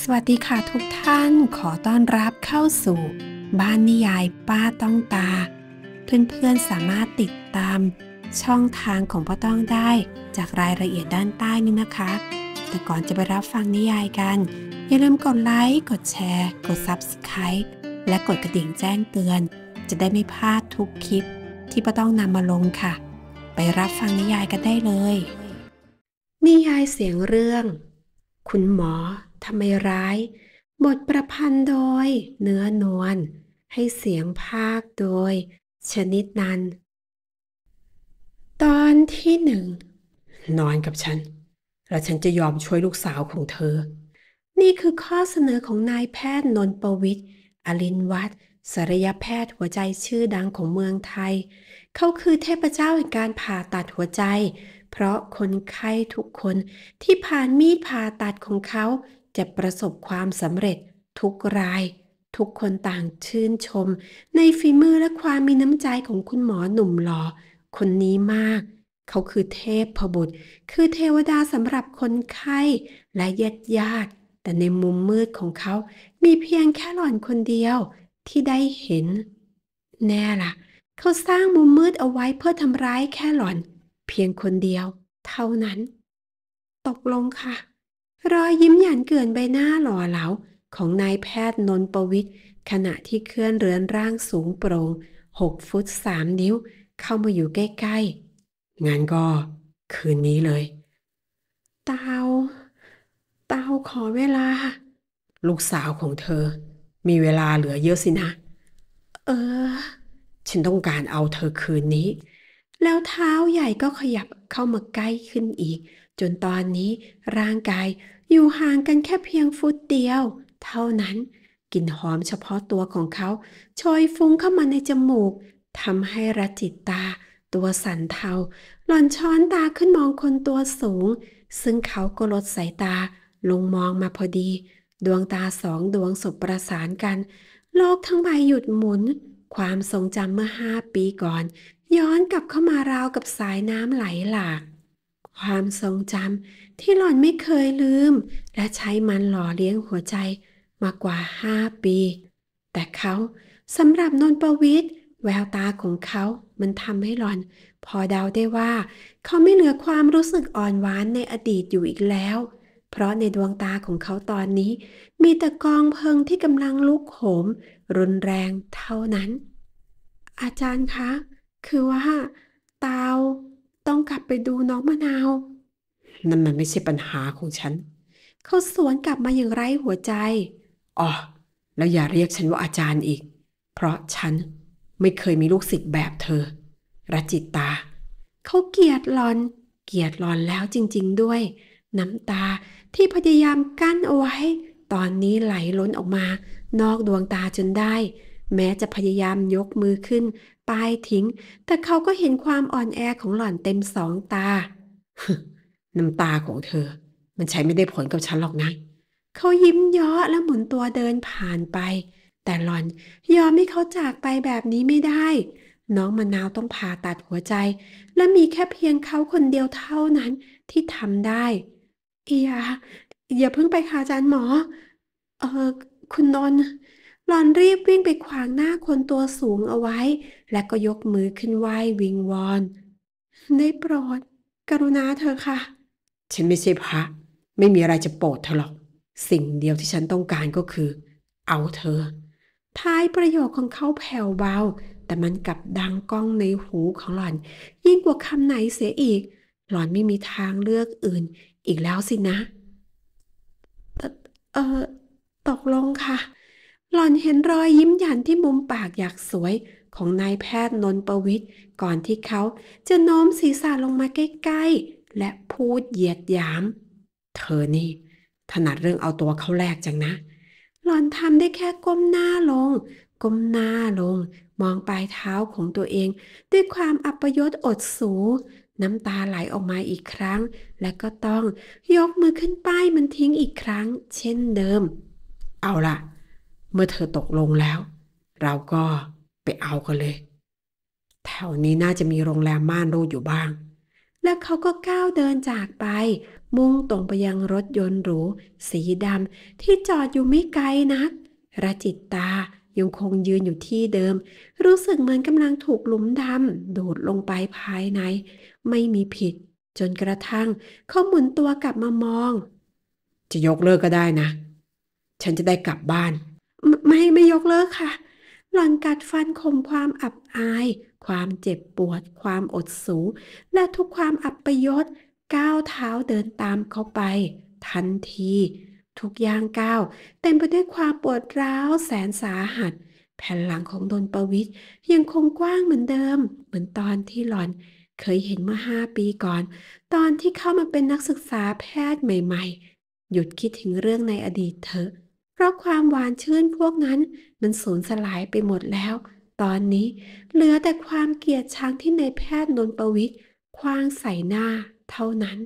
สวัสดีค่ะทุกท่าน ขอต้อนรับเข้าสู่บ้านนิยายป้าต้องตาเพื่อนๆสามารถติดตามช่องทางของป้าต้องได้จากรายละเอียดด้านใต้นี้นะคะ แต่ก่อนจะไปรับฟังนิยายกันอย่าลืมกดไลค์กดแชร์ กด Subscribe และกดกระดิ่งแจ้งเตือน จะได้ไม่พลาดทุกคลิปที่ป้าต้องนำมาลงค่ะ ไปรับฟังนิยายกันได้เลย นิยายเสียงเรื่อง คุณหมอทำไมร้าย บทประพันธ์โดยเนื้อนวลให้เสียงภาคโดยชนิดนันตอนที่หนึ่ง นอนกับฉันและฉันจะยอมช่วยลูกสาวของเธอ นี่คือข้อเสนอของนายแพทย์นนประวิทย์อลินวัตรศัลยแพทย์หัวใจชื่อดังของเมืองไทย เขาคือเทพเจ้าแห่งการผ่าตัดหัวใจ เพราะคนไข้ทุกคนที่ผ่านมีดผ่าตัดของเขาจะประสบความสำเร็จทุกราย ทุกคนต่างชื่นชม ในฝีมือและความมีน้ำใจของคุณหมอหนุ่มหล่อคนนี้มาก เขาคือเทพพบุตร คือเทวดาสำหรับคนไข้และญาติญาติ แต่ในมุมมืดของเขา มีเพียงแค่หล่อนคนเดียวที่ได้เห็น แน่ละ่ะ เขาสร้างมุมมืดเอาไว้เพื่อทำร้ายแค่หล่อน เพียงคนเดียว เท่านั้น ตกลงค่ะรอยยิ้มหยันเกินใบหน้าหล่อเหลาของนายแพทย์นนประวิทย์ ขณะที่เคลื่อนเรือนร่างสูงโปร่งหกฟุตสามนิ้ว เข้ามาอยู่ใกล้ๆงานก็คืนนี้เลย เตาเตาขอเวลา ลูกสาวของเธอ มีเวลาเหลือเยอะสินะ เออ ฉันต้องการเอาเธอคืนนี้ แล้วเท้าใหญ่ก็ขยับเข้ามาใกล้ขึ้นอีกจนตอนนี้ ร่างกายอยู่ห่างกันแค่เพียงฟุตเดียว เท่านั้นกลิ่นหอมเฉพาะตัวของเขาชอยฟุ้งเข้ามาในจมูกทำให้ระจิตตา ตัวสันเทาหล่อนช้อนตาขึ้นมองคนตัวสูง ซึ่งเขาก็ลดสายตาลงมองมาพอดี ดวงตาสองดวงสบประสานกัน โลกทั้งใบหยุดหมุน ความทรงจำเมื่อห้าปีก่อน ย้อนกลับเข้ามาราวกับสายน้ำไหลหลากความทรงจำที่หล่อนไม่เคยลืม และใช้มันหล่อเลี้ยงหัวใจมากว่าห้าปี แต่เขาสำหรับนนประวิทย์แววตาของเขามันทำให้หล่อน พอเดาได้ว่า เขาไม่เหลือความรู้สึกอ่อนหวานในอดีตอยู่อีกแล้ว เพราะในดวงตาของเขาตอนนี้ มีแต่กองเพลิงที่กำลังลุกโหม รุนแรงเท่านั้น อาจารย์คะ คือว่าเตาต้องกลับไปดูน้องมะนาวนั่นมันไม่ใช่ปัญหาของฉัน เขาสวนกลับมาอย่างไร้หัวใจอ๋อแล้วอย่าเรียกฉันว่าอาจารย์อีก เพราะฉันไม่เคยมีลูกศิษย์แบบเธอ รจิตา เขาเกลียดหลอน เกลียดหลอนแล้วจริงๆด้วย น้ำตาที่พยายามกั้นเอาไว้ ตอนนี้ไหลล้นออกมา นอกดวงตาจนได้ แม้จะพยายามยกมือขึ้นป้ายทิ้ง แต่เขาก็เห็นความอ่อนแอของหล่อนเต็มสองตา น้ำตาของเธอ มันใช้ไม่ได้ผลกับฉันหรอกนะเขายิ้มเยาะและหมุนตัวเดินผ่านไป แต่หล่อนยอมให้เขาจากไปแบบนี้ไม่ได้ น้องมะนาวต้องผ่าตัดหัวใจ และมีแค่เพียงเขาคนเดียวเท่านั้น ที่ทำได้ อยาอย่าเพิ่งไปค่ะอาจารย์หมอ เออ คุณนนทหลอนรีบวิ่งไปขวางหน้าคนตัวสูงเอาไว้ และก็ยกมือขึ้นไหว้วิงวอนได้โปรดกรุณาเธอค่ะ ฉันไม่ใช่พระ ไม่มีอะไรจะโปรดเธอหรอกสิ่งเดียวที่ฉันต้องการก็คือ เอาเธอ ท้ายประโยคของเขาแผ่วเบาแต่มันกลับดังก้องในหูของหล่อน ยิ่งกว่าคำไหนเสียอีก หล่อนไม่มีทางเลือกอื่น อีกแล้วสินะเออตกลงค่ะหล่อนเห็นรอยยิ้มหยันที่มุมปากอยากสวยของนายแพทย์นนประวิทย์ก่อนที่เขาจะโน้มศีรษะลงมาใกล้ ๆ และพูด เหยียดหยาม เธอนี่ถนัดเรื่องเอาตัวเขาแลกจังนะ หล่อนทำได้แค่ ก้มหน้าลงก้มหน้าลง มองปลายเท้าของตัวเองด้วยความอัปยศ อดสูน้ำตาไหลออกมาอีกครั้ง และก็ต้อง ยกมือขึ้นป้ายมันทิ้งอีกครั้ง เช่นเดิม เอาล่ะเมื่อเธอตกลงแล้ว เราก็ไปเอากันเลย แถวนี้น่าจะมีโรงแรมม่านรูดอยู่บ้าง และเขาก็ก้าวเดินจากไป มุ่งตรงไปยังรถยนต์หรู สีดำที่จอดอยู่ไม่ไกลนักระจิตตายังคงยืนอยู่ที่เดิม รู้สึกเหมือนกำลังถูกหลุมดำดูดลงไปภายใน ไม่มีผิด จนกระทั่ง เขาหมุนตัวกลับมามอง จะยกเลิกก็ได้นะ ฉันจะได้กลับบ้านไม่ไม่ยกเลิกค่ะ หลังกัดฟันข่มความอับอาย ความเจ็บปวด ความอดสู และทุกความอับประยศก้าวเท้าเดินตามเขาไป ทันที ทุกอย่างก้าวเต็มไปด้วยความปวดร้าวแสนสาหัส แผ่นหลังของดนประวิทย์ยังคงกว้างเหมือนเดิม เหมือนตอนที่หลอน เคยเห็นเมื่อห้าปีก่อน ตอนที่เข้ามาเป็นนักศึกษาแพทย์ใหม่ ๆ หยุดคิดถึงเรื่องในอดีตเถอะเพราะความหวานชื่นพวกนั้นมันสูญสลายไปหมดแล้ว ตอนนี้เหลือแต่ความเกลียดชังที่ในแพทย์นนประวิทย์ คว้างใส่หน้าเท่านั้น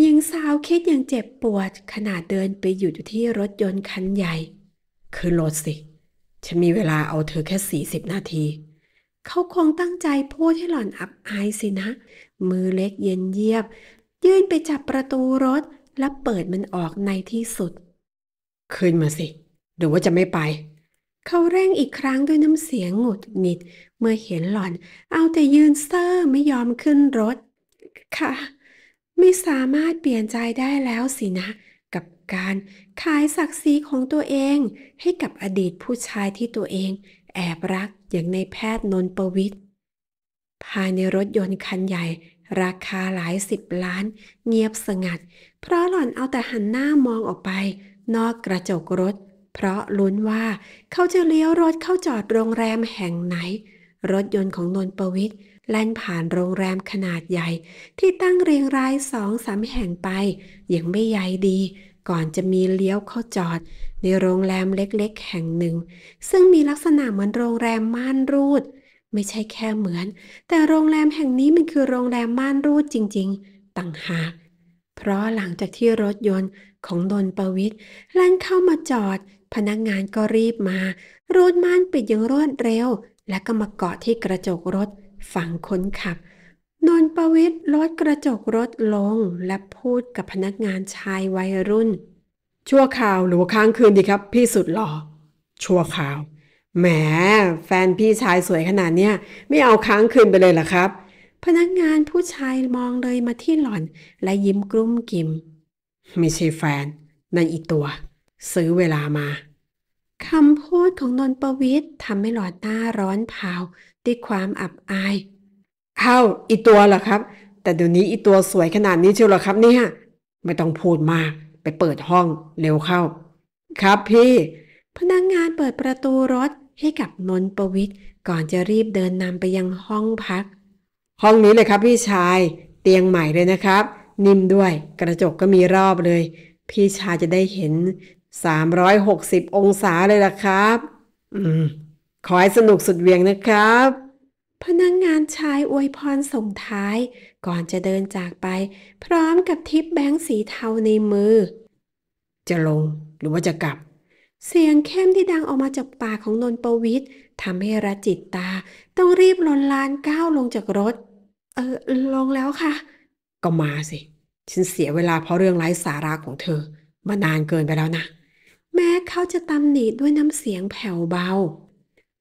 หญิงสาวคิดยังเจ็บปวดขนาดเดินไปหยุดอยู่ที่รถยนต์คันใหญ่ คือรถสิฉันมีเวลาเอาเธอแค่สสี่ิบนาที เขาคงตั้งใจพูดให้หล่อนอับอายสินะ มือเล็กเย็นเยียบ ยื่นไปจับประตูรถและเปิดมันออกในที่สุดขึ้นมาสิหรือว่าจะไม่ไป เขาเร่งอีกครั้งด้วยน้ำเสียงหงุดหงิด เมื่อเห็นหล่อนเอาแต่ยืนเซ่อไม่ยอมขึ้นรถ ค่ะ ไม่สามารถเปลี่ยนใจได้แล้วสินะ กับการขายศักดิ์ศรีของตัวเอง ให้กับอดีตผู้ชายที่ตัวเอง แอบรักอย่างในแพทย์นนประวิทย์ภายในรถยนต์คันใหญ่ ราคาหลายสิบล้าน เงียบสงัด เพราะหล่อนเอาแต่หันหน้ามองออกไปนอกกระจกรถเพราะลุ้นว่าเขาจะเลี้ยวรถเข้าจอดโรงแรมแห่งไหน รถยนต์ของนนประวิทย์แล่นผ่านโรงแรมขนาดใหญ่ที่ตั้งเรียงรายสองสามแห่งไป ยังไม่ใหญ่ดี ก่อนจะมีเลี้ยวเข้าจอด ในโรงแรมเล็กๆแห่งหนึ่ง ซึ่งมีลักษณะเหมือนโรงแรมม่านรูด ไม่ใช่แค่เหมือน แต่โรงแรมแห่งนี้มันคือโรงแรมม่านรูดจริง ๆต่างหากเพราะหลังจากที่รถยนต์ของดนประวิทย์แล่นเข้ามาจอดพนักงานก็รีบมา รูดม่านปิดอย่างรวดเร็ว และก็มาเกาะที่กระจกรถฝั่งคนขับนนประวิทย์ลดกระจกรถลงและพูดกับพนักงานชายวัยรุ่น ชั่วข่าวหรือว่าค้างคืนดีครับ พี่สุดหล่อ ชั่วข่าว แหมแฟนพี่ชายสวยขนาดเนี้ยไม่เอาค้างคืนไปเลยเหรอครับพนักงานผู้ชายมองเลยมาที่หล่อนและยิ้มกลุ้มกิมไม่ใช่แฟน นั่นอีตัว ซื้อเวลามาคำพูดของนนประวิทย์ทำให้หลอดหน้าร้อนเผาด้วยความอับอายอ้าวอีตัวเหรอครับ แต่เดี๋ยวนี้อีตัวสวยขนาดนี้เชียวเหรอครับเนี่ยไม่ต้องพูดมากไปเปิดห้องเร็วเข้า ครับพี่ พนักงงานเปิดประตูรถให้กับนนประวิทย์ ก่อนจะรีบเดินนำไปยังห้องพักห้องนี้เลยครับพี่ชายเตียงใหม่เลยนะครับ นิ่มด้วยกระจกก็มีรอบเลย พี่ชายจะได้เห็น 360 องศาเลยล่ะครับ อืม ขอให้สนุกสุดเวียงนะครับ พนักงงานชายอวยพรส่งท้าย ก่อนจะเดินจากไปพร้อมกับทิปแบงค์สีเทาในมือ จะลงหรือว่าจะกลับ เสียงเข้มที่ดังออกมาจากปากของนนปวิททำให้ระจิตตาต้องรีบลนลานก้าวลงจากรถเออลองแล้วค่ะ ก็มาสิ ฉันเสียเวลาเพราะเรื่องไร้สาระของเธอ มานานเกินไปแล้วนะ แม้เขาจะตำหนิด้วยน้ำเสียงแผ่วเบา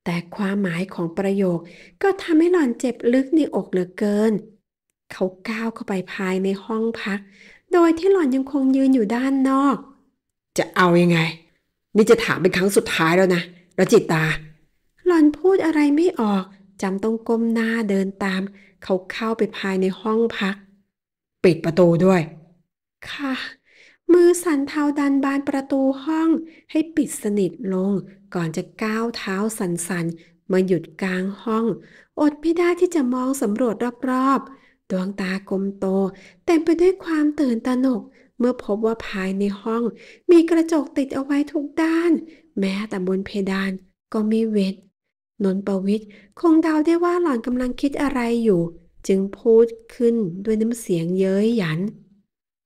แต่ความหมายของประโยค ก็ทำให้หล่อนเจ็บลึกในอกเหลือเกิน เขาก้าวเข้าไปภายในห้องพัก โดยที่หล่อนยังคงยืนอยู่ด้านนอก จะเอาอยัางไง นี่จะถามเป็นครั้งสุดท้ายแล้วนะรจิตา หล่อนพูดอะไรไม่ออกจำต้องก้มหน้าเดินตามเขาเข้าไปภายในห้องพัก ปิดประตูด้วย ค่ะ มือสันเทาดันบานประตูห้อง ให้ปิดสนิทลง ก่อนจะก้าวเท้าสันสันมาหยุดกลางห้อง อดไม่ได้ที่จะมองสำรวจรอบๆ ดวงตากลมโตเต็มไปด้วยความตื่นตระหนก เมื่อพบว่าภายในห้อง มีกระจกติดเอาไว้ทุกด้าน แม้แต่บนเพดานก็มีเว้นนนประวิทย์คงเดาได้ว่าหล่อนกำลังคิดอะไรอยู่ จึงพูดขึ้นด้วยน้ำเสียงเย้ยหยัน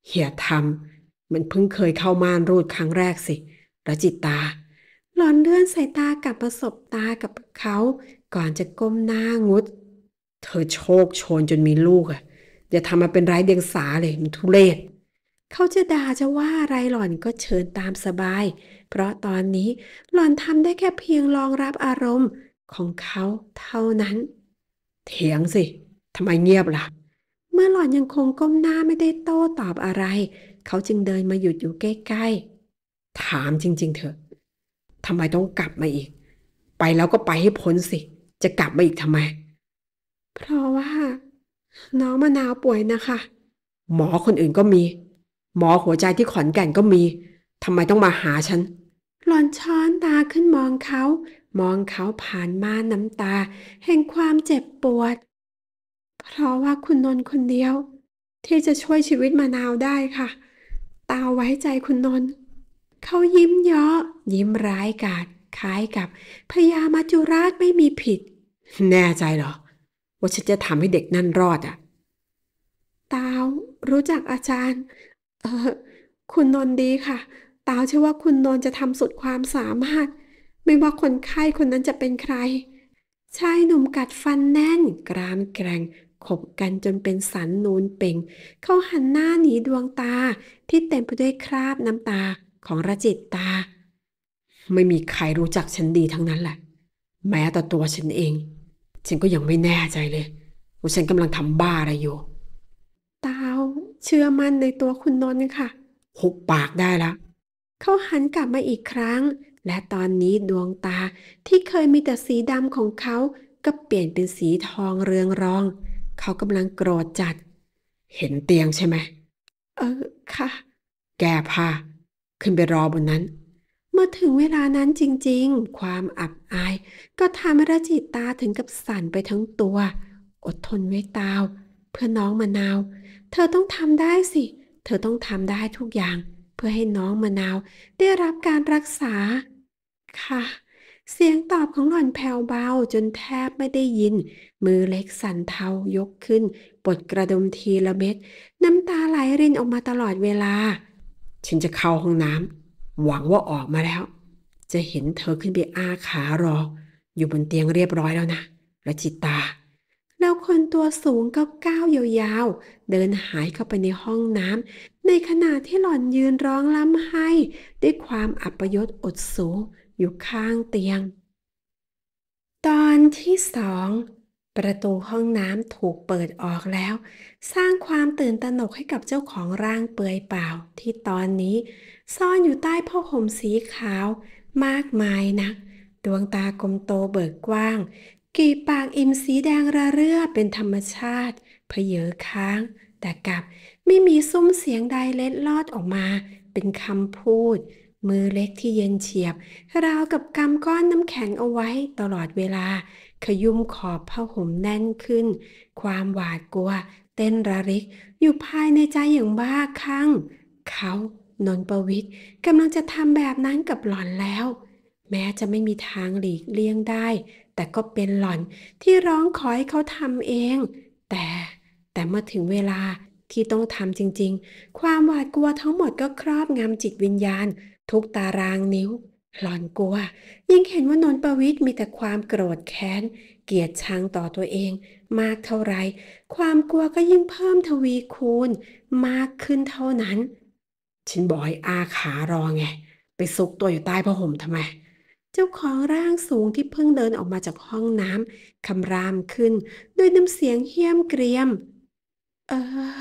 เหียทำมันเพิ่งเคยเข้าม่านรูดครั้งแรกสิระจิตตา หล่อนเลื่อนสายตากลับประสบตากับเขาก่อนจะก้มหน้างุด เธอโชคโชนจนมีลูกอะ่ะอย่าทำมาเป็นไร้เดียงสาเลยมันทุเรศเขาจะด่าจะว่าอะไรหล่อนก็เชิญตามสบาย เพราะตอนนี้หล่อนทำได้แค่เพียงรองรับอารมณ์ของเขาเท่านั้น เถียงสิทำไมเงียบละ่ะ เมื่อหล่อนยังคงก้มหน้าไม่ได้โต้ตอบอะไร เขาจึงเดินมาหยุดอยู่ใกล้ๆถามจริงๆ เถอะทำไมต้องกลับมาอีก ไปแล้วก็ไปให้พ้นสิ จะกลับมาอีกทำไม เพราะว่า น้องมะนาวป่วยนะคะ หมอคนอื่นก็มี หมอหัวใจที่ขอนแก่นก็มีทำไมต้องมาหาฉัน หลอนช้อนตาขึ้นมองเขามองเขาผ่านม่านน้ำตาแห่งความเจ็บปวด เพราะว่าคุณนนท์คนเดียวที่จะช่วยชีวิตมะนาวได้ค่ะ ตาไว้ใจคุณนนท์เขายิ้มเยาะยิ้มร้ายกาจคล้ายกับพญามาจุราชไม่มีผิด แน่ใจเหรอว่าฉันจะทำให้เด็กนั่นรอดอ่ะ ตาวรู้จักอาจารย์ เออคุณนนท์ดีค่ะ ตาวเชื่อว่าคุณนนท์จะทำสุดความสามารถไม่ว่าคนไข้คนนั้นจะเป็นใครชายหนุ่มกัดฟันแน่นกรามแกร่งขบกันจนเป็นสันนูนเป่งเขาหันหน้าหนีดวงตา ที่เต็มไปด้วยคราบ น้ำตาของระจิตตา ไม่มีใครรู้จักฉันดีทั้งนั้นแหละ แม้แต่ตัวฉันเองฉันก็ยังไม่แน่ใจเลยว่าฉันกำลังทำบ้าอะไรอยู่ตาวเชื่อมั่นในตัวคุณนนท์ค่ะหุบปากได้แล้วเขาหันกลับมาอีกครั้งและตอนนี้ดวงตาที่เคยมีแต่สีดำของเขา ก็เปลี่ยนเป็นสีทองเรืองรอง เขากำลังโกรธจัด เห็นเตียงใช่ไหม เออ ค่ะ แกผ้าขึ้นไปรอบนนั้น เมื่อถึงเวลานั้นจริงๆ ความอับอาย ก็ทำให้รจิตาถึงกับสั่นไปทั้งตัว อดทนไว้ตาวเพื่อน้องมะนาว เธอต้องทำได้สิ เธอต้องทำได้ทุกอย่าง เพื่อให้น้องมะนาว ได้รับการรักษาค่ะเสียงตอบของหล่อนแผ่วเบาจนแทบไม่ได้ยิน มือเล็กสั่นเทายกขึ้นปลดกระดุมทีละเม็ด น้ำตาไหลรินออกมาตลอดเวลา ฉันจะเข้าห้องน้ำหวังว่าออกมาแล้ว จะเห็นเธอขึ้นไปอาขารอ อยู่บนเตียงเรียบร้อยแล้วนะและจิตตาแล้วคนตัวสูงก็ก้าวยาวๆ เดินหายเข้าไปในห้องน้ำในขณะที่หล่อนยืนร้องล้ำให้ ด้วยความอับยศอดสูงอยู่ข้างเตียง ตอนที่สองประตูห้องน้ำถูกเปิดออกแล้ว สร้างความตื่นตระหนกให้กับเจ้าของร่างเปือยเปล่า ที่ตอนนี้ซ่อนอยู่ใต้ผ้าห่มสีขาว มากมายนะักดวงตากลมโตเบิกกว้าง กีบปากอิ่มสีแดงระเรื่อเป็นธรรมชาติเพเยอค้าง แต่กลับไม่มีซุ้มเสียงใดเล็ดลอดออกมา เป็นคำพูดมือเล็กที่เย็นเฉียบราวกับกำก้อนน้ำแข็งเอาไว้ตลอดเวลา ขยุมขอบผ้าห่มแน่นขึ้น ความหวาดกลัวเต้นระริกอยู่ภายในใจอย่างบ้าคลั่งเขานนประวิทย์กำลังจะทำแบบนั้นกับหล่อนแล้ว แม้จะไม่มีทางหลีกเลี่ยงได้ แต่ก็เป็นหล่อนที่ร้องขอให้เขาทำเอง แต่แต่เมื่อถึงเวลาที่ต้องทำจริงๆ ความหวาดกลัวทั้งหมดก็ครอบงำจิตวิญญาณทุกตารางนิ้ว หลอนกลัว ยิ่งเห็นว่านนประวิทย์มีแต่ความโกรธแค้น เกียดชังต่อตัวเอง มากเท่าไรความกลัวก็ยิ่งเพิ่มทวีคูณมากขึ้นเท่านั้นฉันบอยอาขารอไง ไปซุกตัวอยู่ใต้ผ้าห่มทำไม เจ้าของร่างสูงที่เพิ่งเดินออกมาจากห้องน้ำคำรามขึ้นด้วยน้ำเสียงเฮี้ยมเกรียม เออ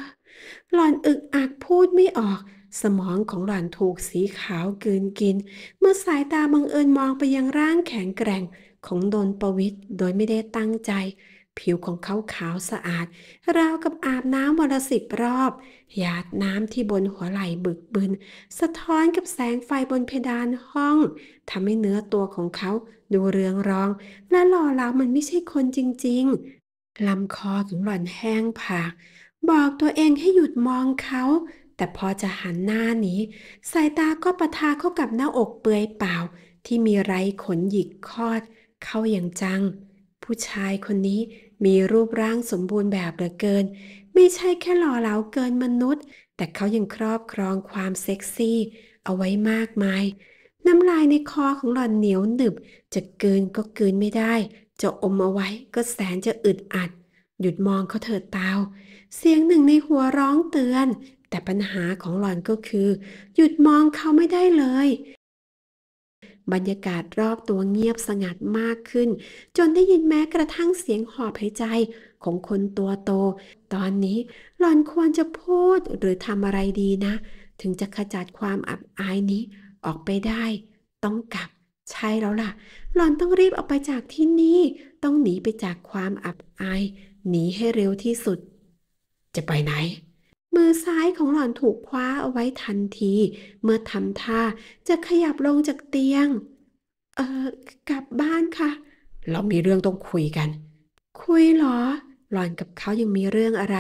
หล่อนอึกอักพูดไม่ออกสมองของหล่อนถูกสีขาวกืนกิน เมื่อสายตาบังเอิญมองไปยังร่างแข็งแกร่งของโดนประวิทย์โดยไม่ได้ตั้งใจ ผิวของเขาขาวสะอาดราวกับอาบน้ำวันละสิบรอบ หยาดน้ำที่บนหัวไหล่บึกบึนสะท้อนกับแสงไฟบนเพดานห้อง ทำให้เนื้อตัวของเขาดูเรืองรอง และหล่อเหลามันไม่ใช่คนจริงๆลำคอของหล่อนแห้งผาก บอกตัวเองให้หยุดมองเขาแต่พอจะหันหน้าหนีสายตาก็ประทาเข้ากับหน้าอกเปือยเปล่า ที่มีไรขนหยิกคอดเข้าอย่างจัง ผู้ชายคนนี้มีรูปร่างสมบูรณ์แบบเหลือเกิน ไม่ใช่แค่หล่อเหลาเกินมนุษย์ แต่เขายังครอบครองความเซ็กซี่ เอาไว้มากมาย น้ำลายในคอของหล่อนเหนียวหนึบจะเกินก็เกินไม่ได้ จะอมเอาไว้ก็แสนจะอึดอัด หยุดมองเขาเถิดตาวเสียงหนึ่งในหัวร้องเตือนแต่ปัญหาของหลอนก็คือ หยุดมองเขาไม่ได้เลย บรรยากาศรอบตัวเงียบสงัดมากขึ้น จนได้ยินแม้กระทั่งเสียงหอบหายใจของคนตัวโต ตอนนี้หลอนควรจะพูดหรือทำอะไรดีนะ ถึงจะขจัดความอับอายนี้ออกไปได้ ต้องกลับใช่แล้วล่ะ หลอนต้องรีบออกไปจากที่นี่ต้องหนีไปจากความอับอายหนีให้เร็วที่สุด จะไปไหนมือซ้ายของหล่อนถูกคว้าเอาไว้ทันที เมื่อทำท่าจะขยับลงจากเตียงเออกลับบ้านค่ะ เรามีเรื่องต้องคุยกัน คุยหรอ หล่อนกับเขายังมีเรื่องอะไร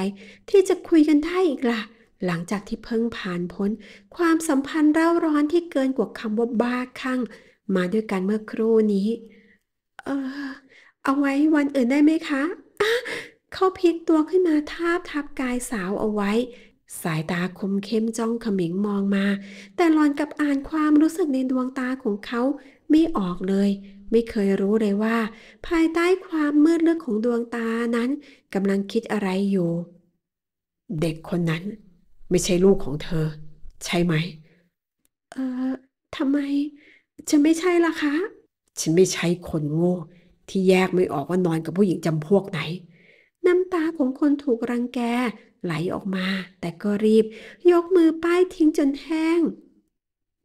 ที่จะคุยกันได้อีกละ่ะ หลังจากที่เพิ่งผ่านพ้นความสัมพันธ์เร่าร้อนที่เกินกว่าคำว่าบ้าคลั่งมาด้วยกันเมื่อครู่นี้ เออเอาไว้วันอื่นได้ไหมคะเขาพลิกตัวขึ้นมาทาบทับกายสาวเอาไว้ สายตาคมเข้มจ้องเขม็งมองมา แต่หลอนกับอ่านความรู้สึกในดวงตาของเขาไม่ออกเลย ไม่เคยรู้เลยว่า ภายใต้ความมืดลึกของดวงตานั้นกำลังคิดอะไรอยู่ เด็กคนนั้น ไม่ใช่ลูกของเธอ ใช่ไหม เออทำไม จะไม่ใช่ล่ะคะ ฉันไม่ใช่คนโง่ ที่แยกไม่ออกว่านอนกับผู้หญิงจำพวกไหนน้ำตาของคนถูกรังแกไหลออกมาแต่ก็รีบยกมือป้ายทิ้งจนแห้ง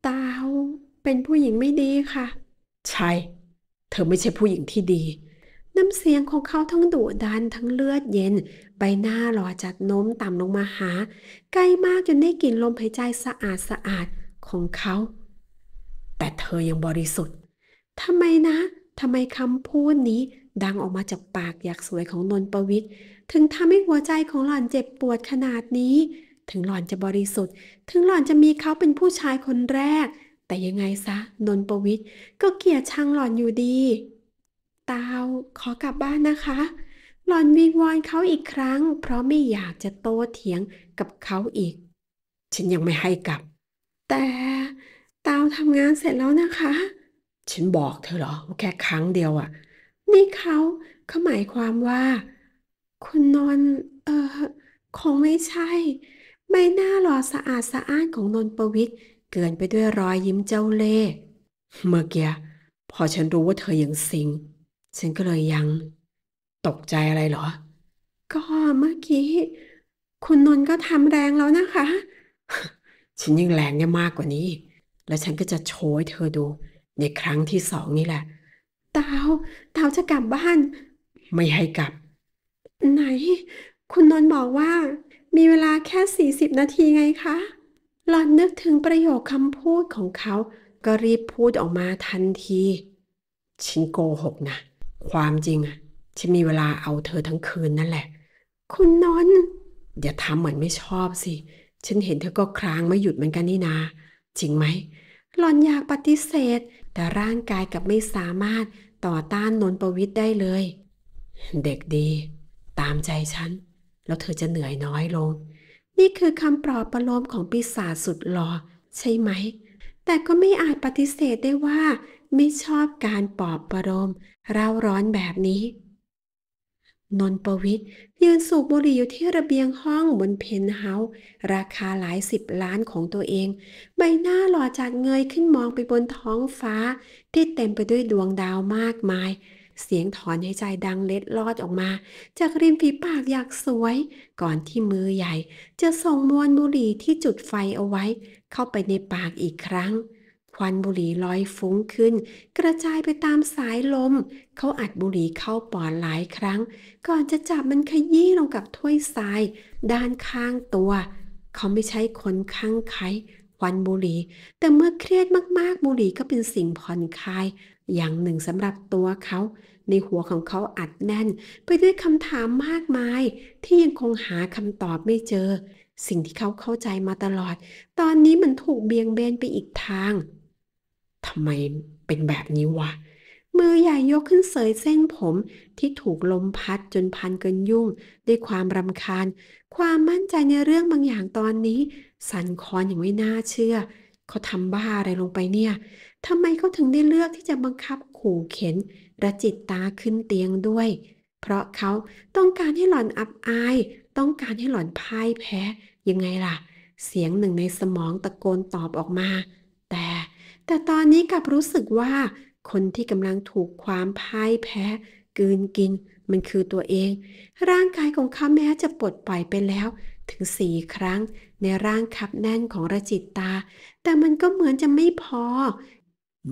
ตาเป็นผู้หญิงไม่ดีค่ะ ใช่ เธอไม่ใช่ผู้หญิงที่ดี น้ำเสียงของเขาทั้งดุดันทั้งเลือดเย็น ใบหน้าหล่อจัดโน้มต่ำลงมาหา ใกล้มากจนได้กลิ่นลมหายใจสะอาดสะอาดของเขา แต่เธอยังบริสุทธิ์ทำไมนะ ทำไมคำพูดนี้ดังออกมาจากปากอยากสวยของนนประวิทย์ถึงทำให้หัวใจของหล่อนเจ็บปวดขนาดนี้ ถึงหล่อนจะบริสุทธิ์ถึงหล่อนจะมีเขาเป็นผู้ชายคนแรก แต่ยังไงซะนนประวิทย์ก็เกลียดชังหล่อนอยู่ดีตาวขอกลับบ้านนะคะ หล่อนวิงวอนเขาอีกครั้ง เพราะไม่อยากจะโต้เถียงกับเขาอีกฉันยังไม่ให้กลับ แต่ตาวทำงานเสร็จแล้วนะคะฉันบอกเธอเหรอแค่ครั้งเดียวอะ่ะนี่เขาเขาหมายความว่า คุณนนท์เออคงไม่ใช่ใบหน้าหล่อสะอาดสะอ้านของนนประวิทย์เกินไปด้วยรอยยิ้มเจ้าเล่ เมื่อกี้พอฉันรู้ว่าเธอยังสิงฉันก็เลยยัง ตกใจอะไรหรอ ก็เมื่อกี้ คุณนนท์ก็ทำแรงแล้วนะคะ ฉันยังแรงได้มากกว่านี้ แล้วฉันก็จะโชว์ให้เธอดู ในครั้งที่สองนี่แหละดาวดาวจะกลับบ้าน ไม่ให้กลับ ไหน คุณนนท์บอกว่า มีเวลาแค่ 40 นาทีไงคะหล่อนนึกถึงประโยคคำพูดของเขา ก็รีบพูดออกมาทันทีฉันโกหกนะความจริง ฉันมีเวลาเอาเธอทั้งคืนนั่นแหละ คุณนนท์อย่าทำเหมือนไม่ชอบสิ ฉันเห็นเธอก็ครางไม่หยุดเหมือนกันนี่นา จริงไหมหล่อนอยากปฏิเสธ แต่ร่างกายกับไม่สามารถต่อต้านนนประวิทย์ได้เลย เด็กดี ตามใจฉัน แล้วเธอจะเหนื่อยน้อยลง นี่คือคำปลอบประโลมของปีศาจสุดหลอ ใช่ไหม แต่ก็ไม่อาจปฏิเสธได้ว่า ไม่ชอบการปลอบประโลมเร่าร้อนแบบนี้นนประวิทย์ยืนสูบบุหรี่อยู่ที่ระเบียงห้องบนเพนท์เฮาส์ราคาหลายสิบล้านของตัวเอง ใบหน้าหล่อจัดเงยขึ้นมองไปบนท้องฟ้า ที่เต็มไปด้วยดวงดาวมากมาย เสียงถอนหายใจดังเล็ดลอดออกมา จากริมฝีปากอยากสวย ก่อนที่มือใหญ่ จะส่งมวนบุหรี่ที่จุดไฟเอาไว้ เข้าไปในปากอีกครั้งควันบุหรี่ลอยฟุ้งขึ้น กระจายไปตามสายลมเขาอัดบุหรี่เข้าปอดหลายครั้ง ก่อนจะจับมันขยี้ลงกับถ้วยทราย ด้านข้างตัว เขาไม่ใช่คนข้างไขควันบุหรี่แต่เมื่อเครียดมากๆบุหรี่ก็เป็นสิ่งผ่อนคลาย อย่างหนึ่งสำหรับตัวเขา ในหัวของเขาอัดแน่น ไปด้วยคำถามมากมาย ที่ยังคงหาคำตอบไม่เจอ สิ่งที่เขาเข้าใจมาตลอด ตอนนี้มันถูกเบี่ยงเบนไปอีกทางทำไมเป็นแบบนี้วะมือใหญ่ยกขึ้นเสยเส้นผมที่ถูกลมพัดจนพันเกินยุ่งด้วยความรำคาญ ความมั่นใจในเรื่องบางอย่างตอนนี้ สั่นคลอนอย่างไม่น่าเชื่อเขาทำบ้าอะไรลงไปเนี่ยทำไมเขาถึงได้เลือกที่จะบังคับขู่เข็นระจิตตาขึ้นเตียงด้วย เพราะเขาต้องการให้หล่อนอับอายต้องการให้หล่อนพ่ายแพ้ยังไงล่ะ เสียงหนึ่งในสมองตะโกนตอบออกมาแต่ตอนนี้กลับรู้สึกว่า คนที่กำลังถูกความพ่ายแพ้ กืนกินมันคือตัวเอง ร่างกายของเขาแม้จะปลดปล่อยไปแล้ว ถึงสี่ครั้ง ในร่างคับแน่นของระจิตตา แต่มันก็เหมือนจะไม่พอ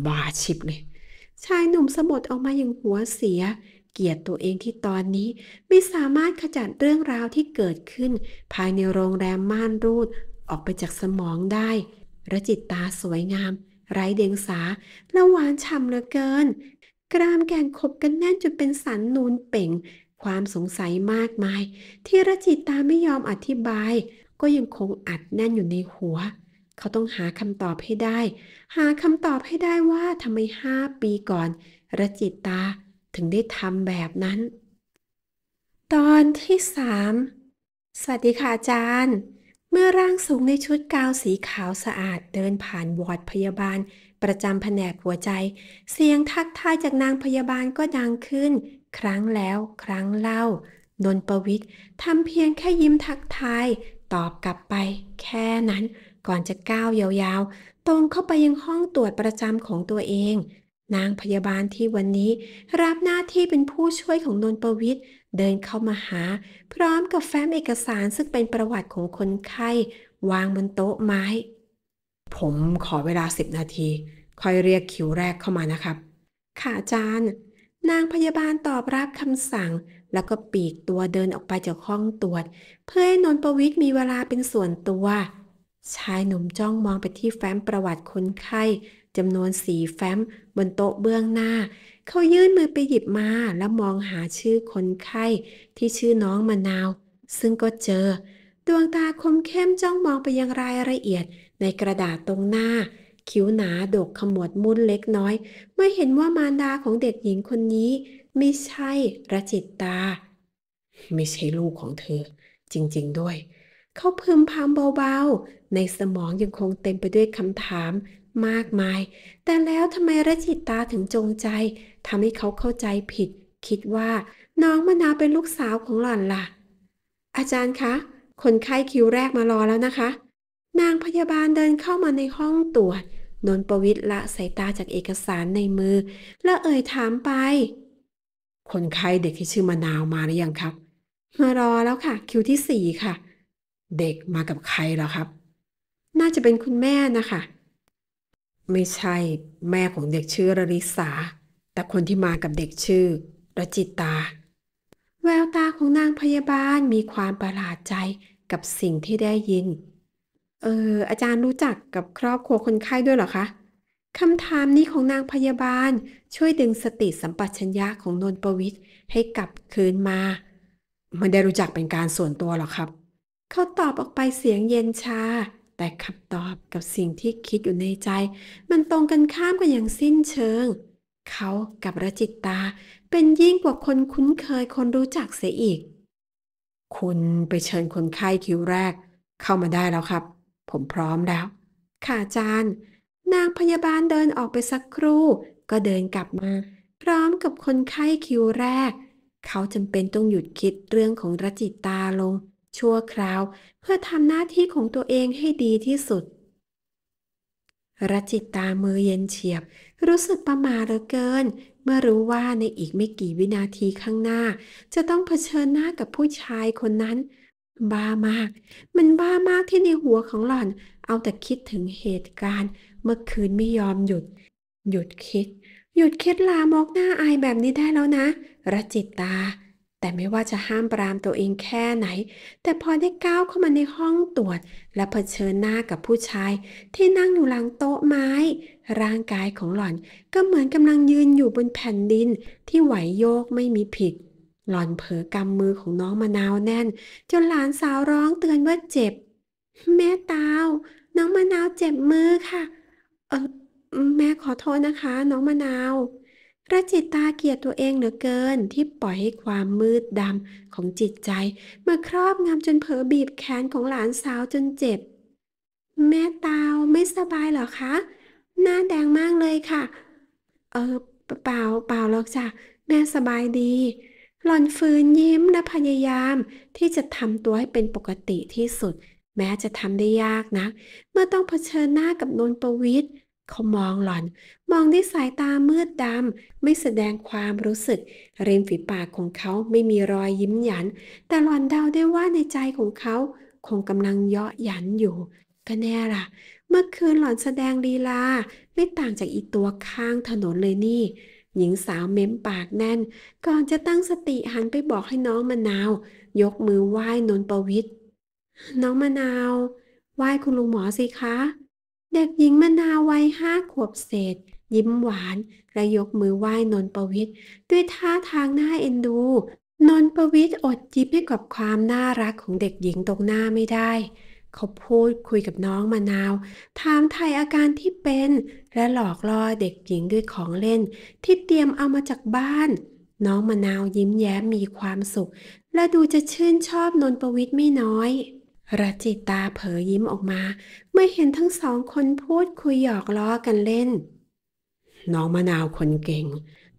บาชิบเลยชายหนุ่มสะบัดออกมาอย่างหัวเสีย เกียดตัวเองที่ตอนนี้ ไม่สามารถขจัดเรื่องราวที่เกิดขึ้น ภายในโรงแรมม่านรูด ออกไปจากสมองได้ระจิตตาสวยงามไร้เดียงสาและหวานฉ่ำเหลือเกิน กรามแกงขบกันแน่นจนเป็นสันนูนเป่ง ความสงสัยมากมาย ที่รจิตาไม่ยอมอธิบาย ก็ยังคงอัดแน่นอยู่ในหัว เขาต้องหาคำตอบให้ได้ หาคำตอบให้ได้ว่าทำไมห้าปีก่อน รจิตาถึงได้ทำแบบนั้น ตอนที่สามสวัสดีค่ะอาจารย์เมื่อร่างสูงในชุดกาวสีขาวสะอาดเดินผ่านวอร์ดพยาบาล ประจำแผนกหัวใจ เสียงทักทายจากนางพยาบาลก็ดังขึ้น ครั้งแล้ว ครั้งเล่านนประวิทย์ทำเพียงแค่ยิ้มทักทายตอบกลับไป แค่นั้น ก่อนจะก้าวยาวๆ ตรงเข้าไปยังห้องตรวจประจำของตัวเอง นางพยาบาลที่วันนี้ รับหน้าที่เป็นผู้ช่วยของนนประวิทย์เดินเข้ามาหาพร้อมกับแฟ้มเอกสารซึ่งเป็นประวัติของคนไข้ วางบนโต๊ะไม้ ผมขอเวลาสิบนาที ค่อยเรียกคิวแรกเข้ามานะครับค่ะอาจารย์ นางพยาบาลตอบรับคำสั่ง แล้วก็ปีกตัวเดินออกไปจากห้องตรวจ เพื่อให้นนประวิทย์มีเวลาเป็นส่วนตัว ชายหนุ่มจ้องมองไปที่แฟ้มประวัติคนไข้จำนวนสี่แฟ้ม บนโต๊ะเบื้องหน้าเขายื่นมือไปหยิบมาแล้วมองหาชื่อคนไข้ที่ชื่อน้องมะนาว ซึ่งก็เจอ ดวงตาคมเข้มจ้องมองไปยังรายละเอียดในกระดาษตรงหน้า คิ้วหนาดกขมวดมุ้นเล็กน้อยเมื่อเห็นว่ามารดาของเด็กหญิงคนนี้ ไม่ใช่ระจิตตา ไม่ใช่ลูกของเธอ จริงๆด้วย เขาพึมพำเบา ๆ ในสมองยังคงเต็มไปด้วยคำถามมากมาย แต่แล้วทำไมระจิตตาถึงจงใจทำให้เขาเข้าใจผิด คิดว่าน้องมะนาวเป็นลูกสาวของหล่อนล่ะอาจารย์คะคนไข้คิวแรกมารอแล้วนะคะ นางพยาบาลเดินเข้ามาในห้องตรวจนนประวิทย์ละสายตาจากเอกสารในมือ แล้วเอ่ยถามไป คนไข้เด็กที่ชื่อมะนาวมาหรือยังครับมารอแล้วค่ะคิวที่สี่ค่ะ เด็กมากับใครเหรอครับ น่าจะเป็นคุณแม่นะคะไม่ใช่ แม่ของเด็กชื่อรลิสาแต่คนที่มากับเด็กชื่อระจิตา แววตาของนางพยาบาลมีความประหลาดใจกับสิ่งที่ได้ยิน เออ อาจารย์รู้จักกับครอบครัวคนไข้ด้วยเหรอคะคำถามนี้ของนางพยาบาลช่วยดึงสติสัมปชัญญะของนนประวิทย์ให้กลับคืนมาไม่ได้รู้จักเป็นการส่วนตัวหรอกครับ เขาตอบออกไปเสียงเย็นชา แต่คำตอบกับสิ่งที่คิดอยู่ในใจ มันตรงกันข้ามกันอย่างสิ้นเชิงเขากับรจิตตาเป็นยิ่งกว่าคนคุ้นเคยคนรู้จักเสียอีก คุณไปเชิญคนไข้คิวแรก เข้ามาได้แล้วครับ ผมพร้อมแล้ว ค่ะอาจารย์ นางพยาบาลเดินออกไปสักครู่ก็เดินกลับมา พร้อมกับคนไข้คิวแรก เขาจำเป็นต้องหยุดคิดเรื่องของรจิตตาลง ชั่วคราวเพื่อทำหน้าที่ของตัวเองให้ดีที่สุด รจิตตามือเย็นเฉียบรู้สึกประมาเหลือเกิน เมื่อรู้ว่าในอีกไม่กี่วินาทีข้างหน้า จะต้องเผชิญหน้ากับผู้ชายคนนั้น บ้ามาก มันบ้ามากที่ในหัวของหล่อน เอาแต่คิดถึงเหตุการณ์เมื่อคืนไม่ยอมหยุด หยุดคิด หยุดคิดลามกหน้าอายแบบนี้ได้แล้วนะระจิตตาแต่ไม่ว่าจะห้ามปรามตัวเองแค่ไหน แต่พอได้ก้าวเข้ามาในห้องตรวจ และะเผชิญหน้ากับผู้ชาย ที่นั่งอยู่หลังโต๊ะไม้ ร่างกายของหล่อน ก็เหมือนกำลังยืนอยู่บนแผ่นดินที่ไหวโยกไม่มีผิด หล่อนเผลอกำมือของน้องมะนาวแน่น จนหลานสาวร้องเตือนว่าเจ็บ แม่ตาวน้องมะนาวเจ็บมือค่ะเออแม่ขอโทษนะคะ น้องมะนาวพระจิตตาเกียรติตัวเองเหลือเกินที่ปล่อยให้ความมืดดำของจิตใจ มาครอบงำจนเผลอบีบแขนของหลานสาวจนเจ็บ แม่ตาไม่สบายเหรอคะ หน้าแดงมากเลยค่ะ เออเปล่าเปล่าหรอกจ้ะ แม่สบายดี หล่อนฟื้นยิ้มและพยายามที่จะทำตัวให้เป็นปกติที่สุด แม้จะทำได้ยากนะ เมื่อต้องเผชิญหน้ากับนนประวิทย์เขามองหล่อน มองด้วยสายตามืดดำ ไม่แสดงความรู้สึกริมฝีปากของเขาไม่มีรอยยิ้มหยัน แต่หล่อนเดาได้ว่าในใจของเขา คงกำลังเยาะหยันอยู่ ก็แน่ล่ะ เมื่อคืนหล่อนแสดงลีลาไม่ต่างจากอีตัวข้างถนนเลยนี่ หญิงสาวเม้มปากแน่น ก่อนจะตั้งสติหันไปบอกให้น้องมะนาว ยกมือไหว้นนประวิทย์น้องมะนาว ไหว้คุณลุงหมอสิคะเด็กหญิงมนาววัยห้าขวบเศษยิ้มหวานและยกมือไหว้นนประวิทย์ด้วยท่าทางน่าเอ็นดู นนประวิทย์อดยิ้มให้กับความน่ารักของเด็กหญิงตรงหน้าไม่ได้ เขาพูดคุยกับน้องมะนาวถามไทยอาการที่เป็น และหลอกล่อเด็กหญิงด้วยของเล่น ที่เตรียมเอามาจากบ้าน น้องมะนาวยิ้มแย้มมีความสุข และดูจะชื่นชอบนนประวิทย์ไม่น้อยรจิตาเผยยิ้มออกมา เมื่อเห็นทั้งสองคนพูดคุยหยอกล้อกันเล่น น้องมะนาวคนเก่ง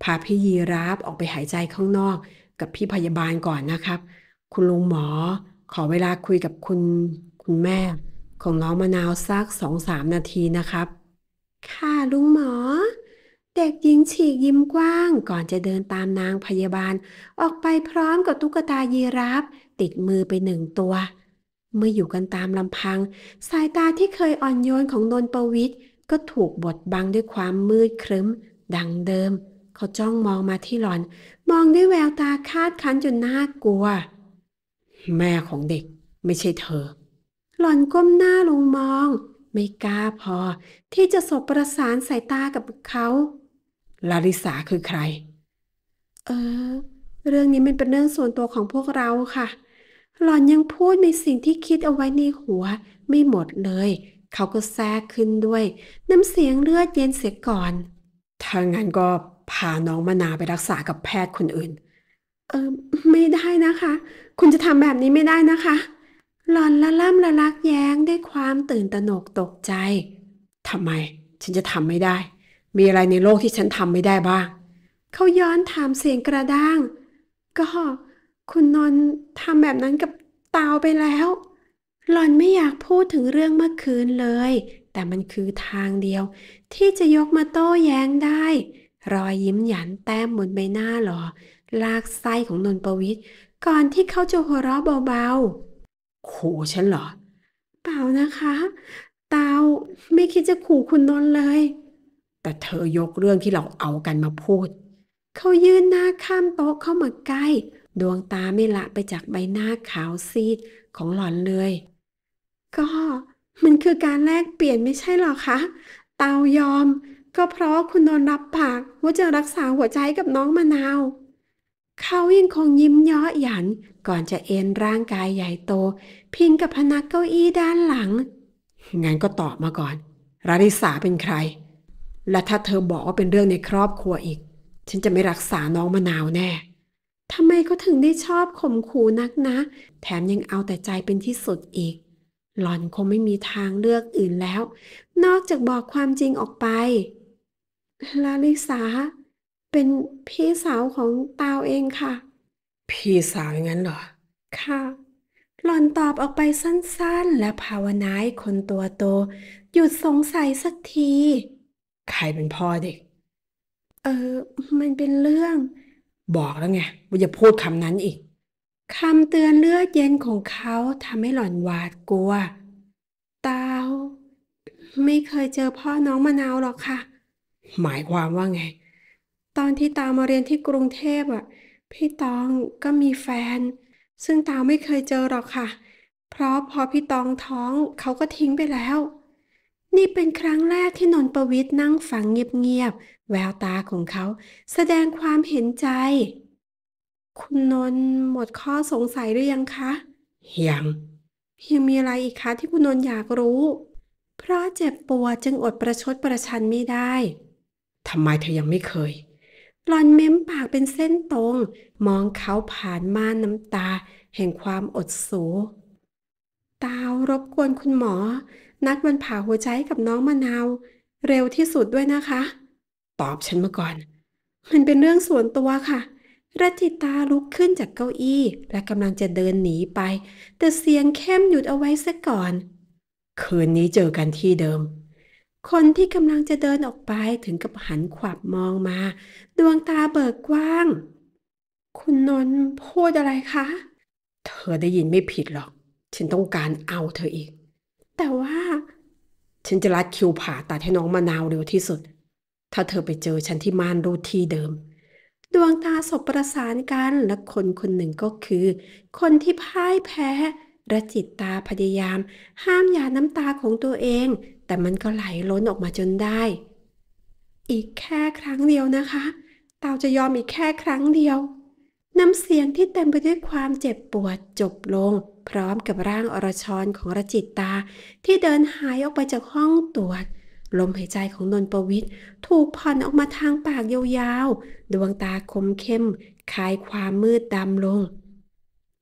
พาพี่ยีราฟออกไปหายใจข้างนอก กับพี่พยาบาลก่อนนะครับ คุณลุงหมอ ขอเวลาคุยกับคุณคุณแม่ ของน้องมะนาวสักสองสามนาทีนะครับ ค่ะลุงหมอ เด็กหญิงฉีกยิ้มกว้างก่อนจะเดินตามนางพยาบาล ออกไปพร้อมกับตุ๊กตายีราฟติดมือไปหนึ่งตัวเมื่ออยู่กันตามลำพัง สายตาที่เคยอ่อนโยนของนนประวิทย์ก็ถูกบดบังด้วยความมืดครึ้ม ดังเดิม เขาจ้องมองมาที่หลอน มองด้วยแววตาคาดคั้นจนน่ากลัว แม่ของเด็กไม่ใช่เธอ หลอนก้มหน้าลงมอง ไม่กล้าพอ ที่จะสบประสานสายตากับเขาลาริสาคือใคร เออเรื่องนี้มันเป็นเรื่องส่วนตัวของพวกเราค่ะหล่อนยังพูดในสิ่งที่คิดเอาไว้ในหัว ไม่หมดเลย เขาก็แทรกขึ้นด้วย น้ำเสียงเลือดเย็นเสียก่อน ถ้างั้นก็ พาน้องมานาไปรักษากับแพทย์คนอื่น เออไม่ได้นะคะ คุณจะทำแบบนี้ไม่ได้นะคะ หล่อนละล่ำละลักแย้งด้วยความตื่นตระหนกตกใจ ทำไม ฉันจะทำไม่ได้ มีอะไรในโลกที่ฉันทำไม่ได้บ้าง เขาย้อนถามเสียงกระด้าง ก็คุณนนท์ทำแบบนั้นกับตาวไปแล้ว หล่อนไม่อยากพูดถึงเรื่องเมื่อคืนเลย แต่มันคือทางเดียว ที่จะยกมาโต้แย้งได้ รอยยิ้มหยันแต้มบนใบหน้าหลอลากไส้ของนนประวิทย์ก่อนที่เขาจะหัวเราะเบาๆ ขู่ฉันเหรอ เปล่านะคะตาวไม่คิดจะขู่คุณนนท์เลย แต่เธอยกเรื่องที่เราเอากันมาพูด เขายื่นหน้าข้ามโต๊ะเข้ามาใกล้ดวงตาไม่ละไปจากใบหน้าขาวซีดของหล่อนเลย ก็มันคือการแลกเปลี่ยนไม่ใช่หรอคะ เตายอมก็เพราะคุณนนรับปากว่าจะรักษาหัวใจกับน้องมะนาว เขายังคงยิ้มย่อหยัน ก่อนจะเอ็นร่างกายใหญ่โต พิงกับพนักเก้าอี้ด้านหลังงั้นก็ตอบมาก่อนราริสาเป็นใคร และถ้าเธอบอกว่าเป็นเรื่องในครอบครัวอีก ฉันจะไม่รักษา น้องมะนาวแน่ทำไมเขาถึงได้ชอบข่มขู่นักนะ แถมยังเอาแต่ใจเป็นที่สุดอีก หล่อนคงไม่มีทางเลือกอื่นแล้ว นอกจากบอกความจริงออกไป ลาลิสาเป็นพี่สาวของตาวเองค่ะ พี่สาวอย่างนั้นเหรอ ค่ะ หล่อนตอบออกไปสั้นๆ และภาวนาให้คนตัวโต หยุดสงสัยสักที ใครเป็นพ่อเด็ก เออ มันเป็นเรื่องบอกแล้วไงว่าจะพูดคำนั้นอีกคำเตือนเลือดเย็นของเขาทำให้หล่อนหวาดกลัว ตาวไม่เคยเจอพ่อน้องมะนาวหรอกค่ะ หมายความว่าไง ตอนที่ตาวมาเรียนที่กรุงเทพอ่ะ พี่ตองก็มีแฟน ซึ่งตาวไม่เคยเจอหรอกค่ะ เพราะพอพี่ตองท้องเขาก็ทิ้งไปแล้วนี่เป็นครั้งแรกที่นนประวิทย์นั่งฟังเงียบๆ แววตาของเขาแสดงความเห็นใจ คุณนนหมดข้อสงสัยหรือยังคะ ยังยังมีอะไรอีกคะที่คุณนนอยากรู้ เพราะเจ็บปวดจึงอดประชดประชันไม่ได้ ทำไมเธอยังไม่เคยหลอนเม้มปากเป็นเส้นตรง มองเขาผ่านม่านน้ำตา แห่งความอดสู ตาวรบกวนคุณหมอนัดวันผ่าหัวใจกับน้องมะนาว เร็วที่สุดด้วยนะคะ ตอบฉันมาก่อน มันเป็นเรื่องส่วนตัวค่ะ รัติตาลุกขึ้นจากเก้าอี้และกำลังจะเดินหนีไป แต่เสียงเข้มหยุดเอาไว้ซะก่อน คืนนี้เจอกันที่เดิม คนที่กำลังจะเดินออกไปถึงกับหันขวับมองมา ดวงตาเบิกกว้าง คุณนนท์พูดอะไรคะ เธอได้ยินไม่ผิดหรอก ฉันต้องการเอาเธออีกแต่ว่า ฉันจะรัดคิวผ่าตัดให้น้องมะนาวเร็วที่สุด ถ้าเธอไปเจอฉันที่ม่านรูดที่เดิมดวงตาสบประสานกันและคนคนหนึ่งก็คือ คนที่พ่ายแพ้ระจิตตาพยายามห้ามหยาน้ำตาของตัวเอง แต่มันก็ไหลล้นออกมาจนได้ อีกแค่ครั้งเดียวนะคะเตาจะยอมอีกแค่ครั้งเดียว น้ำเสียงที่เต็มไปด้วยความเจ็บปวดจบลงพร้อมกับร่างอรชรของรจิตตาที่เดินหายออกไปจากห้องตรวจ ลมหายใจของนนประวิทย์ ถูกผ่อนออกมาทางปากยาวๆ ดวงตาคมเข้ม คลายความมืดดำลง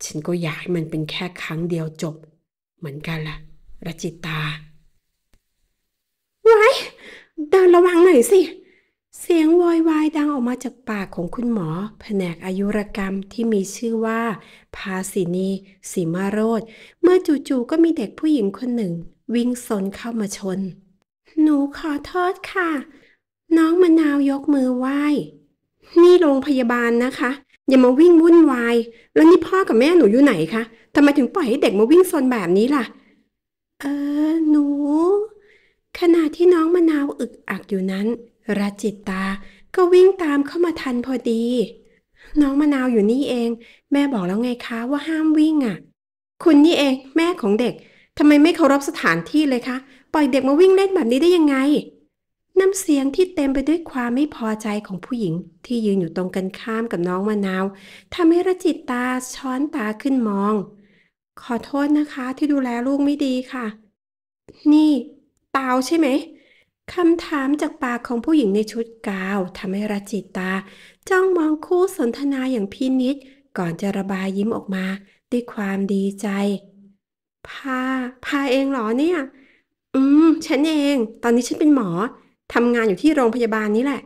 ฉันก็อยากให้มันเป็นแค่ครั้งเดียวจบ เหมือนกันละ่ะ รจิตตาไว้เดินระวังหน่อยสิเสียงวอยวาย ดังออกมาจากปากของคุณหมอ แผนกอายุรกรรมที่มีชื่อว่า พาสินี สีมาโรดเมื่อจู่ๆก็มีเด็กผู้หญิงคนหนึ่ง วิ่งสนเข้ามาชน หนูขอโทษค่ะ น้องมะนาวยกมือไหว้ นี่โรงพยาบาลนะคะ อย่ามาวิ่งวุ่นวาย แล้วนี่พ่อกับแม่หนูอยู่ไหนคะทำไมถึงปล่อยให้เด็กมาวิ่งซนแบบนี้ล่ะเออหนูขณะที่น้องมะนาวอึกอักอยู่นั้นรัจิตตาก็วิ่งตามเข้ามาทันพอดี น้องมะนาวอยู่นี่เอง แม่บอกแล้วไงคะ ว่าห้ามวิ่งอะ่ะ คุณนี่เอง แม่ของเด็กทำไมไม่เคารพสถานที่เลยคะ ปล่อยเด็กมาวิ่งเล่นแบบนี้ได้ยังไง น้ำเสียงที่เต็มไปด้วยความไม่พอใจของผู้หญิงที่ยืนอยู่ตรงกันข้ามกับน้องมะนาวทำให้รจิตตาช้อนตาขึ้นมอง ขอโทษนะคะที่ดูแลลูกไม่ดีค่ะ นี่ ตาวใช่ไหมคำถามจากปากของผู้หญิงในชุดกาวทำให้รจิตตา จ้องมองคู่สนทนาอย่างพินิษก่อนจะระบายยิ้มออกมาด้วยความดีใจ พาพาเองเหรอเนี่ย อืม ฉันเอง ตอนนี้ฉันเป็นหมอทำงานอยู่ที่โรงพยาบาลนี้แหละ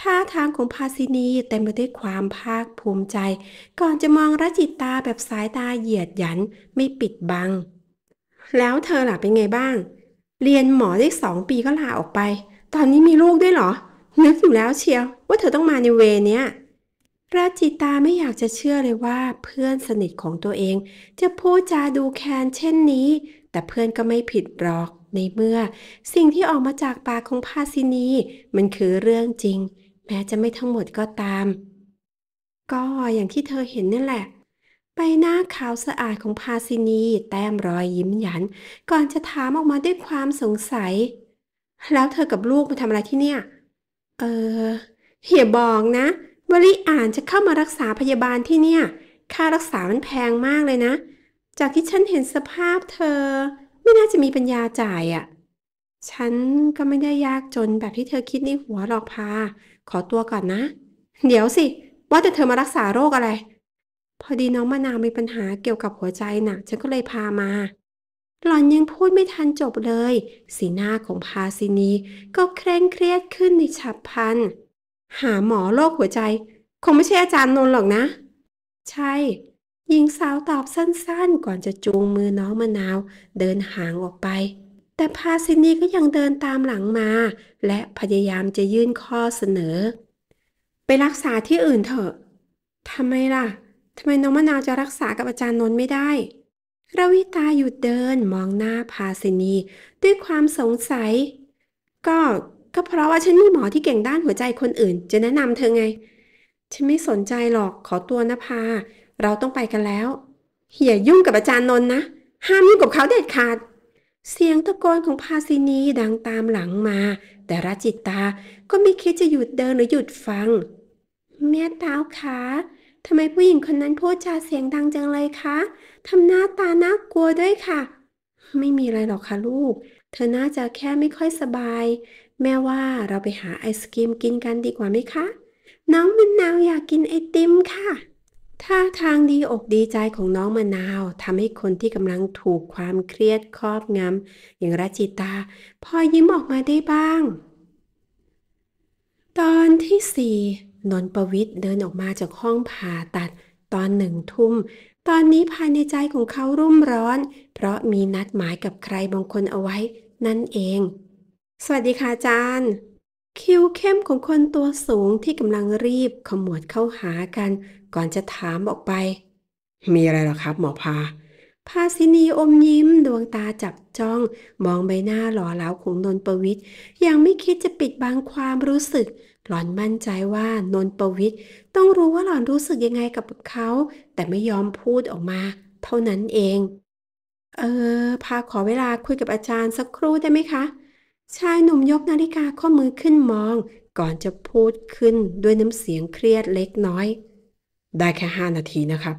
ท่าทางของพาซินี เต็มไปด้วยความภาคภูมิใจ ก่อนจะมองรจิตตาแบบสายตาเหยียดหยันไม่ปิดบัง แล้วเธอล่ะเป็นไงบ้างเรียนหมอได้สองปีก็ลาออกไป ตอนนี้มีลูกด้วยเหรอ นึกอยู่แล้วเชียวว่าเธอต้องมาในเวเนี้ยราจิตาไม่อยากจะเชื่อเลยว่าเพื่อนสนิทของตัวเอง จะพูดจาดูแคนเช่นนี้ แต่เพื่อนก็ไม่ผิดหรอกในเมื่อ สิ่งที่ออกมาจากปากของพาซินีมันคือเรื่องจริง แม้จะไม่ทั้งหมดก็ตาม ก็อย่างที่เธอเห็นนั่นแหละใบหน้าขาวสะอาดของพาซินีแต้มรอยยิ้มหยัน ก่อนจะถามออกมาด้วยความสงสัย แล้วเธอกับลูกมาทำอะไรที่เนี่ยเออเฮียบอกนะวลิอ่านจะเข้ามารักษาพยาบาลที่เนี่ย ค่ารักษา มันแพงมากเลยนะจากที่ฉันเห็นสภาพเธอ ไม่น่าจะมีปัญญาจ่ายอะ่ะฉันก็ไม่ได้ยากจนแบบที่เธอคิดในหัวหรอกพา ขอตัวก่อนนะ เดี๋ยวสิ ว่าจะเธอมารักษาโรคอะไรพอดีน้องมะนาวมีปัญหาเกี่ยวกับหัวใจหนักฉันก็เลยพามา หล่อนยังพูดไม่ทันจบเลย สีหน้าของพาซินีก็เคร่งเครียดขึ้นในฉับพลันหาหมอโรคหัวใจ คงไม่ใช่อาจารย์นนท์หรอกนะ ใช่หญิงสาวตอบสั้นๆ ก่อนจะจูงมือน้องมะนาวเดินห่างออกไป แต่พาซินีก็ยังเดินตามหลังมาและพยายามจะยื่นข้อเสนอ ไปรักษาที่อื่นเถอะทำไมล่ะทำไมน้องมะนาวจะรักษากับอาจารย์นนท์ไม่ได้ระวิตาหยุดเดินมองหน้าพาสินี ด้วยความสงสัย ก็ ก็เพราะว่าฉันมีหมอที่เก่งด้านหัวใจคนอื่น จะแนะนำเธอไง ฉันไม่สนใจหรอกขอตัวนะพา เราต้องไปกันแล้ว อย่ายุ่งกับอาจารย์นนท์นะ ห้ามยุ่งกับเขาเด็ดขาด เสียงตะโกนของพาสินีดังตามหลังมา แต่รจิตตาก็ไม่คิดจะหยุดเดินหรือหยุดฟัง เมียเท้าขาทำไมผู้หญิงคนนั้นพูดจาเสียงดังจังเลยคะ ทำหน้าตาน่ากลัวด้วยค่ะ ไม่มีอะไรหรอกค่ะลูก เธอน่าจะแค่ไม่ค่อยสบาย แม่ว่าเราไปหาไอศกรีมกินกันดีกว่าไหมคะ น้องมะนาวอยากกินไอติมค่ะ ท่าทางดีอกดีใจของน้องมะนาวทำให้คนที่กำลังถูกความเครียดครอบงำอย่างราจิตาพอยิ้มออกมาได้บ้าง ตอนที่สี่นนประวิทย์เดินออกมาจากห้องผ่าตัดตอนหนึ่งทุ่ม ตอนนี้ภายในใจของเขารุ่มร้อน เพราะมีนัดหมายกับใครบางคนเอาไว้ นั่นเอง สวัสดีค่ะอาจารย์ คิวเข้มของคนตัวสูงที่กำลังรีบขมวดเข้าหากัน ก่อนจะถามออกไป มีอะไรหรอครับหมอพาพาสินีอมยิ้มดวงตาจับจ้อง มองใบหน้าหล่อเหลาของนนประวิทย์ยังไม่คิดจะปิดบังความรู้สึกหล่อนมั่นใจว่านนประวิทย์ต้องรู้ว่าหล่อนรู้สึกยังไงกับเขา แต่ไม่ยอมพูดออกมาเท่านั้นเอง เออพาขอเวลาคุยกับอาจารย์สักครู่ได้ไหมคะ ชายหนุ่มยกนาฬิกาข้อมือขึ้นมองก่อนจะพูดขึ้นด้วยน้ำเสียงเครียดเล็กน้อย ได้แค่ห้านาทีนะครับ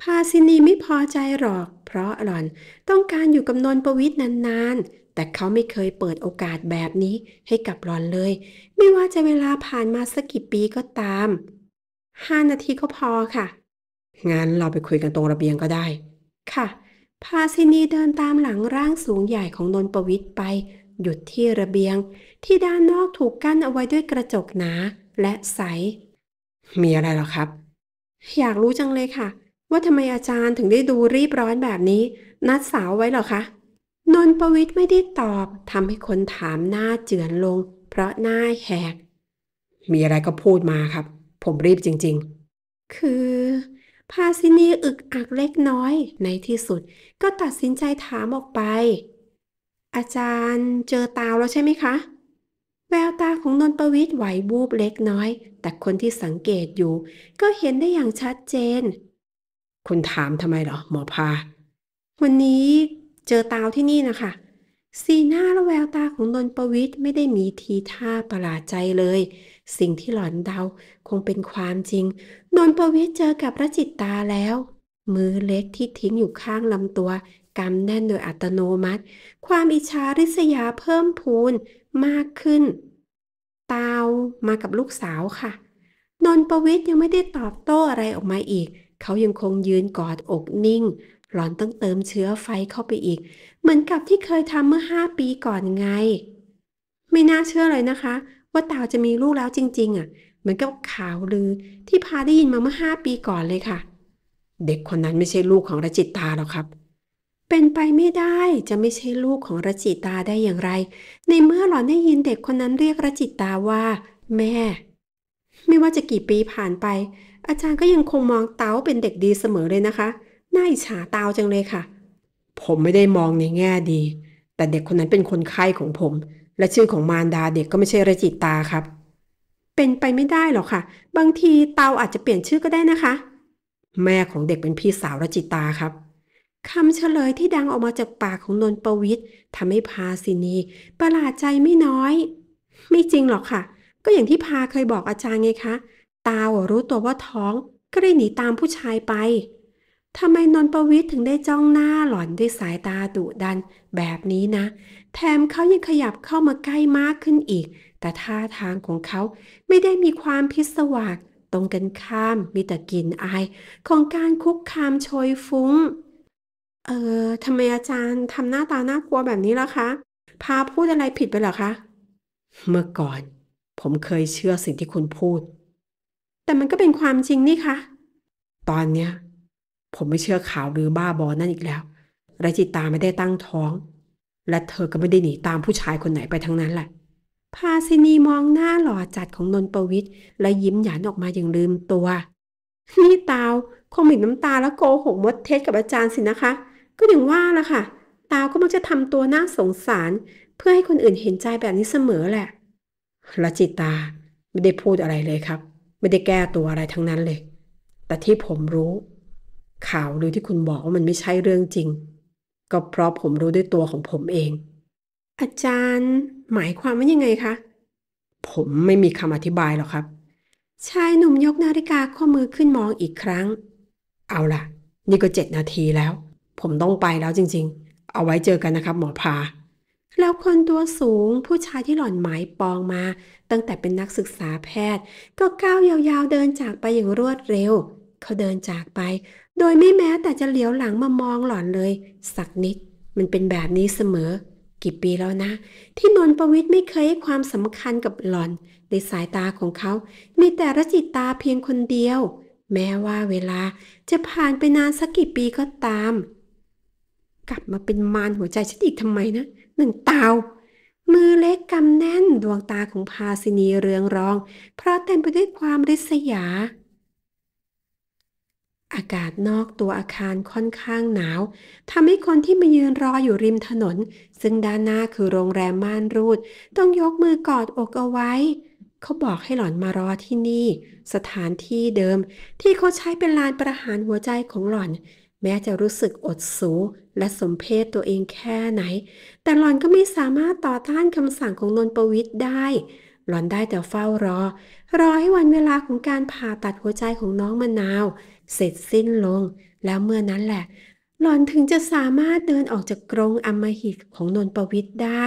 พาซินีไม่พอใจหรอก เพราะหล่อนต้องการอยู่กับนนประวิทย์นานแต่เขาไม่เคยเปิดโอกาสแบบนี้ ให้กับหลอนเลย ไม่ว่าจะเวลาผ่านมาสักกี่ปีก็ตามห้านาทีก็พอค่ะ งั้นเราไปคุยกันตรงระเบียงก็ได้ ค่ะ พาซินีเดินตามหลังร่างสูงใหญ่ของนนประวิทย์ไป หยุดที่ระเบียง ที่ด้านนอกถูกกั้นเอาไว้ด้วยกระจกหนาและใส มีอะไรหรอครับ อยากรู้จังเลยค่ะ ว่าทำไมอาจารย์ถึงได้ดูรีบร้อนแบบนี้ นัดสาวไว้หรอคะนนประวิทย์ไม่ได้ตอบทำให้คนถามหน้าเจือนลง เพราะหน้าแหก มีอะไรก็พูดมาครับ ผมรีบจริงๆ คือพาซินีอึกอักเล็กน้อยในที่สุดก็ตัดสินใจถามออกไป อาจารย์เจอตาแล้วใช่ไหมคะ แววตาของนนประวิทย์ไหวบูบเล็กน้อย แต่คนที่สังเกตอยู่ ก็เห็นได้อย่างชัดเจน คุณถามทำไมเหรอ หมอพา วันนี้เจอตาวที่นี่นะคะ สีหน้าและแววตาของนนประวิทย์ไม่ได้มีทีท่าประหลาดใจเลย สิ่งที่หลอนเดาคงเป็นความจริง นนประวิทย์เจอกับระจิตตาแล้ว มือเล็กที่ทิ้งอยู่ข้างลำตัวกำแน่นโดยอัตโนมัติ ความอิจฉาริษยาเพิ่มพูนมากขึ้น ตาวมากับลูกสาวค่ะ นนประวิทย์ยังไม่ได้ตอบโต้อะไรออกมาอีก เขายังคงยืนกอดอกนิ่งหลอนต้องเติมเชื้อไฟเข้าไปอีก เหมือนกับที่เคยทำเมื่อห้าปีก่อนไง ไม่น่าเชื่อเลยนะคะ ว่าตาจะมีลูกแล้วจริงๆอะ่ะ เหมือนกับข่าวลือที่พาได้ยินมาเมื่อห้าปีก่อนเลยค่ะ เด็กคนนั้นไม่ใช่ลูกของรจิตตาหรอกครับ เป็นไปไม่ได้จะไม่ใช่ลูกของรจิตาได้อย่างไร ในเมื่อหลอนได้ยินเด็กคนนั้นเรียกรจิตาว่า แม่ ไม่ว่าจะกี่ปีผ่านไป อาจารย์ก็ยังคงมองเต๋าเป็นเด็กดีเสมอเลยนะคะน่าอิจฉาตาวจังเลยค่ะ ผมไม่ได้มองในแง่ดี แต่เด็กคนนั้นเป็นคนไข้ของผม และชื่อของมารดาเด็กก็ไม่ใช่ระจิตตาครับ เป็นไปไม่ได้หรอกค่ะ บางทีเตาอาจจะเปลี่ยนชื่อก็ได้นะคะ แม่ของเด็กเป็นพี่สาวระจิตตาครับคำเฉลยที่ดังออกมาจากปากของนนประวิทย์ทำให้พาสินีประหลาดใจไม่น้อย ไม่จริงหรอกค่ะ ก็อย่างที่พาเคยบอกอาจารย์ไงคะตาวรู้ตัวว่าท้อง ก็เลยหนีตามผู้ชายไปทำไมนนประวิทย์ถึงได้จ้องหน้าหล่อนด้วยสายตาดุดัน แบบนี้นะ แถมเขายังขยับเข้ามาใกล้มากขึ้นอีก แต่ท่าทางของเขาไม่ได้มีความพิศวาสตรงกันข้าม มีแต่กลิ่นอายของ การคุกคามโชยฟุง้ง เออ ทำไม อาจารย์ ทำ หน้าตาน่ากลัวแบบนี้ล่ะคะพาพูดอะไรผิดไปหรอคะ เมื่อก่อน ผมเคยเชื่อสิ่งที่คุณพูด แต่มันก็เป็นความจริงนี่คะ ตอนเนี้ยผมไม่เชื่อข่าวลือบ้าบอนั่นอีกแล้ว รจิตาไม่ได้ตั้งท้อง และเธอก็ไม่ได้หนีตามผู้ชายคนไหนไปทั้งนั้นแหละพาซินีมองหน้าหล่อจัดของนนประวิทย์และยิ้มหยานออกมาอย่างลืมตัว นี่ตาว คงหมิ่นน้ำตาและโกหกมดเท็จกับอาจารย์สินะคะ ก็อย่างว่าละค่ะ ตาวก็มักจะทำตัวน่าสงสาร เพื่อให้คนอื่นเห็นใจแบบนี้เสมอแหละละจิตาไม่ได้พูดอะไรเลยครับ ไม่ได้แก้ตัวอะไรทั้งนั้นเลย แต่ที่ผมรู้ข่าวหรือที่คุณบอกว่ามันไม่ใช่เรื่องจริง ก็เพราะผมรู้ด้วยตัวของผมเอง อาจารย์ หมายความว่ายังไงคะ ผมไม่มีคำอธิบายหรอกครับ ชายหนุ่มยกนาฬิกาข้อมือขึ้นมองอีกครั้ง เอาล่ะ นี่ก็เจ็ดนาทีแล้ว ผมต้องไปแล้วจริงๆ เอาไว้เจอกันนะครับหมอพา แล้วคนตัวสูงผู้ชายที่หล่อนหมายปองมา ตั้งแต่เป็นนักศึกษาแพทย์ ก็ก้าวยาว ๆเดินจากไปอย่างรวดเร็ว เขาเดินจากไปโดยไม่แม้แต่จะเหลียวหลังมามองหล่อนเลย สักนิด มันเป็นแบบนี้เสมอกี่ปีแล้วนะ ที่นนประวิทย์ไม่เคยให้ความสำคัญกับหล่อน ในสายตาของเขา มีแต่รจิตตาเพียงคนเดียว แม้ว่าเวลา จะผ่านไปนานสักกี่ปีก็ตาม กลับมาเป็นมารหัวใจฉันอีกทำไมนะ หนึ่งตา มือเล็กกำแน่นดวงตาของพาสินีเรืองรอง เพราะเต็มไปด้วยความริษยาอากาศนอกตัวอาคารค่อนข้างหนาว ทำให้คนที่มายืนรออยู่ริมถนนซึ่งด้านหน้าคือโรงแรมม่านรูดต้องยกมือกอดอกเอาไว้ เขาบอกให้หล่อนมารอที่นี่ สถานที่เดิมที่เขาใช้เป็นลานประหารหัวใจของหล่อน แม้จะรู้สึกอดสูและสมเพศตัวเองแค่ไหน แต่หล่อนก็ไม่สามารถต่อต้านคำสั่งของนนประวิทย์ได้ หล่อนได้แต่เฝ้ารอ รอให้วันเวลาของการผ่าตัดหัวใจของน้องมะนาวเสร็จสิ้นลงแล้วเมื่อนั้นแหละ หล่อนถึงจะสามารถเดินออกจากกรงอมหิตของนนประวิทย์ได้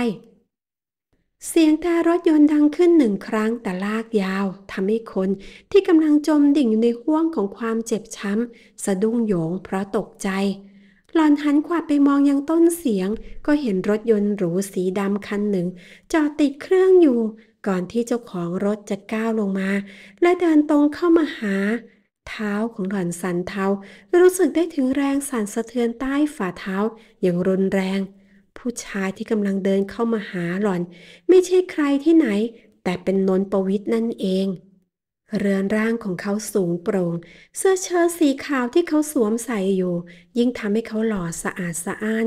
เสียงแต่รถยนต์ดังขึ้นหนึ่งครั้งแต่ลากยาวทำให้คนที่กำลังจมดิ่งอยู่ในห้วงของความเจ็บช้ำสะดุ้งโยงเพราะตกใจ หลอนหันขวับไปมองยังต้นเสียง ก็เห็นรถยนต์หรูสีดำคันหนึ่ง จอดติดเครื่องอยู่ ก่อนที่เจ้าของรถจะก้าวลงมา และเดินตรงเข้ามาหาเท้าของหล่อนสั่นเทาและรู้สึกได้ถึงแรงสั่นสะเทือนใต้ฝ่าเท้าอย่างรุนแรง ผู้ชายที่กำลังเดินเข้ามาหาหล่อนไม่ใช่ใครที่ไหน แต่เป็นนนปวิทย์นั่นเอง เรือนร่างของเขาสูงโปรง่ง เสื้อเชิ้ตสีขาวที่เขาสวมใส่อยู่ยิ่งทำให้เขาหล่อสะอาดสะอ้าน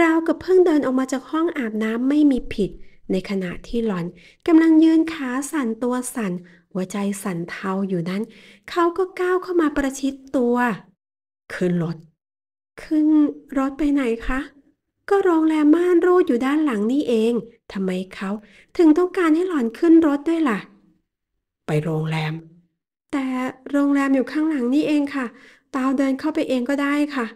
ราวกับเพิ่งเดินออกมาจากห้องอาบน้ำไม่มีผิด ในขณะที่หล่อนกำลังยืนขาสั่นตัวสั่นหัวใจสั่นเทาอยู่นั้นเขาก็ก้าวเข้ามาประชิดตัว ขึ้นรถขึ้นรถไปไหนคะ ก็โรงแรมม่านรูดอยู่ด้านหลังนี่เองทำไมเขาถึงต้องการให้หล่อนขึ้นรถด้วยล่ะ ไปโรงแรม แต่โรงแรมอยู่ข้างหลังนี่เองค่ะ ตาวเดินเข้าไปเองก็ได้ค่ะ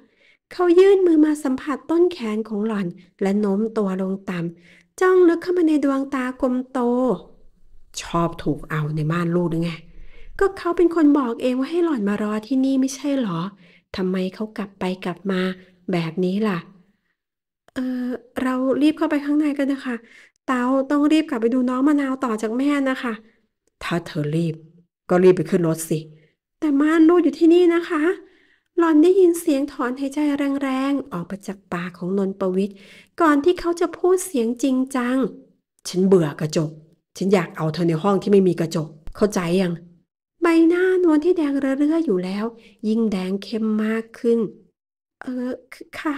เขายื่นมือมาสัมผัสต้นแขนของหล่อนและโน้มตัวลงต่ำจ้องลึกเข้ามาในดวงตากลมโตชอบถูกเอาในบ้านลูก้วยไงก็เขาเป็นคนบอกเองว่าให้หล่อนมารอที่นี่ไม่ใช่หรอ ทำไมเขากลับไปกลับมาแบบนี้ล่ะ เออเรารีบเข้าไปข้างในกันนะคะ เตาต้องรีบกลับไปดูน้องมะนาวต่อจากแม่นะคะ ถ้าเธอรีบก็รีบไปขึ้นรถสิ แต่ม่านลูกอยู่ที่นี่นะคะ หล่อนได้ยินเสียงถอนหายใจแรงๆออกมาจากปากของนนประวิทย์ก่อนที่เขาจะพูดเสียงจริงจัง ฉันเบื่อกระจกฉัน อยากเอาเธอในห้องที่ไม่มีกระจก เข้าใจยัง ใบหน้านวลที่แดงระเรื่ออยู่แล้วยิ่งแดงเข้มมากขึ้น เออ ค่ะ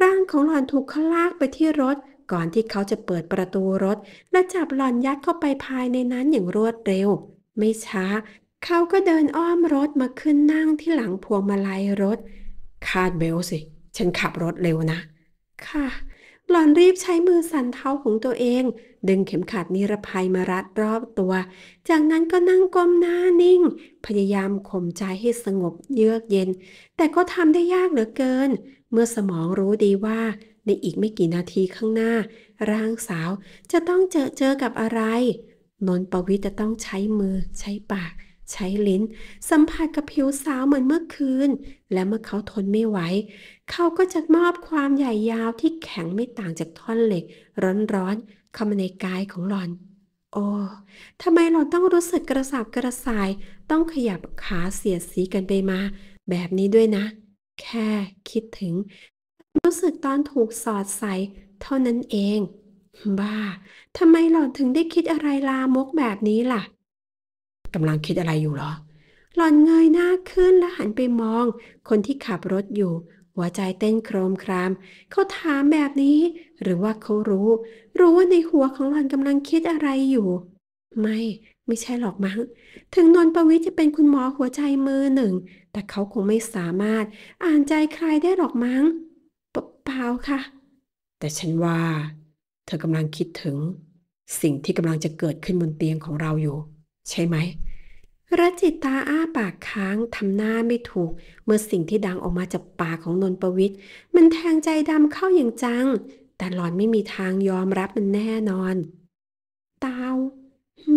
ร่างของหล่อนถูกขลากไปที่รถ ก่อนที่เขาจะเปิดประตูรถ และจับหล่อนยัดเข้าไปภายในนั้นอย่างรวดเร็ว ไม่ช้า เขาก็เดินอ้อมรถมาขึ้นนั่งที่หลังพวงมาลัยรถ คาดเบลสิ ฉันขับรถเร็วนะ ค่ะหล่อนรีบใช้มือสั่นเท้าของตัวเอง ดึงเข็มขัดนิรภัยมารัดรอบตัว จากนั้นก็นั่งก้มหน้านิ่ง พยายามข่มใจให้สงบเยือกเย็น แต่ก็ทำได้ยากเหลือเกิน เมื่อสมองรู้ดีว่าในอีกไม่กี่นาทีข้างหน้า ร่างสาวจะต้องเจอเจอกับอะไร นนปวิจะต้องใช้มือใช้ปากใช้ลิ้น สัมผัสกับผิวสาวเหมือนเมื่อคืน และเมื่อเขาทนไม่ไหวเขาก็จะมอบความใหญ่ยาวที่แข็งไม่ต่างจากท่อนเหล็ก ร้อนๆเข้ามาในกายของหลอน โอ้ทำไมหลอนต้องรู้สึกกระสับกระส่าย ต้องขยับขาเสียดสีกันไปมา แบบนี้ด้วยนะ แค่คิดถึง รู้สึกตอนถูกสอดใส่เท่านั้นเอง บ้าทำไมหลอนถึงได้คิดอะไรลามกแบบนี้ล่ะกำลังคิดอะไรอยู่หรอ หล่อนเงยหน้าขึ้นและหันไปมอง คนที่ขับรถอยู่ หัวใจเต้นโครมคราม เขาถามแบบนี้ หรือว่าเขารู้ รู้ว่าในหัวของหล่อนกำลังคิดอะไรอยู่ ไม่ไม่ใช่หรอกมั้ง ถึงนนประวิทย์จะเป็นคุณหมอหัวใจมือหนึ่ง แต่เขาคงไม่สามารถอ่านใจใครได้หรอกมั้งเปล่าค่ะ แต่ฉันว่า เธอกำลังคิดถึง สิ่งที่กำลังจะเกิดขึ้นบนเตียงของเราอยู่ใช่ไหม รจิตาอ้าปากค้างทำหน้าไม่ถูก เมื่อสิ่งที่ดังออกมาจากปากของนนประวิทย์มันแทงใจดำเข้าอย่างจัง แต่หลอนไม่มีทางยอมรับมันแน่นอน ตาว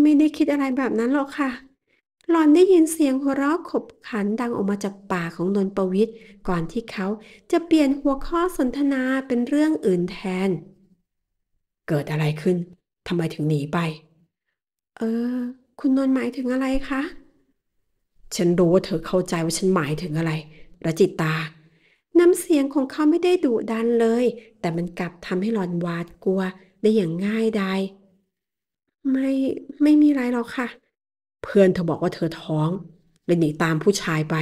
ไม่ได้คิดอะไรแบบนั้นหรอกค่ะ หลอนได้ยินเสียงหัวเราะขบขันดังออกมาจากปากของนนประวิทย์ก่อนที่เขาจะเปลี่ยนหัวข้อสนทนาเป็นเรื่องอื่นแทน เกิดอะไรขึ้น ทำไมถึงหนีไป เออคุณนนท์หมายถึงอะไรคะ ฉันรู้ว่าเธอเข้าใจว่าฉันหมายถึงอะไรระจิตตา น้ำเสียงของเขาไม่ได้ดุดันเลย แต่มันกลับทำให้หลอนหวาดกลัวได้อย่างง่ายดาย ไม่ ไม่มีไรหรอกค่ะ เพื่อนเธอบอกว่าเธอท้องเลยหนีตามผู้ชายไป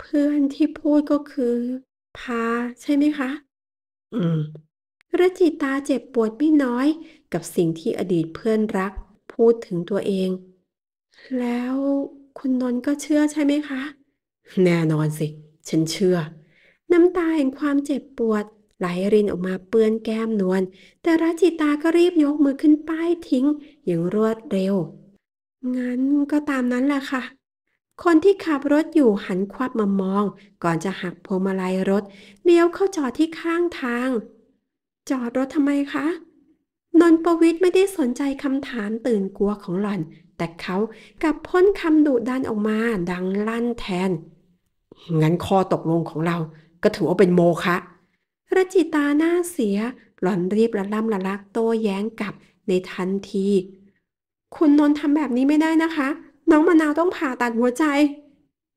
เพื่อนที่พูดก็คือพาใช่ไหมคะ อืมระจิตาเจ็บปวดไม่น้อยกับสิ่งที่อดีตเพื่อนรักพูดถึงตัวเอง แล้วคุณนนก็เชื่อใช่ไหมคะ แน่นอนสิ ฉันเชื่อ น้ำตาแห่งความเจ็บปวด ไหลรินออกมาเปื้อนแก้มนวล แต่รัจิตา ก็รีบยกมือขึ้นป้ายทิ้ง อย่างรวดเร็ว งั้นก็ตามนั้นแหละค่ะ คนที่ขับรถอยู่หันควับมามอง ก่อนจะหักพวงมาลัยรถเลี้ยวเข้าจอดที่ข้างทาง จอดรถทำไมคะนนประวิทย์ไม่ได้สนใจคำถามตื่นกลัวของหล่อน แต่เขากลับพ่นคำดุดันออกมาดังลั่นแทน งั้นข้อตกลงของเราก็ถือว่าเป็นโมคะรจิตาหน้าเสีย หล่อนรีบละล่ำละลักโต้แย้งกลับในทันที คุณนนทำแบบนี้ไม่ได้นะคะ น้องมะนาวต้องผ่าตัดหัวใจ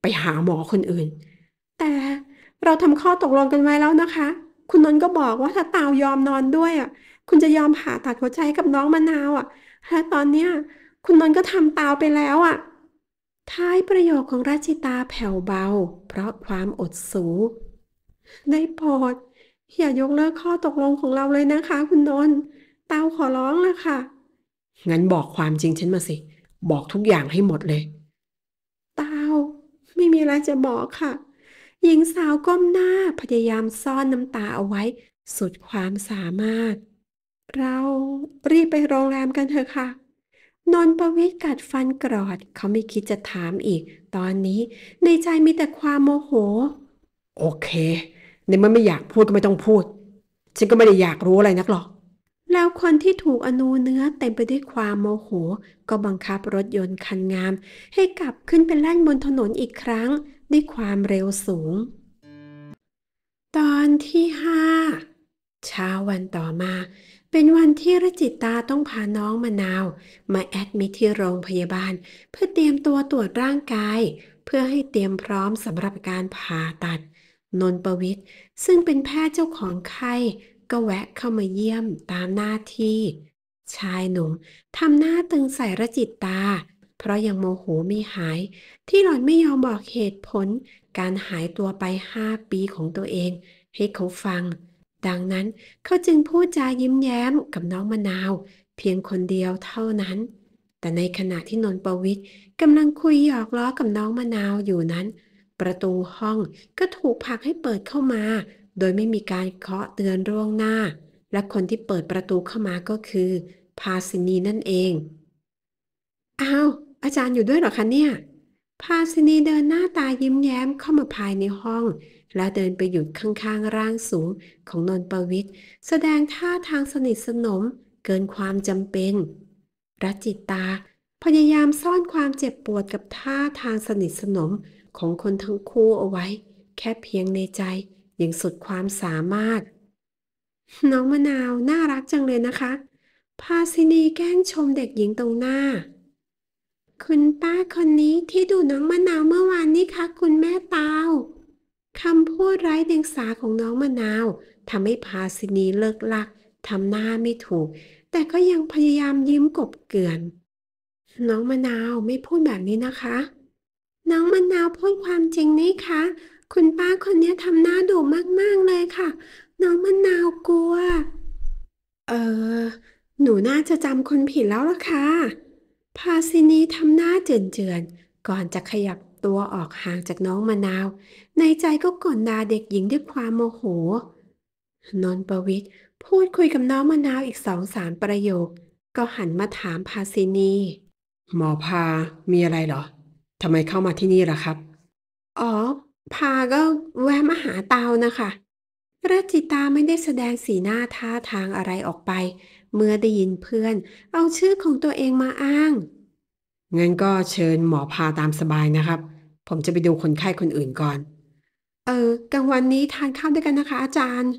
ไปหาหมอคนอื่น แต่เราทำข้อตกลงกันไว้แล้วนะคะ คุณนนก็บอกว่าถ้าตาวยอมนอนด้วยอ่ะคุณจะยอมผ่าตัดหัวใจกับน้องมะนาวอ่ะ และตอนเนี้ยคุณนนท์ก็ทำตาวไปแล้วอ่ะ ท้ายประโยคของราชิตาแผ่วเบา เพราะความอดสูได้โปรดอย่ายกเลิกข้อตกลงของเราเลยนะคะคุณนนท์เตาขอร้องละค่ะ งั้นบอกความจริงฉันมาสิ บอกทุกอย่างให้หมดเลย เตา ไม่มีอะไรจะบอกค่ะ หญิงสาวก้มหน้าพยายามซ่อนน้ำตาเอาไว้ สุดความสามารถเรา รีบไปโรงแรมกันเถอะค่ะนนประวิทกัดฟันกรอดเขาไม่คิดจะถามอีก ตอนนี้ในใจมีแต่ความโมโห โอเค ในเมื่อไม่อยากพูดก็ไม่ต้องพูด ฉันก็ไม่ได้อยากรู้อะไรนักหรอก แล้วคนที่ถูกอนูเนื้อเต็มไปด้วยความโมโห ก็บังคับรถยนต์คันงาม ให้กลับขึ้นไปแล่นบนถนนอีกครั้งด้วยความเร็วสูง ตอนที่ห้าเช้าวันต่อมาเป็นวันที่รจิตตาต้องพาน้องมะนาวมาแอดมิทที่โรงพยาบาลเพื่อเตรียมตัวตรวจร่างกายเพื่อให้เตรียมพร้อมสำหรับการผ่าตัดนนประวิทย์ซึ่งเป็นแพทย์เจ้าของไข้ก็แวะเข้ามาเยี่ยมตามหน้าที่ชายหนุ่มทำหน้าตึงใส่รจิตตาเพราะยังโมโหไม่หายที่หล่อนไม่ยอมบอกเหตุผลการหายตัวไปห้าปีของตัวเองให้เขาฟังดังนั้นเขาจึงพูดจายิ้มแย้มกับน้องมะนาว เพียงคนเดียวเท่านั้น แต่ในขณะที่นนประวิทย์กำลังคุยหยอกล้อกับน้องมะนาวอยู่นั้น ประตูห้องก็ถูกผลักให้เปิดเข้ามา โดยไม่มีการเคาะเตือนร่วงหน้า และคนที่เปิดประตูเข้ามาก็คือพาสินีนั่นเอง อ้าวอาจารย์อยู่ด้วยหรอคะเนี่ยพาสินีเดินหน้าตายิ้มแย้มเข้ามาภายในห้องแล้วเดินไปหยุดข้างๆร่างสูงของนนประวิทย์แสดงท่าทางสนิทสนมเกินความจำเป็นรัจิตา พยายามซ่อนความเจ็บปวดกับท่าทางสนิทสนมของคนทั้งคู่เอาไว้ แค่เพียงในใจอย่างสุดความสามารถ น้องมะนาวน่ารักจังเลยนะคะพาซินีแกล้งชมเด็กหญิงตรงหน้า คุณป้าคนนี้ที่ดูน้องมะนาวเมื่อวานดไร้เดียงสาของน้องมะนาวทำให้พาสินีเลิกลักทำหน้าไม่ถูก แต่ก็ยังพยายามยิ้มกบเกลื่อน น้องมะนาวไม่พูดแบบนี้นะคะ น้องมะนาวพูดความจริงนี่คะคุณป้าคนนี้ทำหน้าดุมากๆเลยค่ะ น้องมะนาวกลัว เออหนูน่าจะจำคนผิดแล้วล่ะคะ่ะพาซินีทำหน้าเจือนๆก่อนจะขยับตัวออกห่างจากน้องมะนาว ในใจก็กดนาเด็กหญิงด้วยความโมโหนนประวิทย์พูดคุยกับน้องมะนาวอีกสองสามประโยคก็หันมาถามภาซินีหมอพา มีอะไรเหรอ ทำไมเข้ามาที่นี่ล่ะครับ อ๋อ พาก็แวะมาหาเตานะคะรัจิตาไม่ได้แสดงสีหน้าท่าทางอะไรออกไป เมื่อได้ยินเพื่อน เอาชื่อของตัวเองมาอ้างงั้นก็เชิญหมอพาตามสบายนะครับ ผมจะไปดูคนไข้คนอื่นก่อน เออ กลางวันนี้ทานข้าวด้วยกันนะคะอาจารย์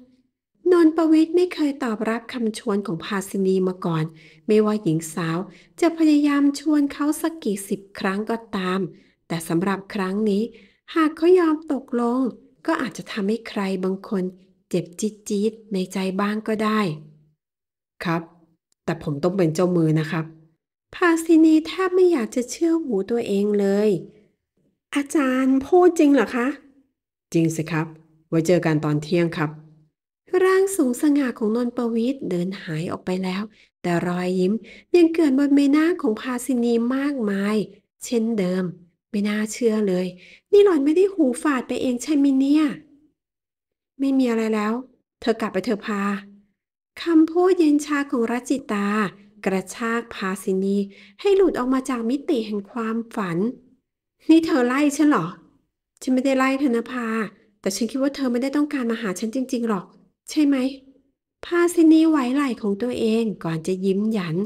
นนประวิทย์ไม่เคยตอบรับคำชวนของพาสินีมาก่อน ไม่ว่าหญิงสาวจะพยายามชวนเขาสักกี่สิบครั้งก็ตาม แต่สำหรับครั้งนี้ หากเขายอมตกลง ก็อาจจะทำให้ใครบางคนเจ็บจี๊ดดในใจบ้างก็ได้ ครับ แต่ผมต้องเป็นเจ้ามือนะครับพาสินีแทบไม่อยากจะเชื่อหูตัวเองเลย อาจารย์พูดจริงเหรอคะ จริงสิครับ ไว้เจอกันตอนเที่ยงครับ ร่างสูงสง่าของนนประวิทย์เดินหายออกไปแล้ว แต่รอยยิ้มยังเกิดบนใบหน้าของพาสินีมากมาย เช่นเดิมไม่น่าเชื่อเลย นี่หล่อนไม่ได้หูฝาดไปเองใช่ไหมเนี่ย ไม่มีอะไรแล้ว เธอกลับไปเธอพาคำพูดเย็นชาของรัจิตากระชากพาซินีให้หลุดออกมาจากมิติแห่งความฝัน นี่เธอไล่ฉันเหรอฉันไม่ได้ไล่เธอนะพา แต่ฉันคิดว่าเธอไม่ได้ต้องการมาหาฉันจริงๆหรอก ใช่ไหมพาซินีไหวไหลของตัวเองก่อนจะยิ้มหยัน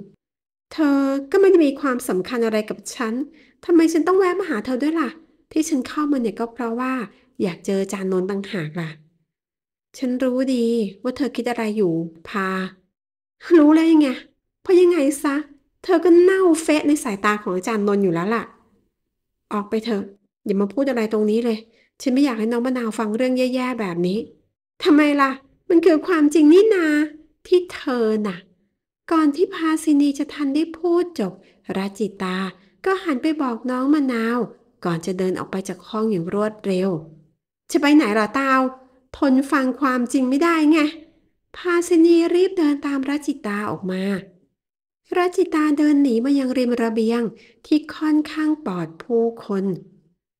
เธอก็ไม่ได้มีความสำคัญอะไรกับฉันทำไมฉันต้องแวะมาหาเธอด้วยล่ะที่ฉันเข้ามาเนี่ยก็เพราะว่า อยากเจอจานนนต่างหากล่ะฉันรู้ดีว่าเธอคิดอะไรอยู่พา รู้แล้วยังไงเพราะยังไงซะ เธอก็เน่าเฟะในสายตาของอาจารย์นนท์อยู่แล้วล่ะ ออกไปเถอะอย่ามาพูดอะไรตรงนี้เลย ฉันไม่อยากให้น้องมะนาวฟังเรื่องแย่ๆแบบนี้ทำไมล่ะมันคือความจริงนี่นาที่เธอน่ะ ก่อนที่พาสินีจะทันได้พูดจบราจิตา ก็หันไปบอกน้องมะนาว ก่อนจะเดินออกไปจากห้องอย่างรวดเร็วจะไปไหนล่ะตาวทนฟังความจริงไม่ได้ไงพาสินีรีบเดินตามราจิตาออกมารัจิตาเดินหนีมายังริมระเบียงที่ค่อนข้างปลอดผู้คน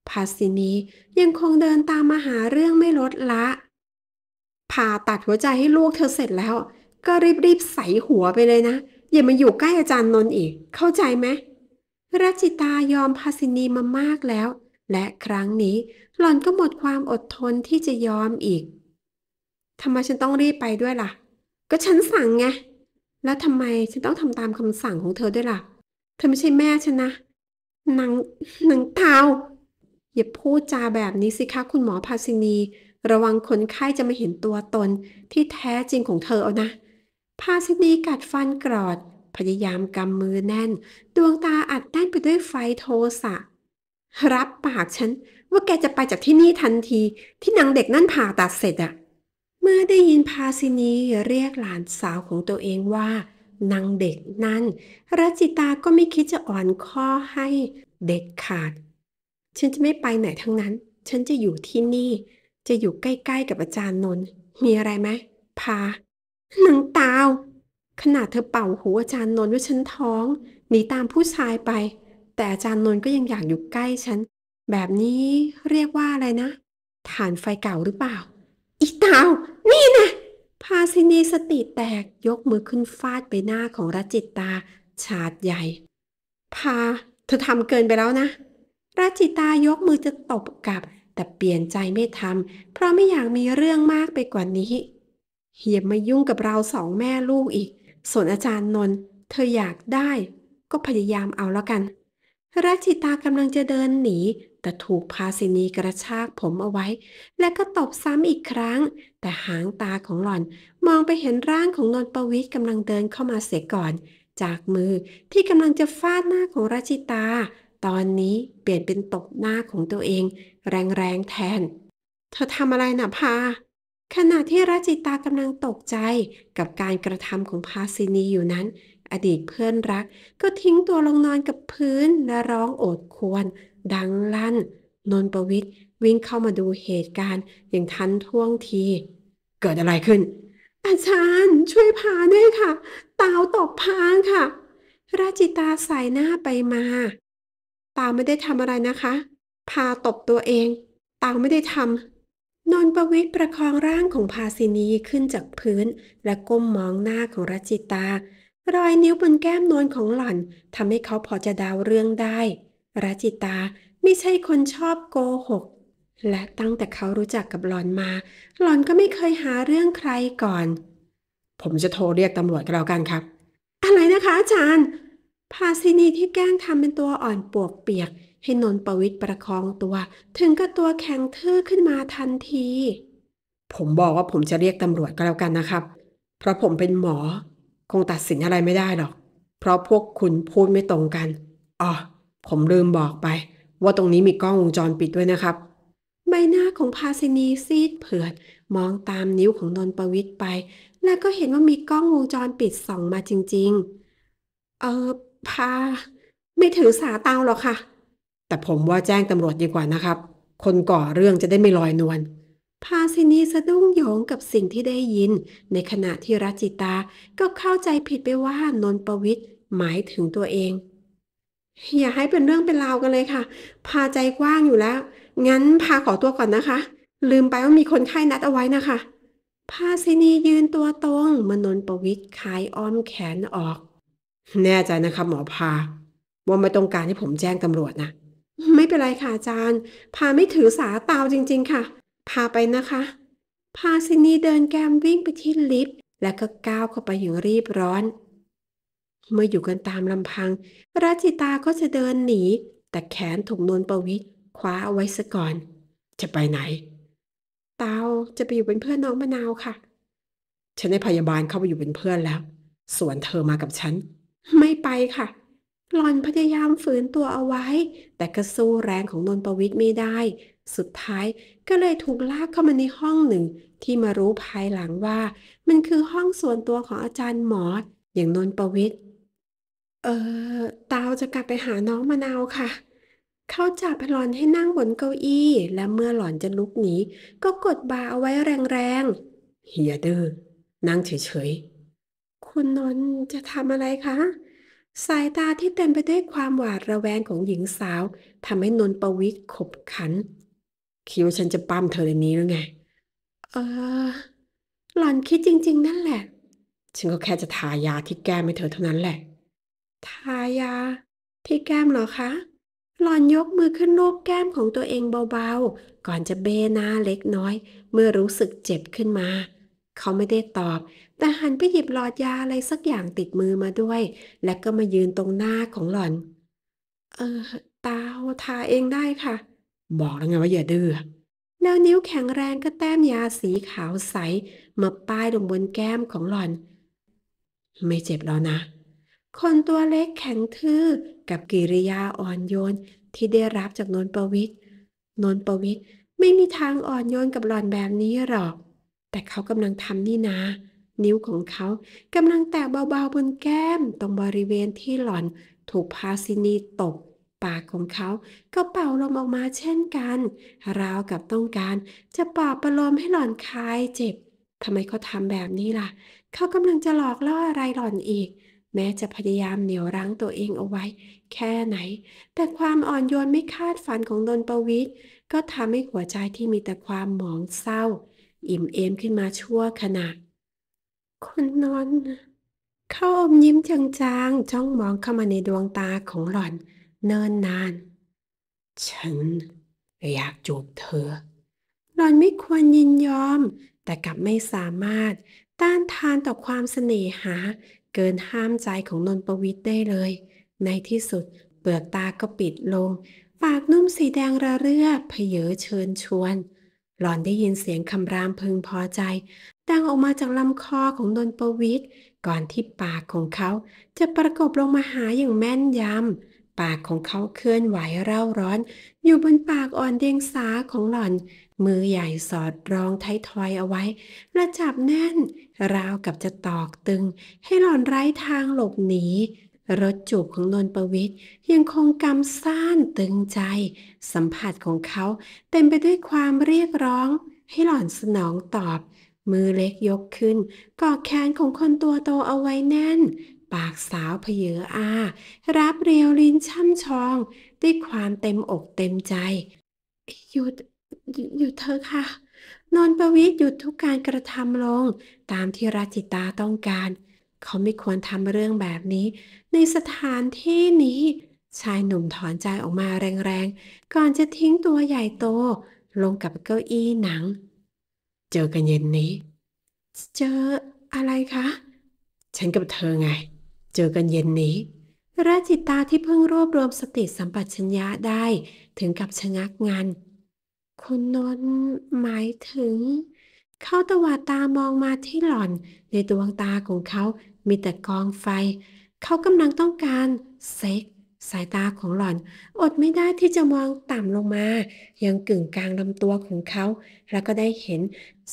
ภาสินียังคงเดินตามมาหาเรื่องไม่ลดละผ่าตัดหัวใจให้ลูกเธอเสร็จแล้ว ก็รีบๆใส่หัวไปเลยนะอย่ามาอยู่ใกล้อาจารย์นนท์อีก เข้าใจไหมรัจิตายอมภาสินีมามากแล้วและครั้งนี้หล่อนก็หมดความอดทนที่จะยอมอีกทำไมฉันต้องรีบไปด้วยล่ะ ก็ฉันสั่งไงแล้วทำไมฉันต้องทำตามคำสั่งของเธอด้วยล่ะ เธอไม่ใช่แม่ฉันนะ นางนางเทาอย่าพูดจาแบบนี้สิคะคุณหมอภาสินี ระวังคนไข้จะมาเห็นตัวตนที่แท้จริงของเธอเอานะ ภาสินีกัดฟันกรอด พยายามกำมือแน่น ดวงตาอัดแน่นไปด้วยไฟโทสะ รับปากฉันว่าแกจะไปจากที่นี่ทันที ที่นางเด็กนั่นผ่าตัดเสร็จอะเมื่อได้ยินพาสินีเรียกหลานสาวของตัวเองว่านางเด็กนั่นรัจิตาก็ไม่คิดจะอ่อนข้อให้เด็กขาด ฉันจะไม่ไปไหนทั้งนั้น ฉันจะอยู่ที่นี่ จะอยู่ใกล้ๆกับอาจารย์นนท์มีอะไรไหมพาหนังตาวขนาดเธอเป่าหูอาจารย์นนท์ว่าฉันท้องหนีตามผู้ชายไป แต่อาจารย์นนท์ก็ยังอยากอยู่ใกล้ฉัน แบบนี้เรียกว่าอะไรนะ ฐานไฟเก่าหรือเปล่าีตาวนี่นะพาสินีสติแตกยกมือขึ้นฟาดไปหน้าของรจิตตาฉาดใหญ่ พา เธอทำเกินไปแล้วนะรจิตายกมือจะตบกลับ แต่เปลี่ยนใจไม่ทำเพราะไม่อยากมีเรื่องมากไปกว่านี้เฮียมายุ่งกับเราสองแม่ลูกอีกส่วนอาจารย์นนท์เธออยากได้ ก็พยายามเอาแล้วกันรัจิตากำลังจะเดินหนีแต่ถูกพาสินีกระชากผมเอาไว้ และก็ตบซ้ำอีกครั้ง แต่หางตาของหล่อน มองไปเห็นร่างของนนประวิทย์กำลังเดินเข้ามาเสียก่อน จากมือที่กำลังจะฟาดหน้าของราชิตา ตอนนี้เปลี่ยนเป็นตบหน้าของตัวเอง แรงๆแทน เธอทำอะไรนะพา ขณะที่ราจิตากำลังตกใจกับการกระทำของพาซินีอยู่นั้น อดีตเพื่อนรัก ก็ทิ้งตัวลงนอนกับพื้นและร้องโอดควรดังลั่น นนประวิทย์ วิ่งเข้ามาดูเหตุการณ์ อย่างทันท่วงที เกิดอะไรขึ้น อาจารย์ช่วยพาด้วยค่ะ ตาวตกพานค่ะราจิตาสายหน้าไปมา ตาวไม่ได้ทำอะไรนะคะ พาตบตัวเอง ตาวไม่ได้ทำนนประวิทย์ประคองร่างของพาสินีขึ้นจากพื้นและก้มมองหน้าของราจิตา รอยนิ้วบนแก้มนวลของหล่อนทำให้เขาพอจะดาวเรื่องได้รจิตาไม่ใช่คนชอบโกหกและตั้งแต่เขารู้จักกับหลอนมาหลอนก็ไม่เคยหาเรื่องใครก่อน ผมจะโทรเรียกตำรวจก็แล้วกันครับ อะไรนะคะ อาจารย์พาซินีที่แกล้งทำเป็นตัวอ่อนปวกเปียก ให้นนประวิตรประคองตัว ถึงกับตัวแข็งทื่อขึ้นมาทันที ผมบอกว่าผมจะเรียกตำรวจก็แล้วกันนะครับ เพราะผมเป็นหมอ คงตัดสินอะไรไม่ได้หรอก เพราะพวกคุณพูดไม่ตรงกันอ๋อผมลืมบอกไปว่าตรงนี้มีกล้องวงจรปิดด้วยนะครับ ใบหน้าของพาสินีซีดเผือด มองตามนิ้วของนนประวิทย์ไป แล้วก็เห็นว่ามีกล้องวงจรปิดส่องมาจริงๆ เออพา ไม่ถือสาเตาหรอกค่ะแต่ผมว่าแจ้งตำรวจดีกว่านะครับ คนก่อเรื่องจะได้ไม่ลอยนวลพาสินีสะดุ้งโยงกับสิ่งที่ได้ยิน ในขณะที่รัจิตาก็เข้าใจผิดไปว่านนประวิทย์หมายถึงตัวเองอย่าให้เป็นเรื่องเป็นราวกันเลยค่ะ พาใจกว้างอยู่แล้ว งั้นพาขอตัวก่อนนะคะ ลืมไปว่ามีคนไข้นัดเอาไว้นะคะ พาซินียืนตัวตรง มนนประวิทย์คายอ้อมแขนออก แน่ใจนะคะหมอพา ว่าไม่ต้องการให้ผมแจ้งตำรวจนะ ไม่เป็นไรค่ะอาจารย์ พาไม่ถือสาตาวจริงๆค่ะ พาไปนะคะ พาซินีเดินแกมวิ่งไปที่ลิฟต์ แล้วก็ก้าวเข้าไปอย่างรีบร้อนเมื่ออยู่กันตามลำพังราจิตาก็จะเดินหนี แต่แขนถูกนวลประวิทคว้าเอาไว้ซะก่อน จะไปไหน เตาจะไปอยู่เป็นเพื่อนน้องมะนาวค่ะ ฉันให้พยาบาลเข้าไปอยู่เป็นเพื่อนแล้ว ส่วนเธอมากับฉัน ไม่ไปค่ะ หลอนพยายามฝืนตัวเอาไว้ แต่ก็สู้แรงของนนประวิทย์ไม่ได้ สุดท้ายก็เลยถูกลากเข้ามาในห้องหนึ่งที่มารู้ภายหลังว่า มันคือห้องส่วนตัวของอาจารย์หมออย่างนนประวิทยเออตาวจะกลับไปหาน้องมะนาวค่ะ เขาจับหลอนให้นั่งบนเก้าอี้ และเมื่อหลอนจะลุกหนีก็กดบาเอาไว้แรงๆ เฮียดือนั่งเฉย ๆ คุณนนจะทำอะไรคะสายตาที่เต็มไปด้วยความหวาดระแวงของหญิงสาวทำให้นนประวิย์ขบขัน คิดว่าฉันจะปั้มเธอในนี้แล้วไง เออหลอนคิดจริง ๆ นั่นแหละฉันก็แค่จะทายาที่แก้ไม่เธอเท่านั้นแหละทายาที่แก้มเหรอคะ หล่อนยกมือขึ้นโูบแก้มของตัวเองเบาๆ ก่อนจะเบหน้าเล็กน้อย เมื่อรู้สึกเจ็บขึ้นมา เขาไม่ได้ตอบ แต่หันไปหยิบหลอดยาอะไรสักอย่างติดมือมาด้วย และก็มายืนตรงหน้าของหล่อน เออ ตาทาเองได้ค่ะ บอกแล้วไงว่าอย่าดื้อแล้วนิ้วแข็งแรงก็แต้มยาสีขาวใส มาป้ายลงบนแก้มของหล่อน ไม่เจ็บแล้วนะคนตัวเล็กแข็งทื่อกับกิริยาอ่อนโยนที่ได้รับจากนนประวิทย์นนประวิทย์ไม่มีทางอ่อนโยนกับหล่อนแบบนี้หรอกแต่เขากำลังทำนี่นะนิ้วของเขากำลังแตะเบาๆบนแก้มตรงบริเวณที่หล่อนถูกพาซินีตบปากของเขาก็เป่าลมออกมาเช่นกัน ราวกับต้องการจะปอบประโลมให้หล่อนคลายเจ็บทำไมเขาทำแบบนี้ล่ะ เขากำลังจะหลอกล่ออะไรหล่อนอีกแม้จะพยายามเหนี่ยวรั้งตัวเองเอาไว้แค่ไหน แต่ความอ่อนโยนไม่คาดฝันของดนประวิทย์ก็ทำให้หัวใจที่มีแต่ความหมองเศร้า อิ่มเอมขึ้นมาชั่วขณะ คนนอนเข้าอมยิ้มจางๆ จ้องมองเข้ามาในดวงตาของหล่อน เนิ่นนาน ฉัน อยากจูบเธอ หล่อนไม่ควรยินยอม แต่กลับไม่สามารถต้านทานต่อความเสน่หาเกินห้ามใจของนนประวิทย์ได้เลย ในที่สุดเปลือกตาก็ปิดลง ปากนุ่มสีแดงระเรื่อเพเยอเชิญชวน หล่อนได้ยินเสียงคำรามพึงพอใจดังออกมาจากลำคอของนนประวิทย์ก่อนที่ปากของเขา จะประกบลงมาหาอย่างแม่นยำ ปากของเขาเคลื่อนไหวเร่าร้อน อยู่บนปากอ่อนเดียงสาของหล่อนมือใหญ่สอดรองไททอยเอาไว้ และจับแน่น ราวกับจะตอกตึง ให้หล่อนไร้ทางหลบหนี รถจูบของนนประวิทย์ยังคงกำซ่านตึงใจ สัมผัสของเขาเต็มไปด้วยความเรียกร้อง ให้หล่อนสนองตอบ มือเล็กยกขึ้นกอดแขนของคนตัวโตเอาไว้แน่น ปากสาวเพเยออา รับเรียวลิ้นช่ำชอง ด้วยความเต็มอกเต็มใจ หยุดหยุดเธอะค่ะนนประวิย์หยุดทุกการกระทำลง ตามที่ราจิตาต้องการ เขาไม่ควรทำเรื่องแบบนี้ ในสถานที่นี้ ชายหนุ่มถอนใจออกมาแรงๆ ก่อนจะทิ้งตัวใหญ่โต ลงกับเก้าอี้หนัง เจอกันเย็นนี้ เจออะไรคะ ฉันกับเธอไง เจอกันเย็นนี้ ราจิตาที่เพิ่งรวบรวมสติสัมปชัญญะได้ ถึงกับชะงักงันคุณนนท์หมายถึงเขาตวาดตามองมาที่หล่อน ในดวงตาของเขา มีแต่กองไฟ เขากำลังต้องการ เซ็กสายตาของหล่อน อดไม่ได้ที่จะมองต่ำลงมา ยังกึ่งกลางลำตัวของเขา แล้วก็ได้เห็น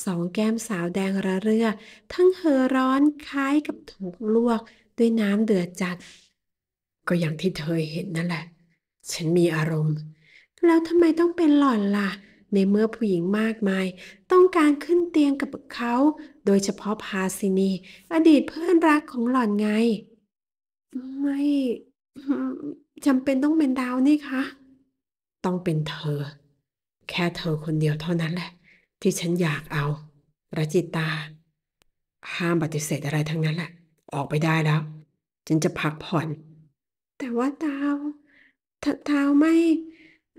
สองแก้มสาวแดงระเรื่อ ทั้งเฮอร้อนคล้ายกับถูกลวกด้วยน้ำเดือดจัด ก็อย่างที่เธอเห็นนั่นแหละ ฉันมีอารมณ์ แล้วทำไมต้องเป็นหล่อนล่ะในเมื่อผู้หญิงมากมายต้องการขึ้นเตียงกับเขา โดยเฉพาะพาซินี อดีตเพื่อนรักของหล่อนไง ไม่ จำเป็นต้องเป็นดาวนี่คะ ต้องเป็นเธอ แค่เธอคนเดียวเท่านั้นแหละ ที่ฉันอยากเอาระจิตา ห้ามปฏิเสธอะไรทั้งนั้นแหละ ออกไปได้แล้ว ฉันจะพักผ่อน แต่ว่าดาวดาวไม่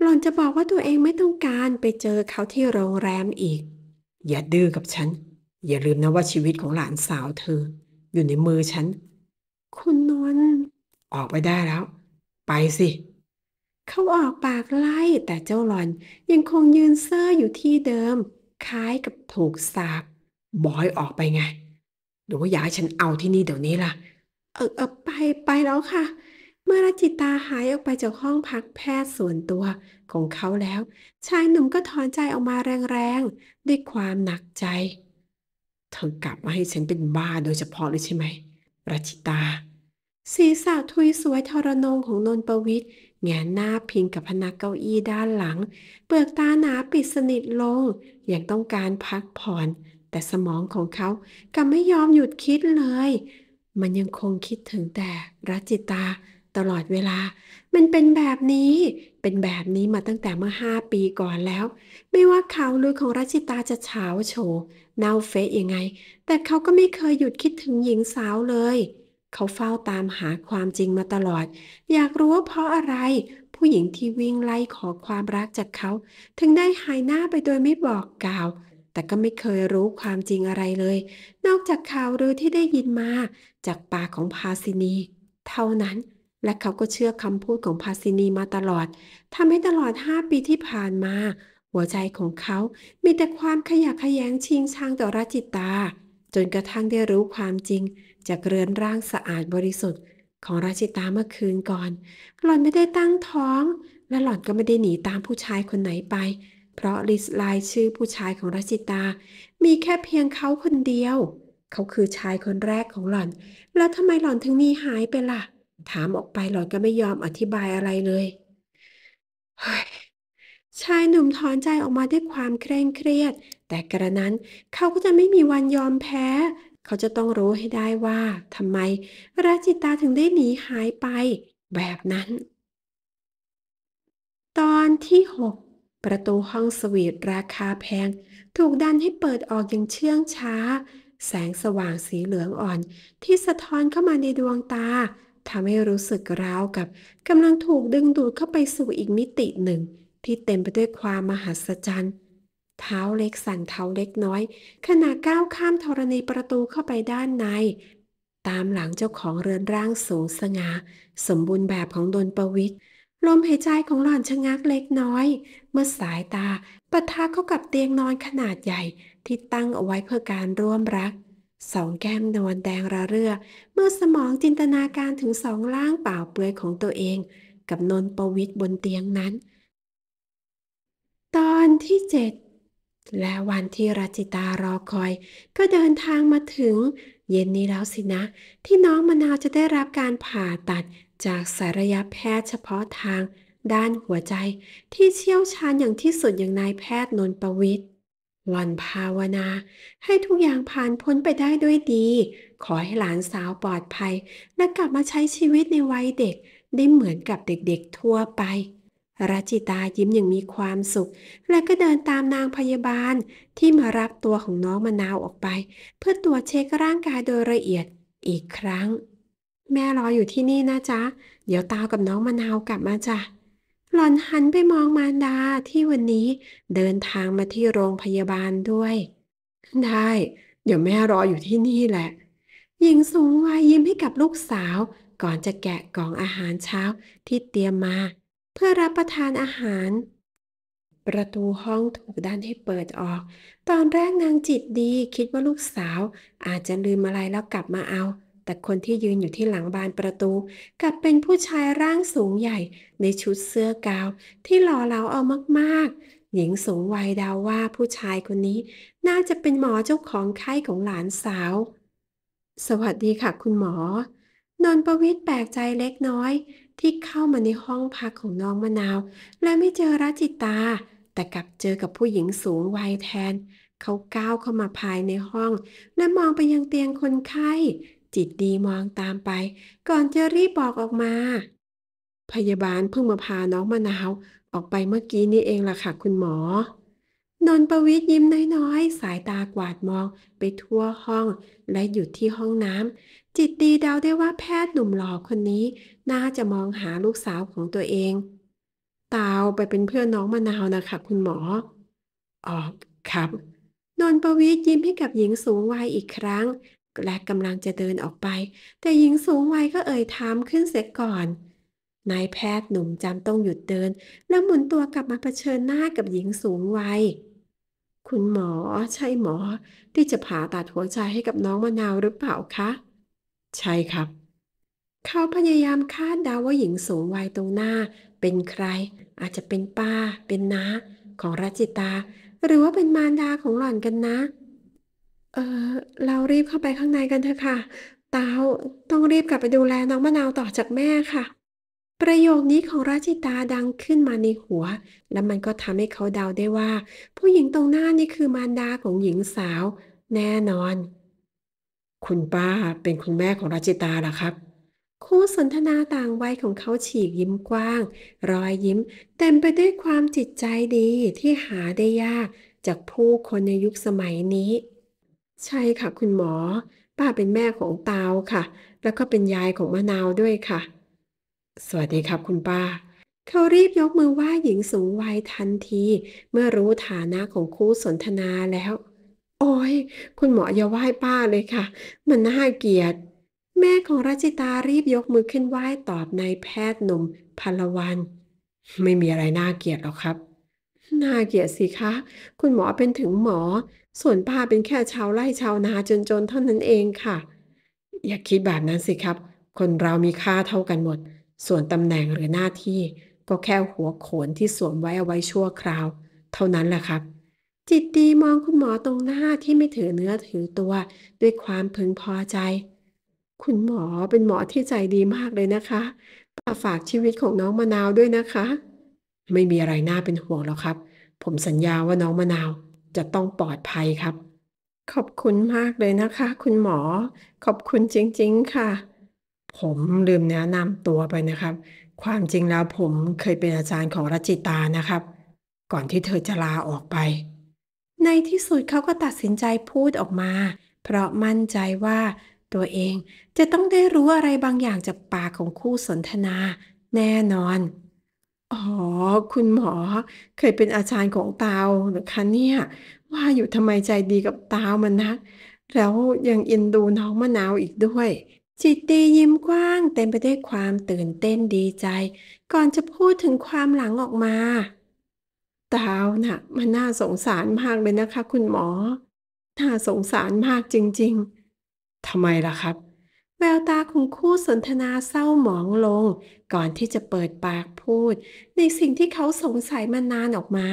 หล่อนจะบอกว่าตัวเองไม่ต้องการไปเจอเขาที่โรงแรมอีก อย่าดื้อกับฉัน อย่าลืมนะว่าชีวิตของหลานสาวเธอ อยู่ในมือฉัน คุณนนท์ออกไปได้แล้ว ไปสิ เขาออกปากไล่แต่เจ้าหล่อนยังคงยืนเซ่ออยู่ที่เดิม คล้ายกับถูกสาบ บอยออกไปไง หรือว่าอยากให้ฉันเอาที่นี่เดี๋ยวนี้ล่ะ เออเออไปไปแล้วค่ะเมื่อรจิตาหายออกไปจากห้องพักแพทย์ส่วนตัว ของเขาแล้ว ชายหนุ่มก็ถอนใจออกมาแรงๆ ด้วยความหนักใจ เธอกลับมาให้ฉันเป็นบ้าโดยเฉพาะเลยใช่ไหม รจิตา ศีรษะทุยสวยทรนงของนนประวิทย์แงนหน้าพิงกับพนักเก้าอี้ด้านหลัง เปลือกตาหนาปิดสนิทลง อย่างต้องการพักผ่อน แต่สมองของเขาก็ไม่ยอมหยุดคิดเลย มันยังคงคิดถึงแต่รจิตาตลอดเวลา มันเป็นแบบนี้ เป็นแบบนี้มาตั้งแต่เมื่อห้าปีก่อนแล้ว ไม่ว่าเขาลือของรัชิตาจะเฉาโฉ เน่าเฟะยังไง แต่เขาก็ไม่เคยหยุดคิดถึงหญิงสาวเลย เขาเฝ้าตามหาความจริงมาตลอด อยากรู้ว่าเพราะอะไร ผู้หญิงที่วิ่งไล่ขอความรักจากเขา ถึงได้หายหน้าไปโดยไม่บอกกล่าว แต่ก็ไม่เคยรู้ความจริงอะไรเลย นอกจากข่าวรือที่ได้ยินมา จากปากของพาซินี เท่านั้นและเขาก็เชื่อคำพูดของพาซินีมาตลอด ทำให้ตลอดห้าปีที่ผ่านมา หัวใจของเขามีแต่ความขยะแขยงชิงชังต่อราจิตา จนกระทั่งได้รู้ความจริงจากเรือนร่างสะอาดบริสุทธิ์ ของราชิตาเมื่อคืนก่อน หล่อนไม่ได้ตั้งท้อง และหล่อนก็ไม่ได้หนีตามผู้ชายคนไหนไป เพราะลิสไลชื่อผู้ชายของราชิตามีแค่เพียงเขาคนเดียว เขาคือชายคนแรกของหล่อน แล้วทำไมหล่อนถึงมีหายไปละ่ะถามออกไปหล่อนก็ไม่ยอมอธิบายอะไรเลย ชายหนุ่มถอนใจออกมาด้วยความเคร่งเครียด แต่กระนั้นเขาก็จะไม่มีวันยอมแพ้ เขาจะต้องรู้ให้ได้ว่าทำไมราจิตาถึงได้หนีหายไป แบบนั้น ตอนที่ 6 ประตูห้องสวีทราคาแพง ถูกดันให้เปิดออกอย่างเชื่องช้า แสงสว่างสีเหลืองอ่อน ที่สะท้อนเข้ามาในดวงตาทำให้รู้สึกร้าวกับกำลังถูกดึงดูดเข้าไปสู่อีกมิติหนึ่งที่เต็มไปด้วยความมหัศจรรย์เท้าเล็กสั่นเท้าเล็กน้อยขณะก้าวข้ามธรณีประตูเข้าไปด้านใน ตามหลังเจ้าของเรือนร่างสูงสง่าสมบูรณ์แบบของดนประวิทย์ลมหายใจของหล่อนชะงักเล็กน้อยเมื่อสายตาปะทะเข้ากับเตียงนอนขนาดใหญ่ที่ตั้งเอาไว้เพื่อการร่วมรักสองแก้มนวลแดงระเรื่อเมื่อสมองจินตนาการถึงสองล่างเปล่าเปลือยของตัวเอง กับนนปวิทย์บนเตียงนั้น ตอนที่เจ็ดและวันที่รจิตารอคอยก็เดินทางมาถึงเย็นนี้แล้วสินะ ที่น้องมะนาวจะได้รับการผ่าตัดจากสารยแพทย์เฉพาะทางด้านหัวใจที่เชี่ยวชาญอย่างที่สุดอย่างนายแพทย์นนประวิทย์วันภาวนาให้ทุกอย่างผ่านพ้นไปได้ด้วยดี ขอให้หลานสาวปลอดภัยและกลับมาใช้ชีวิตในวัยเด็กได้เหมือนกับเด็กๆทั่วไปรัจิตายิ้มอย่างมีความสุขและก็เดินตามนางพยาบาลที่มารับตัวของน้องมะนาวออกไป เพื่อตรวจเช็คร่างกายโดยละเอียดอีกครั้ง แม่รออยู่ที่นี่นะจ๊ะ เดี๋ยวตากับน้องมะนาวกลับมาจ้ะหล่อนหันไปมองมารดาที่วันนี้เดินทางมาที่โรงพยาบาลด้วยได้ เดี๋ยวแม่รออยู่ที่นี่แหละ หญิงสูงวัยยิ้มให้กับลูกสาว ก่อนจะแกะกล่องอาหารเช้าที่เตรียมมา เพื่อรับประทานอาหาร ประตูห้องถูกดันให้เปิดออก ตอนแรกนางจิตดีคิดว่าลูกสาวอาจจะลืมอะไรแล้วกลับมาเอาแต่คนที่ยืนอยู่ที่หลังบานประตู กลับเป็นผู้ชายร่างสูงใหญ่ ในชุดเสื้อกาว ที่หล่อเหลาเอามากๆ หญิงสูงวัยดาวว่าผู้ชายคนนี้ น่าจะเป็นหมอเจ้าของไข้ของหลานสาว สวัสดีค่ะ คุณหมอ นนประวิทย์แปลกใจเล็กน้อย ที่เข้ามาในห้องพักของน้องมะนาวและไม่เจอรัจิตา แต่กลับเจอกับผู้หญิงสูงวัยแทน เขาก้าวเข้ามาภายในห้องและมองไปยังเตียงคนไข้จิตดีมองตามไป ก่อนจะรีบบอกออกมา พยาบาลเพิ่งมาพาน้องมะนาว ออกไปเมื่อกี้นี้เองล่ะค่ะคุณหมอ นนประวิทยิ้มน้อยๆ สายตากวาดมองไปทั่วห้องและหยุดที่ห้องน้ำจิตดี เดาได้ว่าแพทย์หนุ่มหล่อคนนี้ น่าจะมองหาลูกสาวของตัวเอง ตาวไปเป็นเพื่อนน้องมะนาวนะคะคุณหมออ๋อครับนนประวิทยิ้มให้กับหญิงสูงวัยอีกครั้งและกำลังจะเดินออกไป แต่หญิงสูงวัยก็เอ่ยถามขึ้นเสียก่อน นายแพทย์หนุ่มจำต้องหยุดเดิน แล้วหมุนตัวกลับมาเผชิญหน้ากับหญิงสูงวัย คุณหมอใช่หมอ ที่จะผ่าตัดหัวใจให้กับน้องมะนาวหรือเปล่าคะ ใช่ครับ เขาพยายามคาดเดาว่าหญิงสูงวัยตรงหน้า เป็นใคร อาจจะเป็นป้า เป็นน้าของรัจิตา หรือว่าเป็นมารดาของหล่อนกันนะเออเรารีบเข้าไปข้างในกันเถอะค่ะตาวต้องรีบกลับไปดูแลน้องมะนาวต่อจากแม่ค่ะ ประโยคนี้ของราชิตาดังขึ้นมาในหัว และมันก็ทำให้เขาเดาได้ว่า ผู้หญิงตรงหน้านี่คือมารดาของหญิงสาว แน่นอน คุณป้าเป็นคุณแม่ของราชิตาหรอครับ คู่สนทนาต่างวัยของเขาฉีกยิ้มกว้าง รอยยิ้มเต็มไปด้วยความจิตใจดีที่หาได้ยาก จากผู้คนในยุคสมัยนี้ใช่ค่ะคุณหมอ ป้าเป็นแม่ของตาวค่ะ แล้วก็เป็นยายของมะนาวด้วยค่ะ สวัสดีครับคุณป้าเขารีบยกมือไหว้หญิงสูงวัยทันที เมื่อรู้ฐานะของคู่สนทนาแล้ว โอ้ยคุณหมออย่าไหว้ป้าเลยค่ะ มันน่าเกลียดแม่ของรัชิตารีบยกมือขึ้นไหว้ตอบนายแพทย์หนุ่มพลวัน ไม่มีอะไรน่าเกลียดหรอกครับ น่าเกลียดสิคะ คุณหมอเป็นถึงหมอส่วนป้าเป็นแค่ชาวไร่ชาวนาจนๆเท่านั้นเองค่ะ อย่าคิดแบบนั้นสิครับ คนเรามีค่าเท่ากันหมด ส่วนตำแหน่งหรือหน้าที่ ก็แค่หัวโขนที่สวมไว้ เอาไว้ชั่วคราว เท่านั้นแหละครับ จิต ดี มองคุณหมอตรงหน้าที่ไม่ถือเนื้อถือตัวด้วยความพึงพอใจ คุณหมอเป็นหมอที่ใจดีมากเลยนะคะป้าฝากชีวิตของน้องมะนาวด้วยนะคะ ไม่มีอะไรน่าเป็นห่วงแล้วครับ ผมสัญญาว่าน้องมะนาวจะต้องปลอดภัยครับ ขอบคุณมากเลยนะคะ คุณหมอ ขอบคุณจริงๆ ค่ะ ผมลืมแนะนำตัวไปนะครับ ความจริงแล้วผมเคยเป็นอาจารย์ของรจิตานะครับ ก่อนที่เธอจะลาออกไป ในที่สุดเขาก็ตัดสินใจพูดออกมา เพราะมั่นใจว่าตัวเองจะต้องได้รู้อะไรบางอย่างจากปากของคู่สนทนา แน่นอนอ๋อ คุณหมอเคยเป็นอาจารย์ของเตาหรอคะเนี่ย ว่าอยู่ทำไมใจดีกับเตามันนักแล้วยังเอ็นดูน้องมะนาวอีกด้วย จิตตียิ้มกว้างเต็มไปด้วยความตื่นเต้นดีใจ ก่อนจะพูดถึงความหลังออกมา เตาน่ะ มันน่าสงสารมากเลยนะคะ คุณหมอน่าสงสารมากจริงๆทำไมล่ะครับแววตาของคู่สนทนาเศร้าหมองลง ก่อนที่จะเปิดปากพูด ในสิ่งที่เขาสงสัยมานานออกมา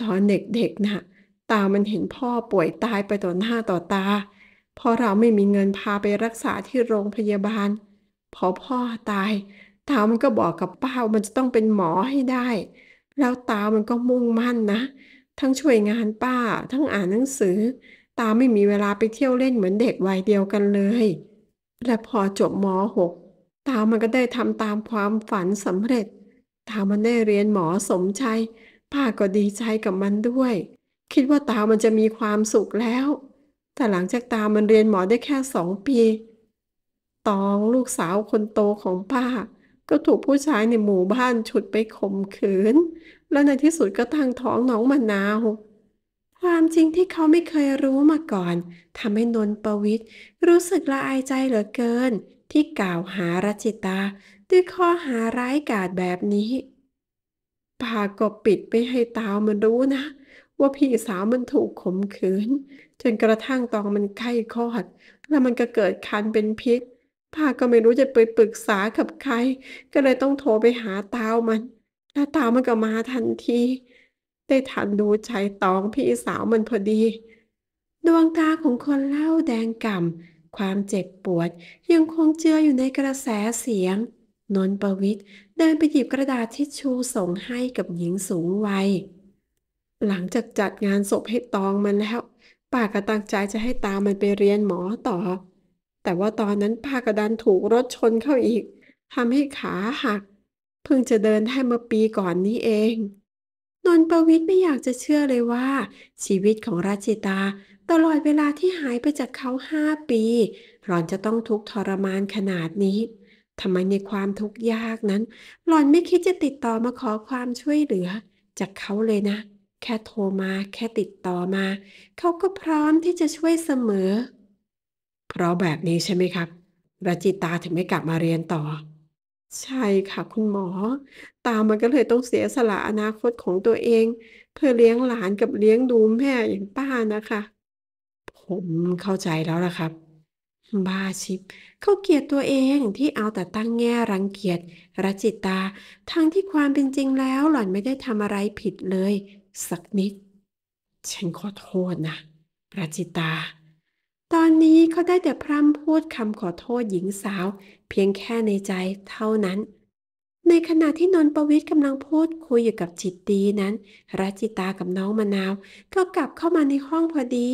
ตอนเด็กๆนะ่ะตามันเห็นพ่อป่วยตายไปต่อหน้าต่อตาพอเราไม่มีเงินพาไปรักษาที่โรงพยาบาล พอพ่อตายตามันก็บอกกับป้ามันจะต้องเป็นหมอให้ได้ แล้วตามันก็มุ่งมั่นนะ ทั้งช่วยงานป้าทั้งอ่านหนังสือ ตาไม่มีเวลาไปเที่ยวเล่นเหมือนเด็กวัยเดียวกันเลยและพอจบม .6 ตามันก็ได้ทำตามความฝันสำเร็จ ตามันได้เรียนหมอสมชัยป้าก็ดีใจกับมันด้วย คิดว่าตามันจะมีความสุขแล้ว แต่หลังจากตามันเรียนหมอได้แค่สองปี ตองลูกสาวคนโตของป้า ก็ถูกผู้ชายในหมู่บ้านฉุดไปข่มขืน แล้วในที่สุดก็ตั้งท้องน้องมะนาวความจริงที่เขาไม่เคยรู้มาก่อนทำให้นนประวิทย์รู้สึกละอายใจเหลือเกินที่กล่าวหารจิตาด้วยข้อหาร้ายกาจแบบนี้ปาก็ปิดไม่ให้ตามันรู้นะ ว่าพี่สาวมันถูกข่มขืน จนกระทั่งตองมันไข้คลอดแล้วมันก็เกิดคันเป็นพิษปาก็ไม่รู้จะไปปรึกษากับใคร ก็เลยต้องโทรไปหาตาวมันแล้วตาวมันก็มาทันทีได้ทันดูชายตองพี่สาวมันพอดี ดวงตาของคนเล่าแดงก่ำความเจ็บปวดยังคงเจืออยู่ในกระแสเสียง นนประวิทย์เดินไปหยิบกระดาษทิชชูส่งให้กับหญิงสูงวัยหลังจากจัดงานศพให้ตองมันแล้วป้าก็ตั้งใจจะให้ตามันไปเรียนหมอต่อ แต่ว่าตอนนั้นป้ากระดันถูกรถชนเข้าอีกทำให้ขาหัก เพิ่งจะเดินได้เมื่อปีก่อนนี้เองนนประวิทย์ไม่อยากจะเชื่อเลยว่า ชีวิตของราชิตา ตลอดเวลาที่หายไปจากเขาห้าปี หล่อนจะต้องทุกข์ทรมานขนาดนี้ทำไมในความทุกข์ยากนั้น หล่อนไม่คิดจะติดต่อมาขอความช่วยเหลือ จากเขาเลยนะ แค่โทรมาแค่ติดต่อมา เขาก็พร้อมที่จะช่วยเสมอ เพราะแบบนี้ใช่ไหมครับราจิตาถึงไม่กลับมาเรียนต่อใช่ค่ะ คุณหมอ ตามันก็เลยต้องเสียสละอนาคตของตัวเอง เพื่อเลี้ยงหลานกับเลี้ยงดูแม่อย่างป้านะคะ ผมเข้าใจแล้วล่ะครับ บ้าชิบ เขาเกลียดตัวเองที่เอาแต่ตั้งแง่รังเกียจรจิตา ทั้งที่ความเป็นจริงแล้ว หล่อนไม่ได้ทำอะไรผิดเลย สักนิด ฉันขอโทษนะรจิตาตอนนี้ เขาได้แต่พร่ำพูดคำขอโทษหญิงสาว เพียงแค่ในใจเท่านั้น ในขณะที่นนประวิทย์กำลังพูดคุยอยู่กับจิตตีนั้นรัจิตากับน้องมะนาว ก็กลับเข้ามาในห้องพอดี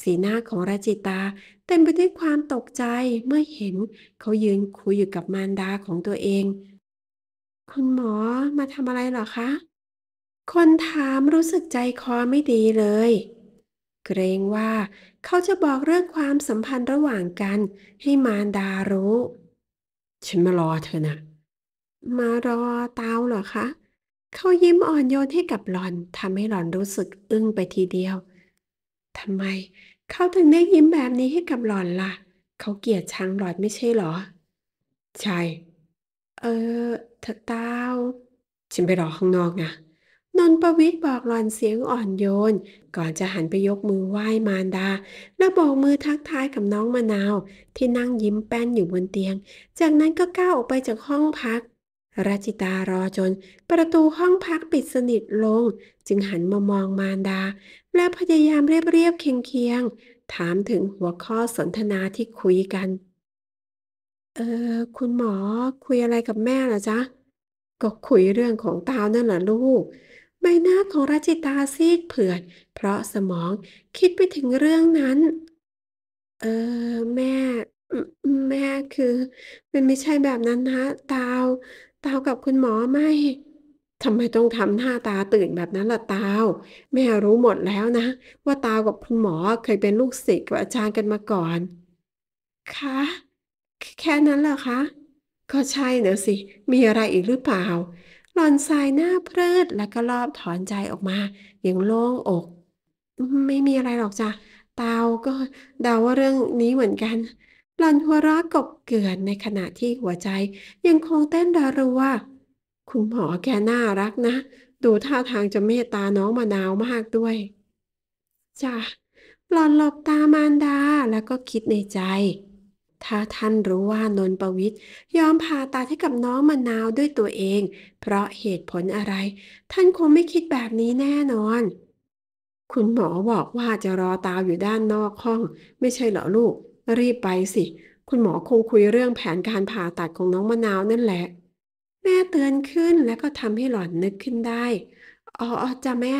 สีหน้าของรัจิตา เต็มไปด้วยความตกใจเมื่อเห็นเขายืนคุยอยู่กับมารดาของตัวเอง คุณหมอมาทำอะไรหรอคะ คนถามรู้สึกใจคอไม่ดีเลย เกรงว่าเขาจะบอกเรื่องความสัมพันธ์ระหว่างกันให้มารดารู้ ฉันมารอเธอนะมารอเตาเหรอคะ เขายิ้มอ่อนโยนให้กับหลอนทำให้หลอนรู้สึกอึ้งไปทีเดียวทำไมเขาถึงได้ยิ้มแบบนี้ให้กับหลอนละ่ะ เขาเกลียดชังหลอนไม่ใช่หรอ ใช่ เออเธอเตา ฉันไปรอข้างนอกนะนนประวิทย์บอกหลอนเสียงอ่อนโยน ก่อนจะหันไปยกมือไหว้มารดา และโบกมือทักทายกับน้องมะนาวที่นั่งยิ้มแป้นอยู่บนเตียง จากนั้นก็ก้าวออกไปจากห้องพักรัจิตารอจนประตูห้องพักปิดสนิทลง จึงหันมามองมารดา และพยายามเรียบเรียบเคียงเคียง ถามถึงหัวข้อสนทนาที่คุยกัน เออคุณหมอคุยอะไรกับแม่ล่ะจ๊ะก็คุยเรื่องของตาวนั่นแหละลูกใบหน้าของราจิตาซีดเผือด เพราะสมองคิดไปถึงเรื่องนั้นเออแม่แม่คือ มันไม่ใช่แบบนั้นนะตาวตาวกับคุณหมอไม่ทำไมต้องทำหน้าตาตื่นแบบนั้นล่ะตาว แม่รู้หมดแล้วนะว่าตาวกับคุณหมอเคยเป็นลูกศิษย์กับอาจารย์กันมาก่อนคะแค่นั้นเหรอคะ ก็ใช่เนอะสิ มีอะไรอีกหรือเปล่าหล่อนสายหน้าเพลิดแล้วก็รอบถอนใจออกมาอย่างโล่งอก ไม่มีอะไรหรอกจ้ะเตาก็เดาว่าเรื่องนี้เหมือนกันหล่อนหัวเราะกบเกือนในขณะที่หัวใจ ยังคงเต้นดารัวคุณหมอแกน่ารักนะ ดูท่าทางจะเมตตาน้องมะนาวมากด้วย จ้ะหล่อนหลบตามารดาแล้วก็คิดในใจถ้าท่านรู้ว่านนประวิทย์ยอมผ่าตัดให้กับน้องมะนาวด้วยตัวเอง เพราะเหตุผลอะไร ท่านคงไม่คิดแบบนี้แน่นอน คุณหมอบอกว่าจะรอตาอยู่ด้านนอกห้อง ไม่ใช่เหรอลูก รีบไปสิ คุณหมอคงคุยเรื่องแผนการผ่าตัดของน้องมะนาวนั่นแหละ แม่เตือนขึ้นแล้วก็ทำให้หล่อนนึกขึ้นได้ อ๋อจ้ะแม่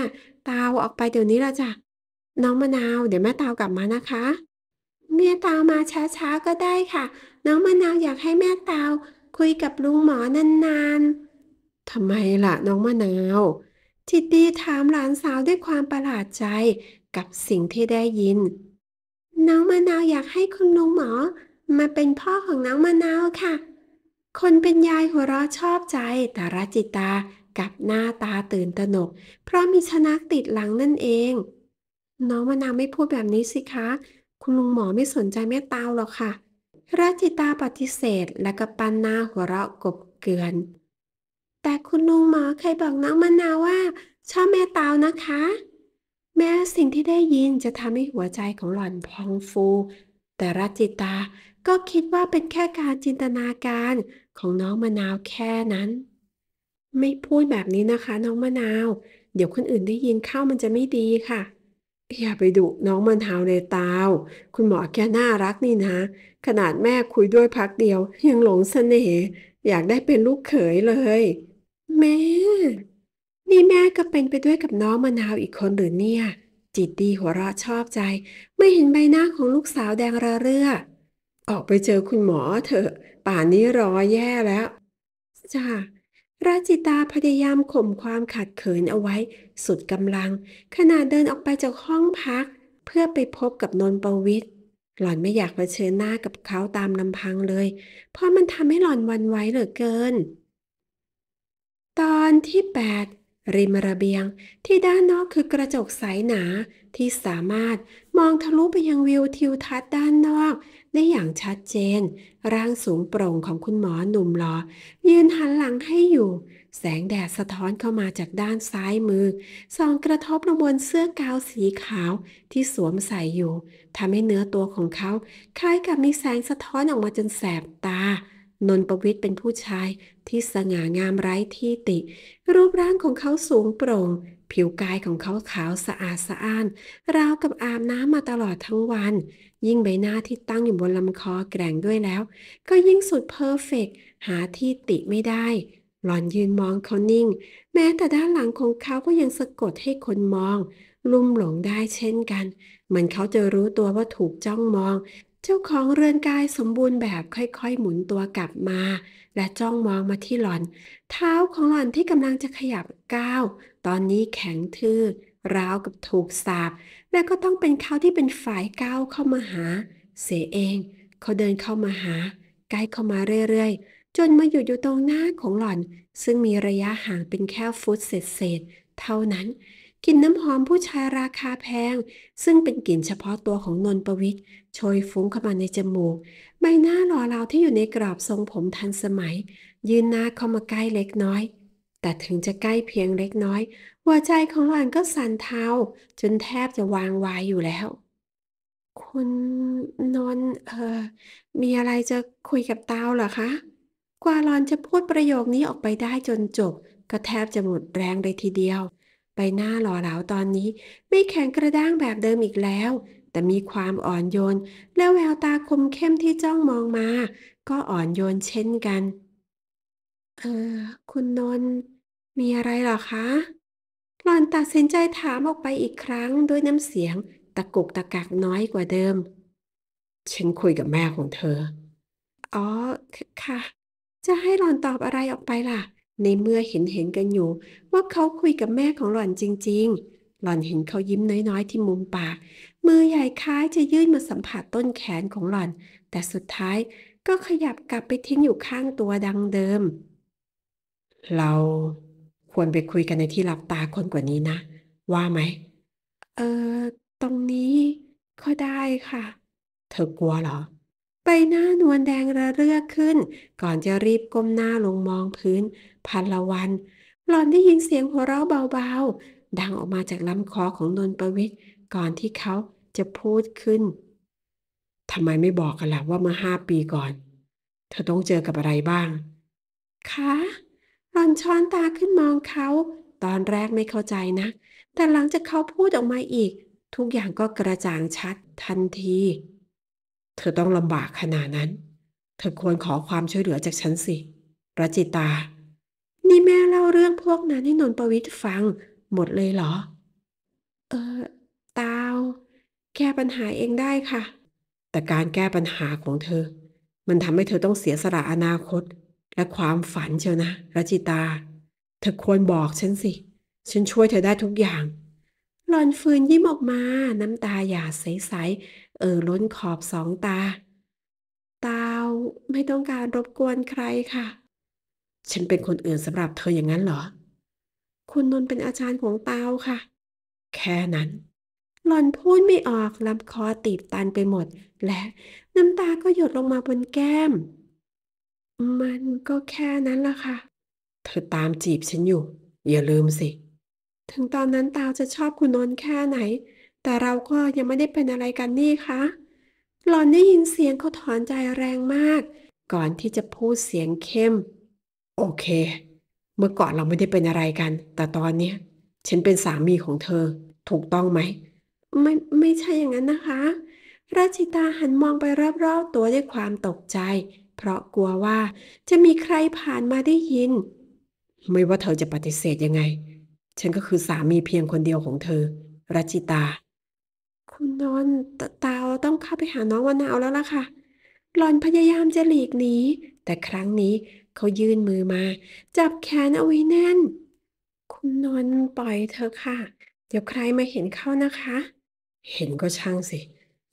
ตาออกไปเดี๋ยวนี้ละจ้ะ น้องมะนาวเดี๋ยวแม่ตากลับมานะคะเมียตาวมาช้าๆก็ได้ค่ะ น้องมะนาวอยากให้แม่ตาวคุยกับลุงหมอนานๆทำไมล่ะ น้องมะนาวจิตตีถามหลานสาวด้วยความประหลาดใจ กับสิ่งที่ได้ยินน้องมะนาวอยากให้คุณลุงหมอ มาเป็นพ่อของน้องมะนาวค่ะ คนเป็นยายหัวเราะชอบใจแต่รจิตากับหน้าตาตื่นตระหนก เพราะมีชนักติดหลังนั่นเอง น้องมะนาวไม่พูดแบบนี้สิคะคุณลุงหมอไม่สนใจแม่เตาหรอกค่ะราจิตาปฏิเสธและก็ปันหน้าหัวเราะกบเกิือนแต่คุณลุงหมอเคยบอกน้องมะนาวว่าชอบแม่เตานะคะ แม้สิ่งที่ได้ยินจะทำให้หัวใจของหล่อนพองฟู แต่ราจิตาก็คิดว่าเป็นแค่การจินตนาการของน้องมะนาวแค่นั้น ไม่พูดแบบนี้นะคะ น้องมะนาว เดี๋ยวคนอื่นได้ยินเข้ามันจะไม่ดีค่ะอย่าไปดุน้องมันหาวนตาว คุณหมอแกน่ารักนี่นะ ขนาดแม่คุยด้วยพักเดียว ยังหลงเสน่ห์ อยากได้เป็นลูกเขยเลย แม่ นี่แม่ก็เป็นไปด้วยกับน้องมะนาวอีกคนหรือเนี่ย จิตดีหัวเราะชอบใจ ไม่เห็นใบหน้าของลูกสาวแดงระเรื่อ ออกไปเจอคุณหมอเถอะ ป่านนี้รอแย่แล้ว จ้าราจิตาพยายามข่มความขัดเขินเอาไว้ สุดกำลังขณะเดินออกไปจากห้องพัก เพื่อไปพบกับนนประวิทย์ หล่อนไม่อยากเผชิญหน้ากับเขาตามลำพังเลย เพราะมันทำให้หล่อนวันไว้เหลือเกิน ตอนที่ 8 ริมระเบียงที่ด้านนอกคือกระจกใสหนาที่สามารถมองทะลุไปยังวิวทิวทัศน์ด้านนอกได้อย่างชัดเจนร่างสูงโปร่งของคุณหมอหนุ่มหลอยืนหันหลังให้อยู่ แสงแดดสะท้อนเข้ามาจากด้านซ้ายมือส่องกระทบลงบนเสื้อกาวสีขาวที่สวมใส่อยู่ทำให้เนื้อตัวของเขาคล้ายกับมีแสงสะท้อนออกมาจนแสบตา นนประวิทย์เป็นผู้ชาย ที่สง่างามไร้ที่ติ รูปร่างของเขาสูงโปร่ง ผิวกายของเขาขาวสะอาดสะอ้าน ราวกับอาบน้ำมาตลอดทั้งวันยิ่งใบหน้าที่ตั้งอยู่บนลำคอแกร่งด้วยแล้วก็ยิ่งสุดเพอร์เฟกหาที่ติไม่ได้ หล่อนยืนมองเขานิ่ง แม้แต่ด้านหลังของเขาก็ยังสะกดให้คนมอง ลุ่มหลงได้เช่นกันเหมือนเขาจะรู้ตัวว่าถูกจ้องมอง เจ้าของเรือนกายสมบูรณ์แบบค่อยๆ หมุนตัวกลับมา และจ้องมองมาที่หล่อน เท้าของหล่อนที่กำลังจะขยับก้าวตอนนี้แข็งทื่อราวกับถูกสาบแม่ก็ต้องเป็นเขาที่เป็นฝ่ายก้าวเข้ามาหา เสเองเขาเดินเข้ามาหาใกล้เข้ามาเรื่อยๆจนมาหยุดอยู่ตรงหน้าของหล่อน ซึ่งมีระยะห่างเป็นแค่ฟุตเศษๆเท่านั้นกลิ่นน้ำหอมผู้ชายราคาแพง ซึ่งเป็นกลิ่นเฉพาะตัวของนนประวิทย์โชยฟุ้งเข้ามาในจมูก ใบหน้าหล่อเหลาที่อยู่ในกรอบทรงผมทันสมัย ยืนหน้าเข้ามาใกล้เล็กน้อย แต่ถึงจะใกล้เพียงเล็กน้อยหัวใจของหล่อนก็สั่นเทาจนแทบจะวางวายอยู่แล้ว คุณนนเออมีอะไรจะคุยกับเตาเหรอคะ กว่าหลอนจะพูดประโยคนี้ออกไปได้จนจบก็แทบจะหมดแรงเลยทีเดียว ใบหน้าหล่อเหลาตอนนี้ ไม่แข็งกระด้างแบบเดิมอีกแล้ว แต่มีความอ่อนโยน และแววตาคมเข้มที่จ้องมองมา ก็อ่อนโยนเช่นกันเออคุณ นน มีอะไรหรอคะหล่อนตัดสินใจถามออกไปอีกครั้งด้วยน้ำเสียง ตะกุกตะกักน้อยกว่าเดิม ฉันคุยกับแม่ของเธอ อ๋อ ค่ะ จะให้หล่อนตอบอะไรออกไปล่ะ ในเมื่อเห็นเห็นกันอยู่ ว่าเขาคุยกับแม่ของหล่อนจริงๆ หล่อนเห็นเขายิ้มน้อยๆที่มุมปาก มือใหญ่คล้ายจะยื่นมาสัมผัสต้นแขนของหล่อน แต่สุดท้ายก็ขยับกลับไปทิ้งอยู่ข้างตัวดังเดิม เราควรไปคุยกันในที่รับตาคนกว่านี้นะ ว่าไหม เออ ตรงนี้ ก็ได้ค่ะ เธอกลัวเหรอใบหน้านวลแดงระเรื่อขึ้น ก่อนจะรีบก้มหน้าลงมองพื้น พันละวันหลอนได้ยินเสียงหัวเราะเบาๆ ดังออกมาจากลำคอของนนประวิทย์ก่อนที่เขาจะพูดขึ้นทำไมไม่บอกกันล่ะว่าเมื่อห้าปีก่อน เธอต้องเจอกับอะไรบ้างคะ่อนช้อนตาขึ้นมองเขา ตอนแรกไม่เข้าใจนะ แต่หลังจากเขาพูดออกมาอีก ทุกอย่างก็กระจ่างชัดทันที เธอต้องลำบากขนาดนั้น เธอควรขอความช่วยเหลือจากฉันสิรจิตา นี่แม่เล่าเรื่องพวกนั้นให้นนประวิทย์ฟังหมดเลยเหรอ เออตาว แก้ปัญหาเองได้ค่ะ แต่การแก้ปัญหาของเธอ มันทำให้เธอต้องเสียสละอนาคตและความฝันเชียวนะรจิตา เธอควรบอกฉันสิ ฉันช่วยเธอได้ทุกอย่าง หลอนฟืนยิ้มออกมา น้ำตาหยาดใส ๆเอ่อล้นขอบสองตา ตาวไม่ต้องการรบกวนใครค่ะ ฉันเป็นคนอื่นสำหรับเธออย่างนั้นเหรอ คุณนนเป็นอาจารย์ของตาวค่ะ แค่นั้น หลอนพูดไม่ออกลำคอตีบตันไปหมด และน้ำตาก็หยดลงมาบนแก้มมันก็แค่นั้นล่ะค่ะ เธอตามจีบฉันอยู่อย่าลืมสิ ถึงตอนนั้นตาวจะชอบคุณนนท์แค่ไหน แต่เราก็ยังไม่ได้เป็นอะไรกันนี่คะหลอนได้ยินเสียงเขาถอนใจแรงมาก ก่อนที่จะพูดเสียงเข้ม โอเค เมื่อก่อนเราไม่ได้เป็นอะไรกัน แต่ตอนเนี้ยฉันเป็นสามีของเธอ ถูกต้องไหม ไม่ไม่ใช่อย่างนั้นนะคะ ราชิตาหันมองไปรอบๆตัวด้วยความตกใจเพราะกลัวว่าจะมีใครผ่านมาได้ยิน ไม่ว่าเธอจะปฏิเสธยังไง ฉันก็คือสามีเพียงคนเดียวของเธอ รัจิตา คุณนนตตาต้องเข้าไปหาน้องวานาวแล้วล่ะค่ะ หลอนพยายามจะหลีกหนี แต่ครั้งนี้เขายื่นมือมา จับแขนเอาไว้แน่น คุณนนปล่อยเธอค่ะ เดี๋ยวใครมาเห็นเข้านะคะ เห็นก็ช่างสิ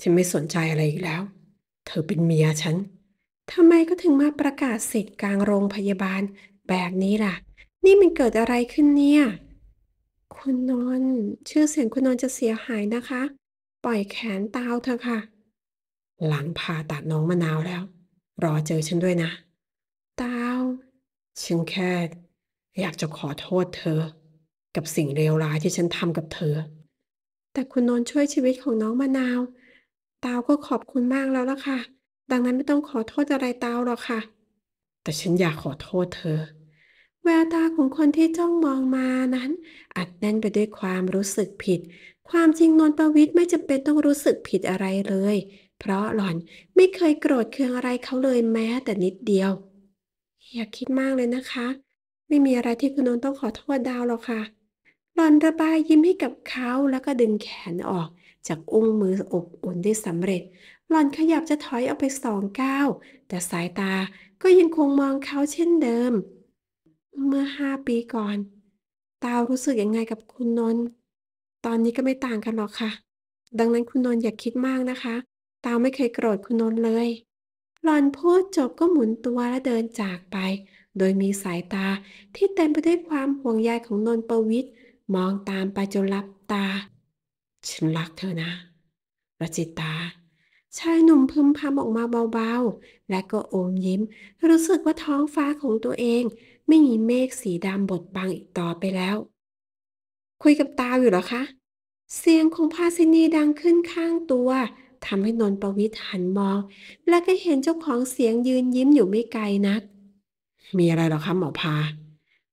ฉันไม่สนใจอะไรอีกแล้ว เธอเป็นเมียฉันทำไมก็ถึงมาประกาศสิทธิ์กลางโรงพยาบาล แบบนี้ล่ะ นี่มันเกิดอะไรขึ้นเนี่ย คุณนนท์ ชื่อเสียงคุณนนท์จะเสียหายนะคะ ปล่อยแขนตาวเธอค่ะ หลังผ่าตัดน้องมะนาวแล้ว รอเจอฉันด้วยนะตาวฉันแค่ อยากจะขอโทษเธอ กับสิ่งเลวร้ายที่ฉันทำกับเธอ แต่คุณนนท์ช่วยชีวิตของน้องมะนาวตาวก็ขอบคุณมากแล้วละค่ะดังนั้นไม่ต้องขอโทษอะไรตาวหรอกค่ะ แต่ฉันอยากขอโทษเธอแววตาของคนที่จ้องมองมานั้นอัดแน่นไปด้วยความรู้สึกผิด ความจริงนนประวิทย์ไม่จำเป็นต้องรู้สึกผิดอะไรเลย เพราะหล่อนไม่เคยโกรธเคืองอะไรเขาเลยแม้แต่นิดเดียว อย่าคิดมากเลยนะคะ ไม่มีอะไรที่คุณนนต้องขอโทษดาวหรอกค่ะ หล่อนระบายยิ้มให้กับเขาแล้วก็ดึงแขนออก จากอุ้งมืออบอุ่นได้สำเร็จหล่อนขยับจะถอยออกไปสองก้าวแต่สายตาก็ยังคงมองเขาเช่นเดิม เมื่อห้าปีก่อน ตารู้สึกยังไงกับคุณนน ตอนนี้ก็ไม่ต่างกันหรอกค่ะ ดังนั้นคุณนนอย่าคิดมากนะคะ ตาไม่เคยโกรธคุณนนเลยหล่อนพูดจบก็หมุนตัวและเดินจากไป โดยมีสายตาที่เต็มไปด้วยความห่วงใยของนนประวิทย์ มองตามไปจนลับตา ฉันรักเธอนะรจิตตาชายหนุ่มพึมพำออกมาเบาๆ และก็โอมยิ้ม รู้สึกว่าท้องฟ้าของตัวเอง ไม่มีเมฆสีดำบดบังอีกต่อไปแล้ว คุยกับตาอยู่หรอคะ เสียงของพาซินีดังขึ้นข้างตัวทำให้นนประวิทย์หันมอง และก็เห็นเจ้าของเสียงยืนยิ้มอยู่ไม่ไกลนัก มีอะไรหรอคะหมอพา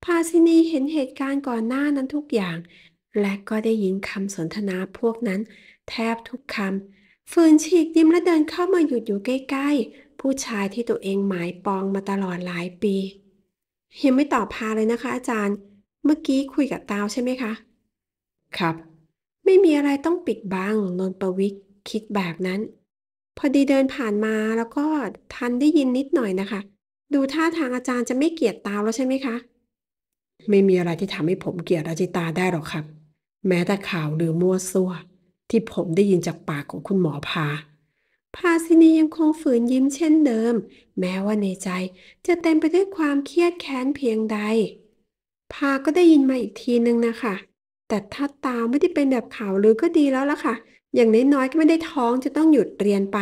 พาซินีเห็นเหตุการณ์ก่อนหน้านั้นทุกอย่าง และก็ได้ยินคำสนทนาพวกนั้น แทบทุกคำฝืน ฉีกยิ้มและเดินเข้ามาหยุดอยู่ใกล้ ๆ ผู้ชายที่ตัวเองหมายปองมาตลอดหลายปียังไม่ตอบพาเลยนะคะ อาจารย์เมื่อกี้คุยกับตาวใช่ไหมคะ ครับ ไม่มีอะไรต้องปิดบังนนประวิท์คิดแบบนั้น พอดีเดินผ่านมาแล้วก็ทันได้ยินนิดหน่อยนะคะ ดูท่าทางอาจารย์จะไม่เกลียดตาวแล้วใช่ไหมคะไม่มีอะไรที่ทำให้ผมเกลียดอาจิตาได้หรอกครับ แม้แต่ข่าวหรือมั่วซั่วที่ผมได้ยินจากปากของคุณหมอพา พาสินียังคงฝืนยิ้มเช่นเดิม แม้ว่าในใจ จะเต็มไปด้วยความเครียดแค้นเพียงใด พาก็ได้ยินมาอีกทีนึง นะคะ แต่ถ้าตาไม่ได้เป็นแบบข่าวหรือก็ดีแล้วล่ะค่ะ อย่างน้อยๆก็ไม่ได้ท้องจะต้องหยุดเรียนไป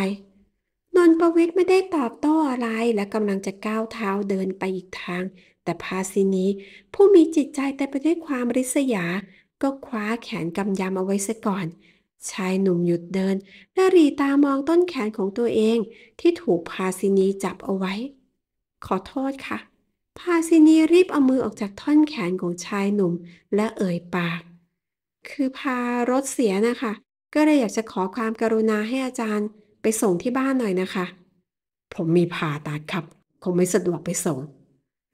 นนประวิทย์ไม่ได้ตอบโต้อะไรและกำลังจะก้าวเท้าเดินไปอีกทาง แต่พาสินีผู้มีจิตใจแต่ไปด้วยความริษยา ก็คว้าแขนกำยำเอาไว้ซะก่อนชายหนุ่มหยุดเดิน และรีตามองต้นแขนของตัวเองที่ถูกพาซินีจับเอาไว้ ขอโทษค่ะ พาซินีรีบเอามือออกจากท่อนแขนของชายหนุ่ม และเอ่ยปาก คือพารถเสียนะคะก็เลยอยากจะขอความกรุณาให้อาจารย์ ไปส่งที่บ้านหน่อยนะคะ ผมมีผ่าตัดครับ คงไม่สะดวกไปส่ง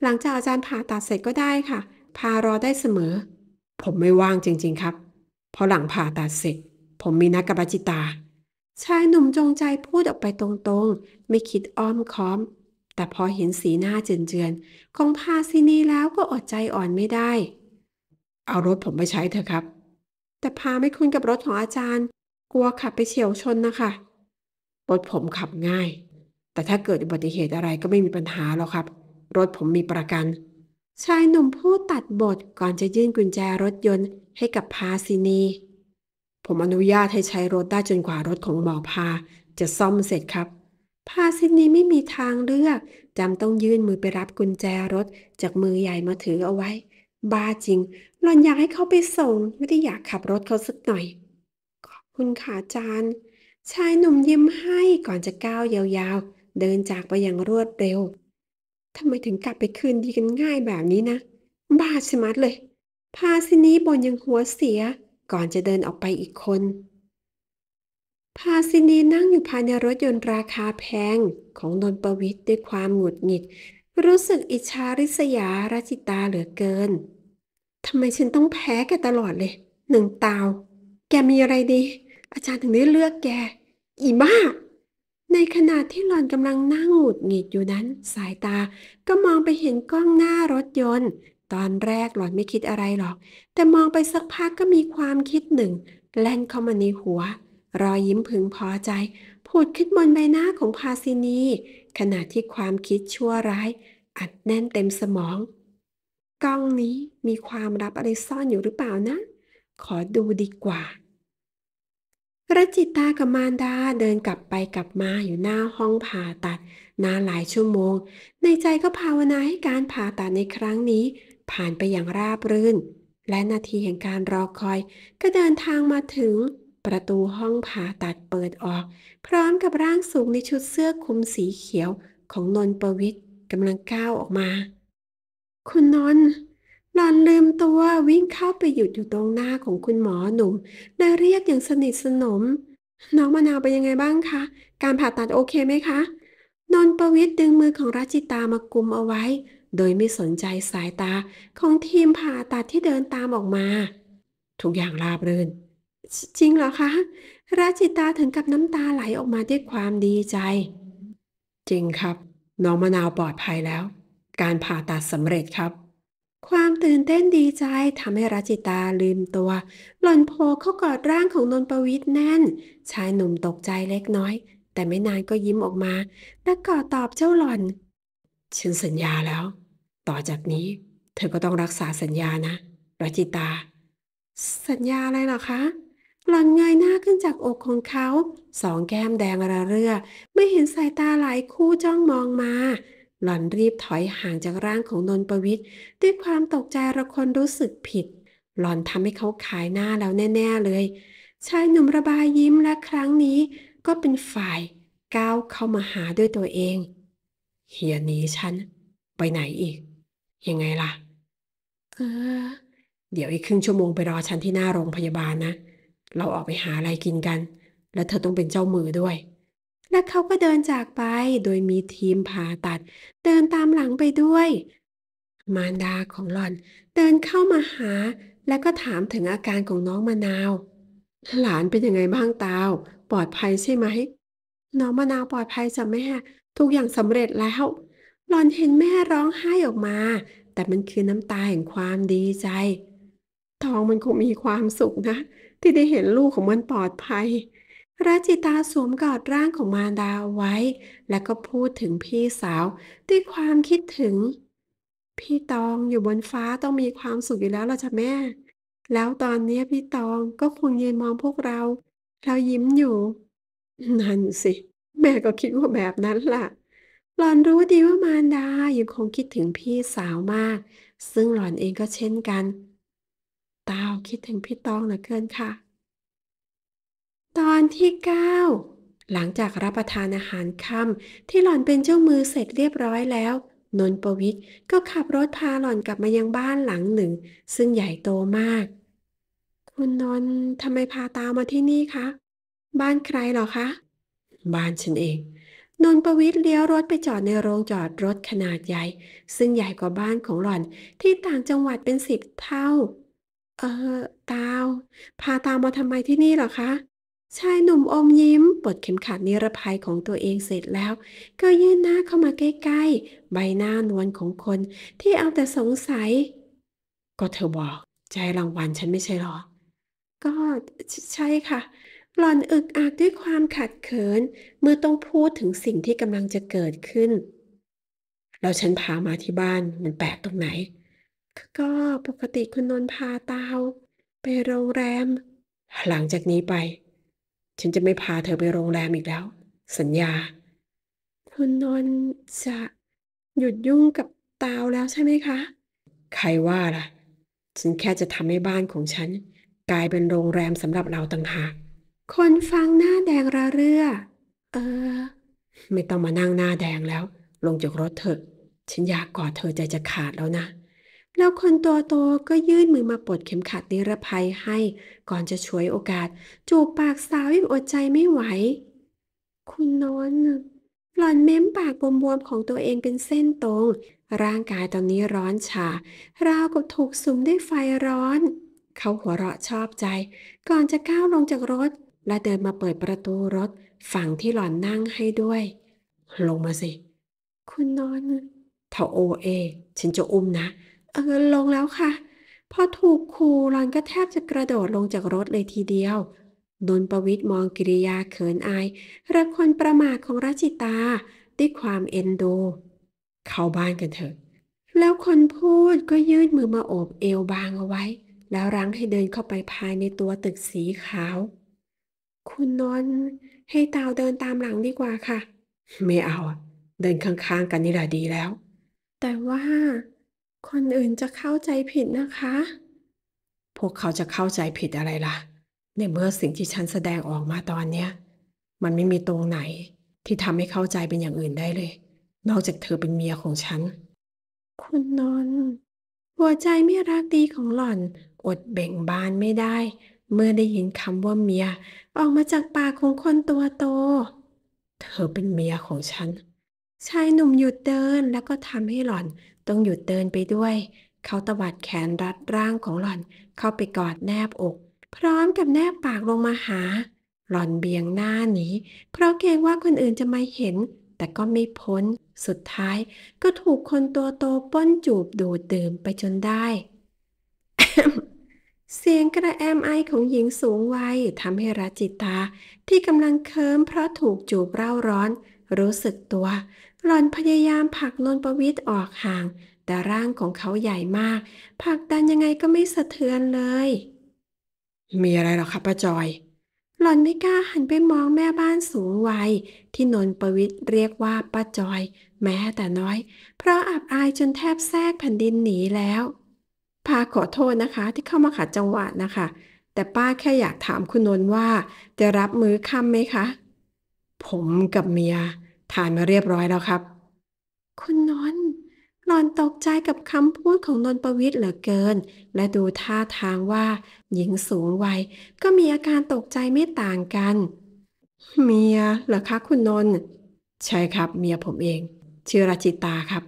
หลังจากอาจารย์ผ่าตัดเสร็จก็ได้ค่ะ พารอได้เสมอ ผมไม่ว่างจริง ๆ ครับพอหลังผ่าตัดเสร็จผมมีนักับาจิตาชายหนุ่มจงใจพูดออกไปตรงๆ ไม่คิดอ้อมค้อม แต่พอเห็นสีหน้าเจือนนของพาซินีแล้วก็อดใจอ่อนไม่ได้ เอารถผมไปใช้เถอะครับ แต่พาไม่คุ้นกับรถของอาจารย์ กลัวขับไปเฉียวชนนะคะรถผมขับง่าย แต่ถ้าเกิดอุบัติเหตุอะไรก็ไม่มีปัญหาหรอกครับ รถผมมีประกัน ชายหนุ่มพูดตัดบทก่อนจะยื่นกุญแจรถยนต์ให้กับพาซินีผมอนุญาตให้ใช้รถได้จนกว่ารถของหมอพา จะซ่อมเสร็จครับพาซินี้ไม่มีทางเลือก จำต้องยื่นมือไปรับกุญแจรถจากมือใหญ่มาถือเอาไว้ บ้าจริงหล่อนอยากให้เขาไปส่งไม่ได้อยากขับรถเขาสักหน่อย ขอบคุณค่ะอาจารย์ชายหนุ่มยิ้มให้ก่อนจะก้าวยาวๆ เดินจากไปอย่างรวดเร็วทำไมถึงกลับไปคืนดีกันง่ายแบบนี้นะ บ้าชะมัดเลยพาซินีบ่นยังหัวเสียก่อนจะเดินออกไปอีกคนพาซินีนั่งอยู่ภายในรถยนต์ราคาแพงของนนประวิทย์ด้วยความหงุดหงิด รู้สึกอิจฉาริษยาราจิตาเหลือเกิน ทำไมฉันต้องแพ้แกตลอดเลย หนึ่งตาว แกมีอะไรดี อาจารย์ถึงได้เลือกแกอีบ้าในขณะที่หลอนกำลังนั่งหงุดหงิดอยู่นั้น สายตาก็มองไปเห็นกล้องหน้ารถยนต์ตอนแรกหล่อนไม่คิดอะไรหรอก แต่มองไปสักพักก็มีความคิดหนึ่งแล่นเข้ามาในหัว รอยยิ้มพึงพอใจผุดขึ้นบนใบหน้าของพาซินีขณะที่ความคิดชั่วร้าย อัดแน่นเต็มสมอง กล้องนี้มีความลับอะไรซ่อนอยู่หรือเปล่านะ ขอดูดีกว่า รจิตากับมารดาเดินกลับไปกลับมาอยู่หน้าห้องผ่าตัดนานหลายชั่วโมง ในใจก็ภาวนาให้การผ่าตัดในครั้งนี้ผ่านไปอย่างราบรื่น และนาทีแห่งการรอคอย ก็เดินทางมาถึงประตูห้องผ่าตัดเปิดออก พร้อมกับร่างสูงในชุดเสื้อคลุมสีเขียว ของนนประวิทย์กำลังก้าวออกมา คุณนนหลอนลืมตัววิ่งเข้าไปหยุดอยู่ตรงหน้าของคุณหมอหนุ่มและเรียกอย่างสนิทสนม น้องมะนาวเป็นยังไงบ้างคะ การผ่าตัดโอเคไหมคะนนประวิทย์ดึงมือของรัจิตามากุมเอาไว้โดยไม่สนใจสายตาของทีมผ่าตัดที่เดินตามออกมา ทุกอย่างราบรื่น จริงเหรอคะราจิตาถึงกับน้ำตาไหลออกมาด้วยความดีใจ จริงครับน้องมะนาวปลอดภัยแล้วการผ่าตัดสำเร็จครับ ความตื่นเต้นดีใจทำให้ราจิตาลืมตัว หล่นโพเข้ากอดร่างของนนประวิทย์แน่นชายหนุ่มตกใจเล็กน้อย แต่ไม่นานก็ยิ้มออกมา และกอดตอบเจ้าหล่อนฉันสัญญาแล้วต่อจากนี้เธอก็ต้องรักษาสัญญานะรัจิตา สัญญาอะไรหรอคะหลอนเงยหน้าขึ้นจากอกของเขา สองแก้มแดงระเรื่อไม่เห็นสายตาหลายคู่จ้องมองมา หล่อนรีบถอยห่างจากร่างของนนประวิทย์ด้วยความตกใจระคนรู้สึกผิด หล่อนทำให้เขาขายหน้าแล้วแน่ ๆ เลย ชายหนุ่มระบายยิ้มและครั้งนี้ ก็เป็นฝ่ายก้าวเข้ามาหาด้วยตัวเองเฮียนี้ฉันไปไหนอีกยังไงล่ะ เออเดี๋ยวอีกครึ่งชั่วโมงไปรอฉันที่หน้าโรงพยาบาลนะ เราออกไปหาอะไรกินกัน แล้วเธอต้องเป็นเจ้ามือด้วย และเขาก็เดินจากไป โดยมีทีมผ่าตัดเดินตามหลังไปด้วย มารดาของหล่อน เดินเข้ามาหา และก็ถามถึงอาการของน้องมะนาว หลานเป็นยังไงบ้างตาวปลอดภัยใช่ไหม น้องมะนาวปลอดภัยจ้ะแม่ทุกอย่างสำเร็จแล้วหลอนเห็นแม่ร้องไห้ออกมา แต่มันคือน้ำตาแห่งความดีใจ ทองมันคงมีความสุขนะ ที่ได้เห็นลูกของมันปลอดภัย ราจิตาสวมกอดร่างของมารดาไว้ และก็พูดถึงพี่สาวด้วยความคิดถึง พี่ตองอยู่บนฟ้าต้องมีความสุขอยู่แล้วล่ะจ้ะแม่ แล้วตอนนี้พี่ตองก็คงยืนมองพวกเรา เรายิ้มอยู่ นั่นสิ แม่ก็คิดว่าแบบนั้นล่ะหลอนรู้ดีว่ามารดายังคงคิดถึงพี่สาวมาก ซึ่งหลอนเองก็เช่นกัน ตาคิดถึงพี่ตองเหลือเกินค่ะ ตอนที่เก้าหลังจากรับประทานอาหารค่ำที่หล่อนเป็นเจ้ามือเสร็จเรียบร้อยแล้ว นนประวิทย์ก็ขับรถพาหล่อนกลับมายังบ้านหลังหนึ่ง ซึ่งใหญ่โตมาก คุณนนทำไมพาตามาที่นี่คะบ้านใครหรอคะบ้านฉันเองนนประวิทย์เลี้ยวรถไปจอดในโรงจอดรถขนาดใหญ่ ซึ่งใหญ่กว่าบ้านของหล่อนที่ต่างจังหวัดเป็นสิบเท่า เออ ตาว พาตามมาทำไมที่นี่หรอคะชายหนุ่มอมยิ้มปลดเข็มขัดนิรภัยของตัวเองเสร็จแล้ว ก็ยื่นหน้าเข้ามาใกล้ ๆ ใบหน้านวลของคนที่เอาแต่สงสัย ก็เธอบอก ใจรางวัลฉันไม่ใช่หรอ ก็ใช่ค่ะหล่อนอึกอักด้วยความขัดเขิน เมื่อต้องพูดถึงสิ่งที่กำลังจะเกิดขึ้นแล้วฉันพามาที่บ้านมันแปลกตรงไหน ก็ปกติคุณนนท์พาตาวไปโรงแรม หลังจากนี้ไป ฉันจะไม่พาเธอไปโรงแรมอีกแล้ว สัญญา คุณนนท์จะหยุดยุ่งกับตาวแล้วใช่ไหมคะ ใครว่าล่ะ ฉันแค่จะทำให้บ้านของฉัน กลายเป็นโรงแรมสำหรับเราต่างหากคนฟังหน้าแดงระเรื่อ เออ ไม่ต้องมานั่งหน้าแดงแล้ว ลงจากรถเถอะ ฉันอยากกอดเธอใจจะขาดแล้วนะ แล้วคนตัวโตก็ยื่นมือมาปลดเข็มขัดนิรภัยให้ ก่อนจะช่วยโอกาส จูบปากสาวอย่มอดใจไม่ไหว คุณนอนหล่อนเม้มปากบวม ๆ ของตัวเองเป็นเส้นตรง ร่างกายตอนนี้ร้อนชาราวกับถูกสุมด้วยไฟร้อน เขาหัวเราะชอบใจ ก่อนจะก้าวลงจากรถและเดินมาเปิดประตูรถฝั่งที่หล่อนนั่งให้ด้วย ลงมาสิ คุณนอน เถาโอเอฉันจะอุ้มนะ เออลงแล้วค่ะ พอถูกครูหล่อนก็แทบจะกระโดดลงจากรถเลยทีเดียว นนประวิทย์มองกิริยาเขินอายระคนประมาทของรัชิตาด้วยความเอ็นดู เข้าบ้านกันเถอะ แล้วคนพูดก็ยื่นมือมาโอบเอวบางเอาไว้ แล้วรั้งให้เดินเข้าไปภายในตัวตึกสีขาวคุณนอนให้ตาวเดินตามหลังดีกว่าค่ะ ไม่เอาเดินข้างๆ กันนี่แหละดีแล้ว แต่ว่าคนอื่นจะเข้าใจผิดนะคะ พวกเขาจะเข้าใจผิดอะไรล่ะในเมื่อสิ่งที่ฉันแสดงออกมาตอนเนี้ยมันไม่มีตรงไหนที่ทำให้เข้าใจเป็นอย่างอื่นได้เลย นอกจากเธอเป็นเมียของฉัน คุณนอนหัวใจไม่รักดีของหล่อนอดเบ่งบานไม่ได้ เมื่อได้ยินคำว่าเมียออกมาจากปากของคนตัวโต เธอเป็นเมียของฉัน ชายหนุ่มหยุดเดินแล้วก็ทำให้หล่อน ต้องหยุดเดินไปด้วย เขาตวัดแขนรัดร่างของหล่อน เข้าไปกอดแนบอก พร้อมกับแนบปากลงมาหา หล่อนเบี่ยงหน้าหนีเพราะเกรงว่าคนอื่นจะมาเห็น แต่ก็ไม่พ้น สุดท้าย ก็ถูกคนตัวโตป้นจูบดูดดื่มไปจนได้เสียงกระแอมไอของหญิงสูงวัยทำให้ราจิตาที่กำลังเคิมเพราะถูกจูบเร่าร้อน รู้สึกตัวหล่อนพยายามผลักนนประวิตออกห่าง แต่ร่างของเขาใหญ่มากผลักดันยังไงก็ไม่สะเทือนเลย มีอะไรหรอครับป้าจอย หล่อนไม่กล้าหันไปมองแม่บ้านสูงวัยที่นนประวิตเรียกว่าป้าจอย แม้แต่น้อย เพราะอับอายจนแทบแทรกแผ่นดินหนีแล้วพาขอโทษนะคะที่เข้ามาขัดจังหวะนะคะ แต่ป้าแค่อยากถามคุณนนท์ว่าจะรับมื้อค่ำไหมคะ ผมกับเมียทานมาเรียบร้อยแล้วครับ คุณนนท์หลอนตกใจกับคำพูดของนนประวิทย์เหลือเกิน และดูท่าทางว่า หญิงสูงวัยก็มีอาการตกใจไม่ต่างกัน เมียเหรอคะคุณนนท์ใช่ครับเมียผมเอง ชื่อราจิตาครับ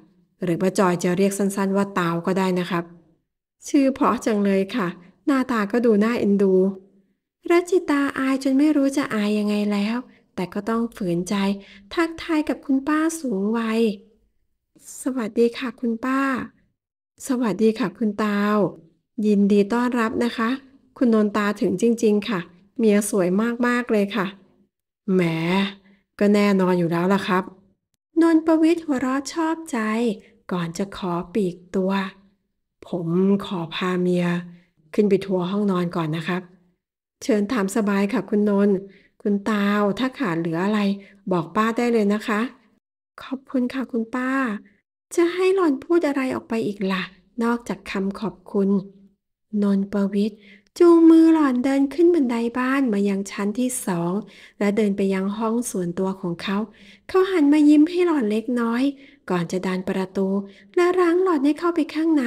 หรือว่าจอยจะเรียกสั้นๆ ว่าตาวก็ได้นะครับชื่อเพราะจังเลยค่ะ หน้าตาก็ดูน่าเอ็นดูรัจิตาอายจนไม่รู้จะอายยังไงแล้ว แต่ก็ต้องฝืนใจทักทายกับคุณป้าสูงวัยสวัสดีค่ะคุณป้า สวัสดีค่ะคุณตาวยินดีต้อนรับนะคะ คุณนนตาถึงจริงๆ ค่ะ เมียสวยมากๆเลยค่ะ แหมก็แน่นอนอยู่แล้วล่ะครับ นนประวิทย์หัวเราะชอบใจ ก่อนจะขอปีกตัวผมขอพาเมีย ขึ้นไปทัวร์ห้องนอนก่อนนะครับเชิญถามสบายค่ะคุณนนท์คุณตาวถ้าขาดเหลืออะไร บอกป้าได้เลยนะคะ ขอบคุณค่ะคุณป้า จะให้หล่อนพูดอะไรออกไปอีกละ่ะ นอกจากคำขอบคุณนนประวิทย์จูงมือหล่อนเดินขึ้นบันไดบ้านมายังชั้นที่สองและเดินไปยังห้องส่วนตัวของเขา เขาหันมายิ้มให้หล่อนเล็กน้อย ก่อนจะดันประตูและรั้งหล่อนให้เข้าไปข้างใน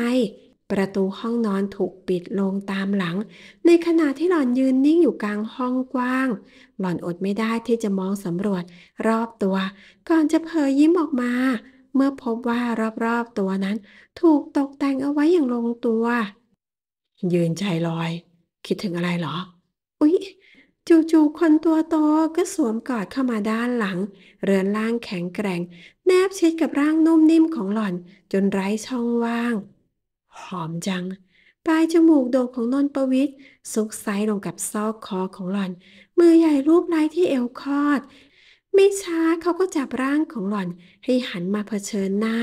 ประตูห้องนอนถูกปิดลงตามหลังในขณะที่หล่อนยืนนิ่งอยู่กลางห้องกว้าง หล่อนอดไม่ได้ที่จะมองสำรวจรอบตัว ก่อนจะเผยยิ้มออกมาเมื่อพบว่ารอบๆ ตัวนั้นถูกตกแต่งเอาไว้อย่างลงตัว ยืนใจลอย คิดถึงอะไรหรอ อุ๊ยจู่ๆคนตัวโตก็สวมกอดเข้ามาด้านหลัง เรือนร่างแข็งแกร่งแนบชิดกับร่างนุ่มนิ่มของหล่อนจนไร้ช่องว่างหอมจัง ปลายจมูกโด่งของนนประวิทย์ซุกไซลงกับซอกคอของหล่อนมือใหญ่รูปไา้ที่เอวคอด ไม่ช้าเขาก็จับร่างของหล่อน ให้หันมาเผชิญหน้า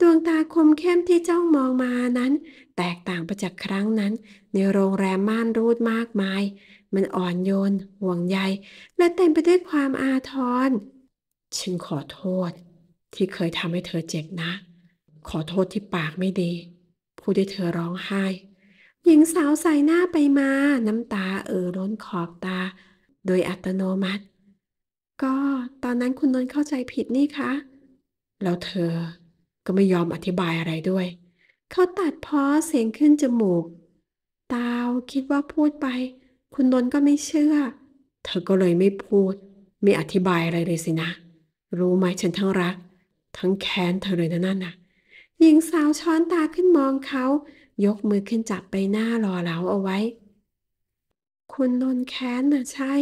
ดวงตาคมเข้มที่เจ้ามองมานั้น แตกต่างไปจากครั้งนั้น ในโรงแรมม่านรูดมากมาย มันอ่อนโยนห่วงใยและเต็มไปด้วยความอาทร ฉันขอโทษที่เคยทำให้เธอเจ็บนะ ขอโทษที่ปากไม่ดีพูดด้วยเธอร้องไห้ หญิงสาวใส่หน้าไปมาน้ำตาเอ่อล้นขอบตา โดยอัตโนมัติ ก็ตอนนั้นคุณนนท์เข้าใจผิดนี่คะแล้วเธอก็ไม่ยอมอธิบายอะไรด้วย เขาตัดพ้อเสียงขึ้นจมูกตาวคิดว่าพูดไป คุณนนท์ก็ไม่เชื่อ เธอก็เลยไม่พูด ไม่อธิบายอะไรเลยสินะ รู้ไหมฉันทั้งรัก ทั้งแค้นเธอเลยนะนั่นน่ะหญิงสาวช้อนตาขึ้นมองเขา ยกมือขึ้นจับใบหน้ารอเหลาเอาไว้ คุณนนแค้นนะใช่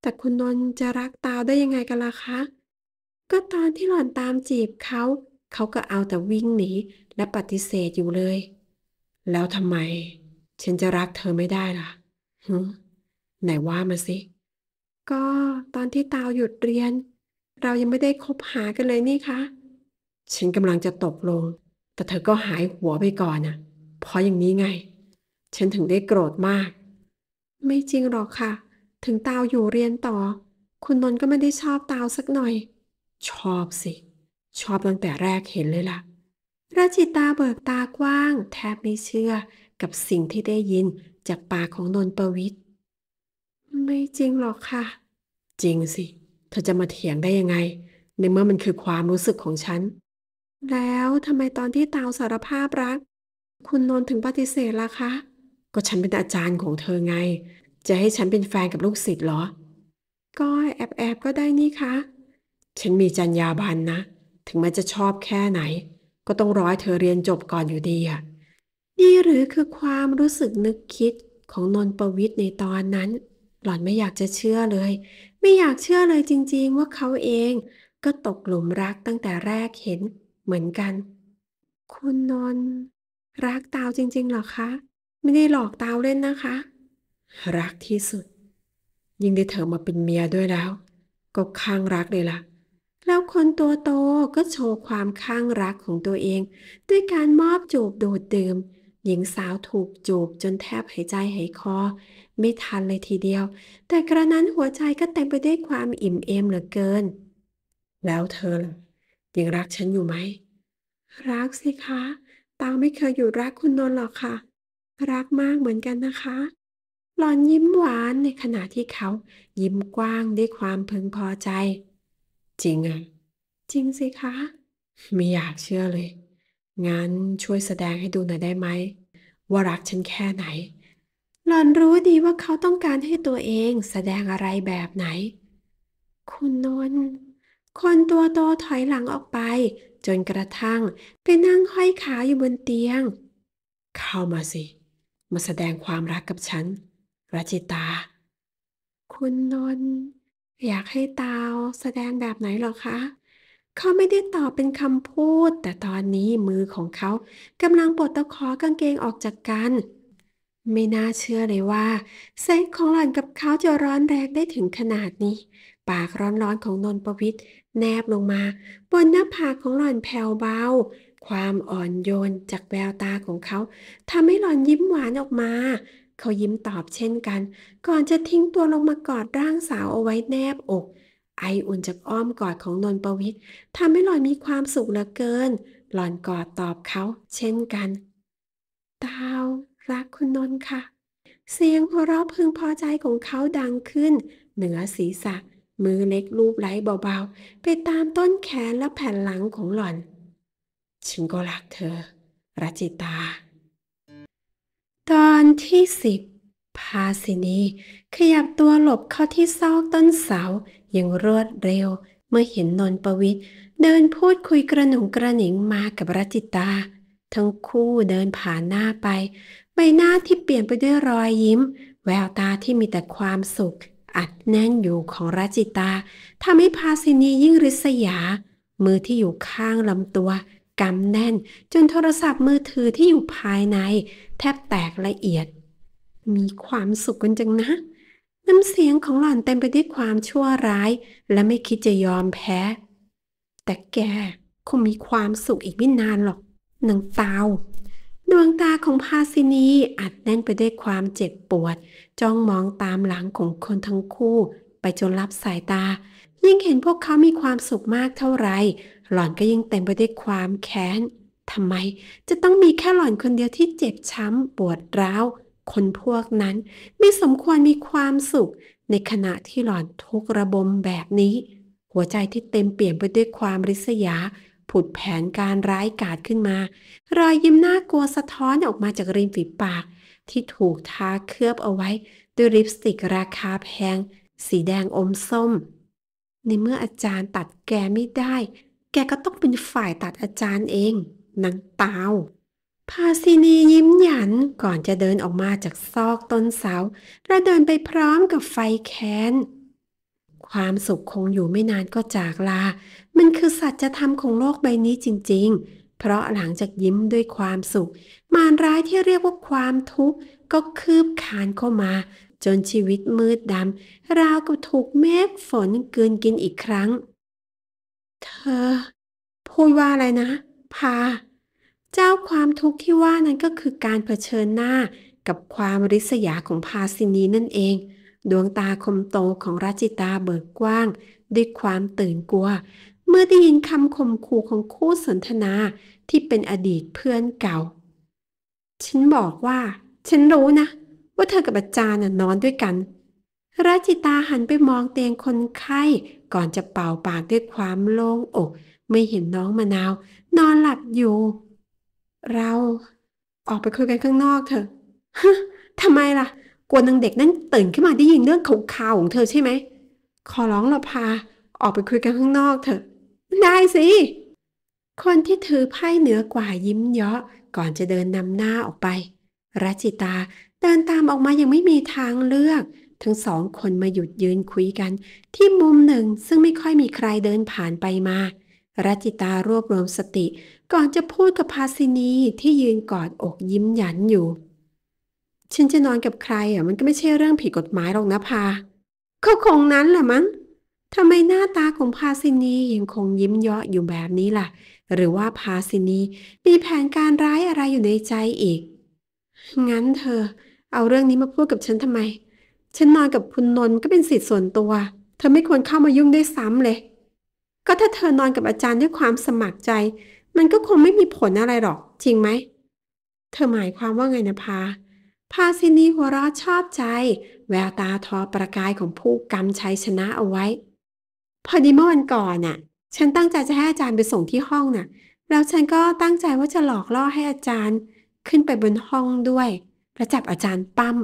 แต่คุณนนจะรักตาวได้ยังไงกันล่ะคะ ก็ตอนที่หล่อนตามจีบเขา เขาก็เอาแต่วิ่งหนี และปฏิเสธอยู่เลย แล้วทำไม ฉันจะรักเธอไม่ได้ล่ะฮึไหนว่ามาสิ ก็ตอนที่ตาวหยุดเรียน เรายังไม่ได้คบหากันเลยนี่คะ ฉันกำลังจะตกลงแต่เธอก็หายหัวไปก่อนน่ะเพราะอย่างนี้ไง ฉันถึงได้โกรธมาก ไม่จริงหรอกค่ะ ถึงตาวอยู่เรียนต่อ คุณนนท์ก็ไม่ได้ชอบตาวสักหน่อย ชอบสิ ชอบตั้งแต่แรกเห็นเลยล่ะราจิตาเบิกตากว้างแทบไม่เชื่อกับสิ่งที่ได้ยิน จากปากของนนประวิทย์ไม่จริงหรอกค่ะ จริงสิ เธอจะมาเถียงได้ยังไง ในเมื่อมันคือความรู้สึกของฉันแล้วทำไมตอนที่ตาวสารภาพรัก คุณนนท์ถึงปฏิเสธล่ะคะ ก็ฉันเป็นอาจารย์ของเธอไง จะให้ฉันเป็นแฟนกับลูกศิษย์เหรอ ก็แอบแอบก็ได้นี่คะ ฉันมีจรรยาบรรณนะ ถึงแม้จะชอบแค่ไหน ก็ต้องรใอยเธอเรียนจบก่อนอยู่ดีอะนี่หรือคือความรู้สึกนึกคิดของนนประวิทย์ในตอนนั้น หล่อนไม่อยากจะเชื่อเลย ไม่อยากเชื่อเลยจริงๆ ว่าเขาเองก็ตกหลุมรักตั้งแต่แรกเห็นเหมือนกัน คุณนอนรักเตาจริงๆหรอคะ ไม่ได้หลอกเตาเล่นนะคะ รักที่สุด ยิ่งได้เธอมาเป็นเมียด้วยแล้ว ก็ข้างรักเลยละ่ะ แล้วคนตัวโตก็โชว์ความข้างรักของตัวเอง ด้วยการมอบจูบโดดดื่ม หญิงสาวถูกจูบจนแทบหายใจหายคอ ไม่ทันเลยทีเดียว แต่กระนั้นหัวใจก็เต็มไปด้วยความอิ่มเอมเหลือเกิน แล้วเธอล่ะยังรักฉันอยู่ไหม รักสิคะ ตางไม่เคยหยุดรักคุณนนท์หรอกค่ะ รักมากเหมือนกันนะคะ หลอนยิ้มหวานในขณะที่เขายิ้มกว้างด้วยความพึงพอใจ จริงอะจริงสิคะไม่อยากเชื่อเลยงั้นช่วยแสดงให้ดูหน่อยได้ไหมว่ารักฉันแค่ไหน หลอนรู้ดีว่าเขาต้องการให้ตัวเองแสดงอะไรแบบไหน คุณนนท์คนตัวโตถอยหลังออกไป จนกระทั่ง ไปนั่งห้อยขาอยู่บนเตียง เข้ามาสิ มาแสดงความรักกับฉันรัจิตา คุณนน อยากให้ตาวแสดงแบบไหนหรอคะ เขาไม่ได้ตอบเป็นคำพูด แต่ตอนนี้มือของเขากำลังปลดตะขอกางเกงออกจากกัน ไม่น่าเชื่อเลยว่าเซ็กของหล่อนกับเขาจะร้อนแรงได้ถึงขนาดนี้ ปากร้อนๆของนนประวิทย์แนบลงมา บนหน้าผากของหล่อนแผ่วเบาความอ่อนโยนจากแววตาของเขาทำให้หล่อนยิ้มหวานออกมา เขายิ้มตอบเช่นกัน ก่อนจะทิ้งตัวลงมากอดร่างสาวเอาไว้แนบอกไออุ่นจากอ้อมกอดของนนประวิทย์ทำให้หล่อนมีความสุขเหลือเกิน หล่อนกอดตอบเขา เช่นกันดาวรักคุณนนท์ค่ะ เสียงหัวเราะพึงพอใจของเขาดังขึ้น เหนือศีรษะมือเล็กรูปไหลเบา ๆ ไปตามต้นแขนและแผ่นหลังของหล่อน ฉันก็รักเธอรัจิตา ตอนที่สิบพาสินี ขยับตัวหลบเข้าที่ซอกต้นเสาอย่างรวดเร็ว เมื่อเห็นนนประวิทย์ เดินพูดคุยกระหนุงกระหนิงมากับรัจิตา ทั้งคู่เดินผ่านหน้าไป ใบหน้าที่เปลี่ยนไปด้วยรอยยิ้ม แววตาที่มีแต่ความสุขอัดแน่นอยู่ของรัจิตา ทำให้พาสินียิ่งริษยา มือที่อยู่ข้างลำตัวกำแน่น จนโทรศัพท์มือถือที่อยู่ภายใน แทบแตกละเอียด มีความสุขกันจังนะ น้ำเสียงของหล่อนเต็มไปด้วยความชั่วร้าย และไม่คิดจะยอมแพ้ แต่แกคงมีความสุขอีกไม่นานหรอกนางเตาดวงตาของพาซินีอัดแน่นไปด้วยความเจ็บปวด จ้องมองตามหลังของคนทั้งคู่ ไปจนรับสายตา ยิ่งเห็นพวกเขามีความสุขมากเท่าไรหล่อนก็ยิ่งเต็มไปด้วยความแค้นทำไมจะต้องมีแค่หล่อนคนเดียวที่เจ็บช้ำปวดร้าวคนพวกนั้น ไม่สมควรมีความสุข ในขณะที่หล่อนทุกระบมแบบนี้ หัวใจที่เต็มเปี่ยมไปด้วยความริษยาผุดแผนการร้ายกาจขึ้นมา รอยยิ้มน่ากลัวสะท้อนออกมาจากริมฝีปาก ที่ถูกทาเคลือบเอาไว้ ด้วยลิปสติกราคาแพง สีแดงอมส้ม ในเมื่ออาจารย์ตัดแกไม่ได้ แกก็ต้องเป็นฝ่ายตัดอาจารย์เองนางตาวพาซินียิ้มหยันก่อนจะเดินออกมาจากซอกต้นเสา และเดินไปพร้อมกับไฟแค้นความสุขคงอยู่ไม่นานก็จากลามันคือสัจธรรมของโลกใบนี้จริง ๆ เพราะหลังจากยิ้มด้วยความสุข มารร้ายที่เรียกว่าความทุกข์ก็คืบคานเข้ามา จนชีวิตมืดดำ ราวกับถูกเมฆฝนเกินกินอีกครั้ง เธอ พูดว่าอะไรนะ พา เจ้าความทุกข์ที่ว่านั้นก็คือการเผชิญหน้ากับความริษยาของพาสินีนั่นเอง ดวงตาคมโตของราจิตาเบิกกว้างด้วยความตื่นกลัวเมื่อได้ยินคำข่มขู่ของคู่สนทนาที่เป็นอดีตเพื่อนเก่า ฉันบอกว่า ฉันรู้นะว่าเธอกับอาจารย์นอนด้วยกันราจิตาหันไปมองเตียงคนไข้ ก่อนจะเป่าปากด้วยความโล่งอกไม่เห็นน้องมะนาว นอนหลับอยู่ เราออกไปคุยกันข้างนอกเถอะทำไมล่ะกลัวนางเด็กนั้นตื่นขึ้นมาได้ยินเรื่องข่าวของเธอใช่ไหม ขอร้องเราพาออกไปคุยกันข้างนอกเถอะได้สิ คนที่ถือไพ่เหนือกว่ายิ้มเยาะก่อนจะเดินนำหน้าออกไปรัจิตาเดินตามออกมายังไม่มีทางเลือก ทั้งสองคนมาหยุดยืนคุยกัน ที่มุมหนึ่งซึ่งไม่ค่อยมีใครเดินผ่านไปมารัจิตารวบรวมสติ ก่อนจะพูดกับภาสินีที่ยืนกอดอกยิ้มหยันอยู่ ฉันจะนอนกับใครอ่ะมันก็ไม่ใช่เรื่องผิดกฎหมายหรอกนะพา เขาคงนั้นแหละมั้งทำไมหน้าตาของพาซินียังคงยิ้มเยาะอยู่แบบนี้ล่ะ หรือว่าพาซินีมีแผนการร้ายอะไรอยู่ในใจอีก งั้นเธอ เอาเรื่องนี้มาพูดกับฉันทำไม ฉันนอนกับคุณนนท์ก็เป็นสิทธิ์ส่วนตัว เธอไม่ควรเข้ามายุ่งได้ซ้ำเลย ก็ถ้าเธอนอนกับอาจารย์ด้วยความสมัครใจ มันก็คงไม่มีผลอะไรหรอก จริงไหม เธอหมายความว่าไงนะพาพาซินีหัวเราะชอบใจ แววตาทอประกายของผู้กำชัยชนะเอาไว้พอดีเมื่อวันก่อนน่ะ ฉันตั้งใจจะให้อาจารย์ไปส่งที่ห้องน่ะ แล้วฉันก็ตั้งใจว่าจะหลอกล่อให้อาจารย์ ขึ้นไปบนห้องด้วยและจับอาจารย์ปั้ม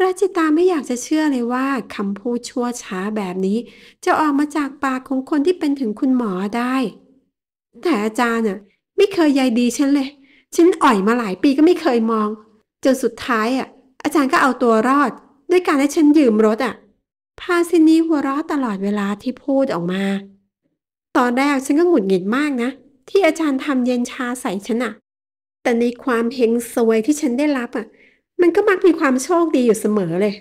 ราจิตาไม่อยากจะเชื่อเลยว่า คำพูดชั่วช้าแบบนี้ จะออกมาจากปากของคนที่เป็นถึงคุณหมอได้ แต่อาจารย์น่ะ ไม่เคยใยดีฉันเลย ฉันอ่อยมาหลายปีก็ไม่เคยมอง จนสุดท้ายอ่ะอาจารย์ก็เอาตัวรอด ด้วยการให้ฉันยืมรถอ่ะพาซินีหัวเราะตลอดเวลาที่พูดออกมา ตอนแรกฉันก็หงุดหงิดมากนะที่อาจารย์ทำเย็นชาใส่ฉันอะแต่ในความเฮงซวยที่ฉันได้รับอะมันก็มักมีความโชคดีอยู่เสมอเลย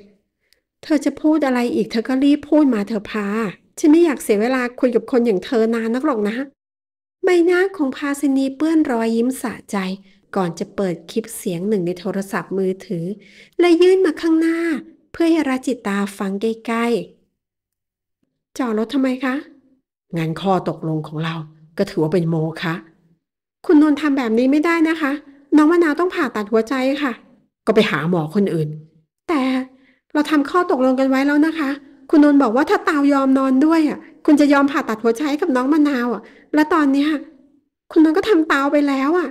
เธอจะพูดอะไรอีกเธอก็รีบพูดมาเธอพา ฉันไม่อยากเสียเวลาคุยกับคนอย่างเธอนานนักหรอกนะ ใบหน้าของพาซินีเปื้อนรอยยิ้มสะใจ ก่อนจะเปิดคลิปเสียงหนึ่งในโทรศัพท์มือถือ และยื่นมาข้างหน้าเพื่อให้รัจิตาฟังใกล้ๆ จอดรถทำไมคะ งานข้อตกลงของเราก็ถือว่าเป็นโมคะคุณนนท์ทำแบบนี้ไม่ได้นะคะ น้องมะนาวต้องผ่าตัดหัวใจค่ะ ก็ไปหาหมอคนอื่น แต่เราทำข้อตกลงกันไว้แล้วนะคะ คุณนนท์บอกว่าถ้าตาวยอมนอนด้วยอ่ะ คุณจะยอมผ่าตัดหัวใจกับน้องมะนาวอ่ะ และตอนเนี้ยคุณนนท์ก็ทำตาวไปแล้วอ่ะ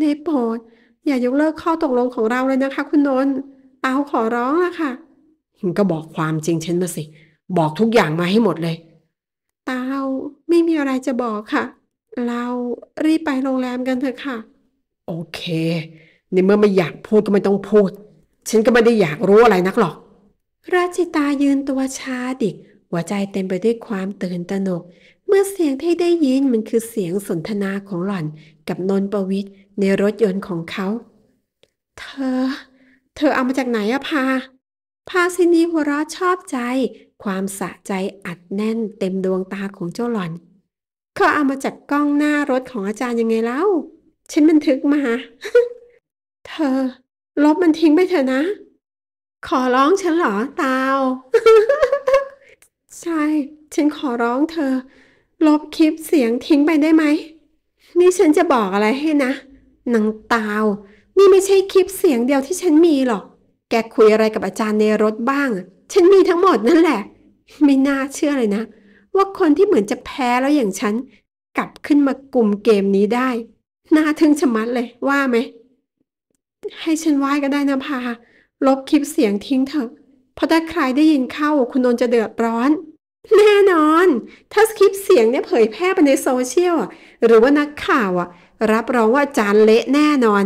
ในโปรดอย่ายกเลิกข้อตกลงของเราเลยนะคะ คุณนนท์เปาขอร้องละค่ะหิมก็บอกความจริงฉันมาสิ บอกทุกอย่างมาให้หมดเลยเปาไม่มีอะไรจะบอกค่ะ เรารีบไปโรงแรมกันเถอะค่ะ โอเค ในเมื่อไม่อยากพูดก็ไม่ต้องพูด ฉันก็ไม่ได้อยากรู้อะไรนักหรอกราชิตายืนตัวชาดิก หัวใจเต็มไปด้วยความตื่นตระหนก เมื่อเสียงที่ได้ยินมันคือเสียงสนทนาของหล่อนกับนนประวิทย์ในรถยนต์ของเขา เธอเธอเอามาจากไหนอะพา พาซินีหัวเราะชอบใจ ความสะใจอัดแน่นเต็มดวงตาของเจ้าหล่อน เขาเอามาจากกล้องหน้ารถของอาจารย์ยังไงเล่าฉันบันทึกมา เธอ ลบมันทิ้งไปเถอะนะ ขอร้องฉันเหรอตาว ใช่ ฉันขอร้องเธอ ลบคลิปเสียงทิ้งไปได้ไหม นี่ฉันจะบอกอะไรให้นะนางตาวนี่ไม่ใช่คลิปเสียงเดียวที่ฉันมีหรอก แกคุยอะไรกับอาจารย์ในรถบ้าง ฉันมีทั้งหมดนั่นแหละ ไม่น่าเชื่อเลยนะ ว่าคนที่เหมือนจะแพ้แล้วอย่างฉัน กลับขึ้นมากลุ่มเกมนี้ได้ น่าทึ่งชะมัดเลย ว่าไหม ให้ฉันไหว้ก็ได้นะพาลบคลิปเสียงทิ้งเถอะเพราะถ้าใครได้ยินเข้า คุณนนท์จะเดือดร้อน แน่นอน ถ้าคลิปเสียงเนี่ยเผยแพร่ไปในโซเชียลหรือว่านักข่าวอ่ะ รับรองว่าจานเละแน่นอน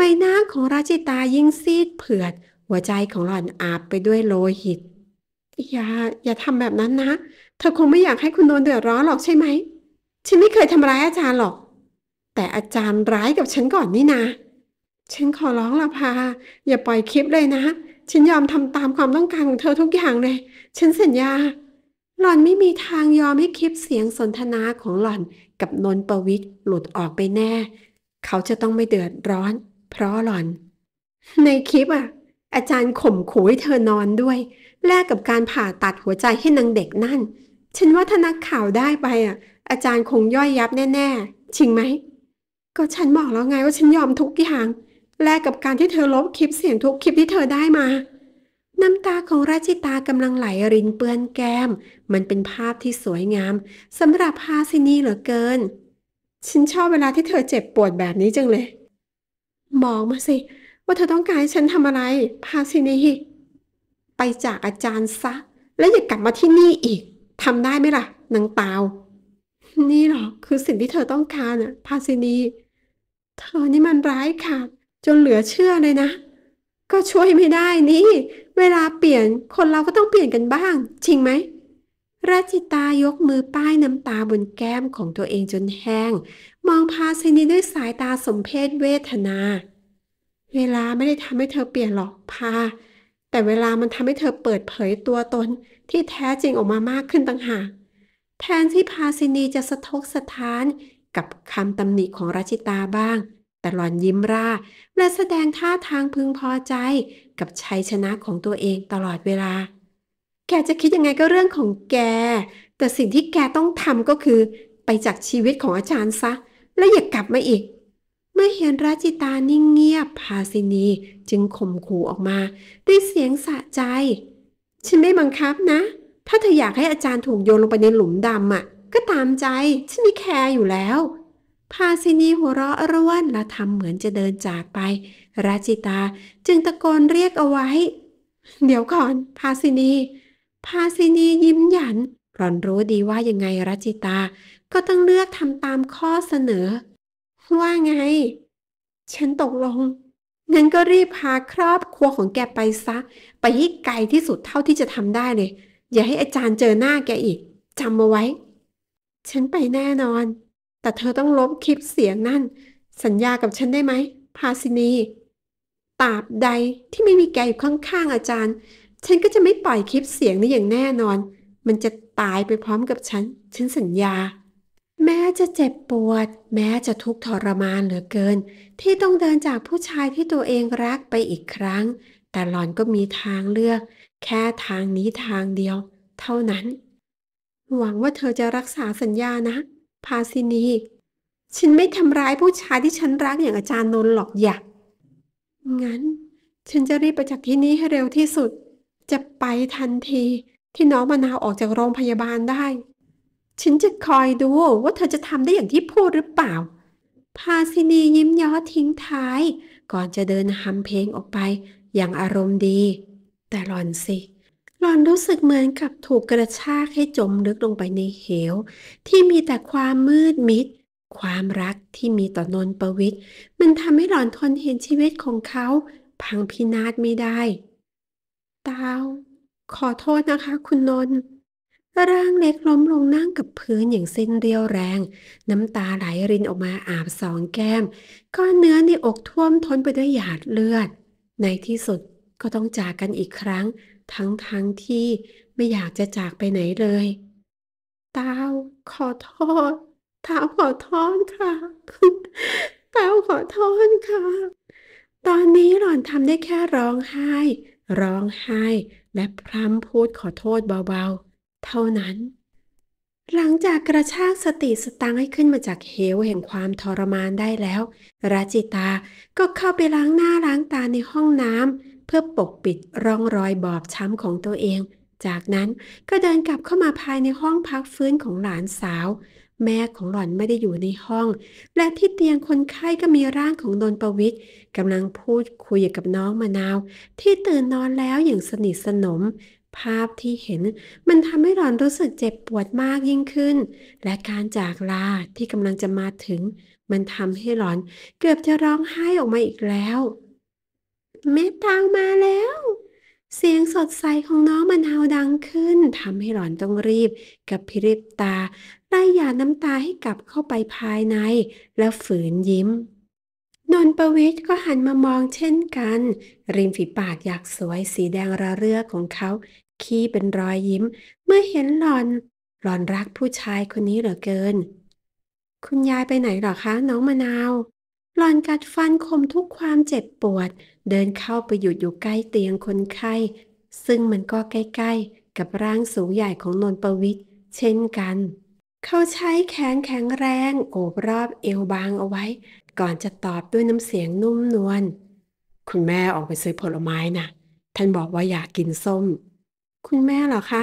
ใบหน้าของราจิตายิ่งซีดเผือดหัวใจของหล่อนอาบไปด้วยโลหิต อย่าอย่าทำแบบนั้นนะเธอคงไม่อยากให้คุณโดนเดือดร้อนหรอกใช่ไหมฉันไม่เคยทำร้ายอาจารย์หรอก แต่อาจารย์ร้ายกับฉันก่อนนี่นาะฉันขอร้องละพาอย่าปล่อยคลิปเลยนะ ฉันยอมทำตามความต้องการของเธอทุกอย่างเลย ฉันสัญญา หล่อนไม่มีทางยอมให้คลิปเสียงสนทนาของหล่อนกับนนประวิทย์หลุดออกไปแน่ เขาจะต้องไม่เดือดร้อนเพราะหลอน ในคลิปอะอาจารย์ข่มขู่ให้เธอนอนด้วย แลกกับการผ่าตัดหัวใจให้นางเด็กนั่น ฉันว่าถ้านักข่าวได้ไปอะอาจารย์คงย่อยยับแน่ๆ จริงไหม ก็ฉันบอกแล้วไงว่าฉันยอมทุกอย่าง แลกกับการที่เธอลบคลิปเสียงทุกคลิปที่เธอได้มา น้ำตาของราชิตากำลังไหลรินเปื้อนแก้ม มันเป็นภาพที่สวยงามสำหรับพาซินีเหลือเกิน ฉันชอบเวลาที่เธอเจ็บปวดแบบนี้จังเลยบอกมาสิว่าเธอต้องการให้ฉันทำอะไรพาสินีไปจากอาจารย์ซะ แล้วอย่ากลับมาที่นี่อีกทำได้ไหมล่ะนางตาวนี่หรอคือสิ่งที่เธอต้องการอ่ะพาสินีเธอนี่มันร้ายค่ะ จนเหลือเชื่อเลยนะ ก็ช่วยไม่ได้นี่ เวลาเปลี่ยนคนเราก็ต้องเปลี่ยนกันบ้าง จริงไหมรัจิตายกมือป้ายน้ำตาบนแก้มของตัวเองจนแห้ง มองพาสินีด้วยสายตาสมเพศเวทนา เวลาไม่ได้ทำให้เธอเปลี่ยนหรอกพา แต่เวลามันทำให้เธอเปิดเผยตัวตนที่แท้จริงออกมามากขึ้นต่างหากแทนที่พาสินีจะสะทกสะท้านกับคำตำหนิของรัชิตาบ้างแต่หล่อนยิ้มร่าและแสดงท่าทางพึงพอใจ กับชัยชนะของตัวเองตลอดเวลาแกจะคิดยังไงก็เรื่องของแก แต่สิ่งที่แกต้องทำก็คือ ไปจากชีวิตของอาจารย์ซะ แล้วอย่ากลับมาอีก เมื่อเห็นราจิตานิ่งเงียบพาสินีจึงข่มขู่ออกมา ด้วยเสียงสะใจ ฉันไม่บังคับนะ ถ้าเธออยากให้อาจารย์ถูกโยนลงไปในหลุมดำอะ่ะ ก็ตามใจ ฉันไม่แคร์อยู่แล้วพาสินีหัวเราะร่วนและทำเหมือนจะเดินจากไป ราจิตาจึงตะโกนเรียกเอาไว้ เดี๋ยวก่อนพาสินีพาซินียิ้มหยันหล่อนรู้ดีว่ายังไงรัจิตา ก็ต้องเลือกทำตามข้อเสนอ ว่าไง ฉันตกลง งั้นก็รีบพาครอบครัวของแกไปซะ ไปให้ไกลที่สุดเท่าที่จะทำได้เลย อย่าให้อาจารย์เจอหน้าแกอีก จำมาไว้ ฉันไปแน่นอน แต่เธอต้องลบคลิปเสียงนั่น สัญญากับฉันได้ไหม พาซินีตราบใดที่ไม่มีแกอยู่ข้างๆอาจารย์ฉันก็จะไม่ปล่อยคลิปเสียงนี้อย่างแน่นอน มันจะตายไปพร้อมกับฉัน ฉันสัญญา แม้จะเจ็บปวด แม้จะทุกข์ทรมานเหลือเกิน ที่ต้องเดินจากผู้ชายที่ตัวเองรักไปอีกครั้ง แต่หล่อนก็มีทางเลือก แค่ทางนี้ทางเดียวเท่านั้น หวังว่าเธอจะรักษาสัญญานะพาซินี ฉันไม่ทำร้ายผู้ชายที่ฉันรักอย่างอาจารย์นนท์หรอก อยากงั้น ฉันจะรีบไปจากที่นี้ให้เร็วที่สุดจะไปทันทีที่น้องมะนาว ออกจากโรงพยาบาลได้ฉันจะคอยดูว่าเธอจะทำได้อย่างที่พูดหรือเปล่าพาซินียิ้มย้อทิ้งท้าย ก่อนจะเดินฮัมเพลงออกไป อย่างอารมณ์ดี แต่หลอนสิหลอนรู้สึกเหมือนกับถูกกระชากให้จมลึกลงไปในเหวที่มีแต่ความมืดมิดความรักที่มีต่อนนประวิทย์มันทำให้หลอนทนเห็นชีวิตของเขา พังพินาศไม่ได้ตาวขอโทษนะคะ คุณนน ร่างเล็กล้มลงนั่งกับพื้นอย่างสิ้นเรียวแรง น้ำตาไหลรินออกมาอาบสองแก้มก้อนเนื้อในอกท่วมท้นไปด้วยหยาดเลือด ในที่สุดก็ต้องจากกันอีกครั้ง ทั้งทั้งที่ไม่อยากจะจากไปไหนเลยตาวขอโทษตาขอโทษค่ะตาขอโทษค่ะ ตอนนี้หล่อนทำได้แค่ร้องไห้ร้องไห้และพร่ำพูดขอโทษเบาๆ เท่านั้น หลังจากกระชากสติสตังให้ขึ้นมาจากเหวแห่งความทรมานได้แล้ว ราจิตาก็เข้าไปล้างหน้าล้างตาในห้องน้ำเพื่อปกปิดร่องรอยบอบช้ำของตัวเอง จากนั้นก็เดินกลับเข้ามาภายในห้องพักฟื้นของหลานสาวแม่ของหล่อนไม่ได้อยู่ในห้อง และที่เตียงคนไข้ก็มีร่างของดนประวิทย์กำลังพูดคุยกับน้องมะนาว ที่ตื่นนอนแล้วอย่างสนิทสนม ภาพที่เห็นมันทำให้หล่อนรู้สึกเจ็บปวดมากยิ่งขึ้น และการจากลาที่กำลังจะมาถึง มันทำให้หล่อนเกือบจะร้องไห้ออกมาอีกแล้วแม่ตางมาแล้ว เสียงสดใสของน้องมะนาวดังขึ้นทำให้หล่อนต้องรีบกับพริบตาไล่หยาดน้ำตาให้กลับเข้าไปภายในแล้วฝืนยิ้ม นนประวิทย์ก็หันมามองเช่นกัน ริมฝีปากอยากสวยสีแดงระเรื่อของเขา ขี้เป็นรอยยิ้ม เมื่อเห็นหลอนหลอนรักผู้ชายคนนี้เหลือเกิน คุณยายไปไหนหรอคะ น้องมะนาว หลอนกัดฟันคมทุกความเจ็บปวด เดินเข้าไปหยุดอยู่ใกล้เตียงคนไข้ ซึ่งมันก็ใกล้ๆกับร่างสูงใหญ่ของนนประวิทย์เช่นกันเขาใช้แขนแข็งแรง โอบรอบเอวบางเอาไว้ ก่อนจะตอบด้วยน้ำเสียงนุ่มนวลคุณแม่ออกไปซื้อผลไม้นะ่ะ ท่านบอกว่าอยากกินส้ม คุณแม่เหรอคะ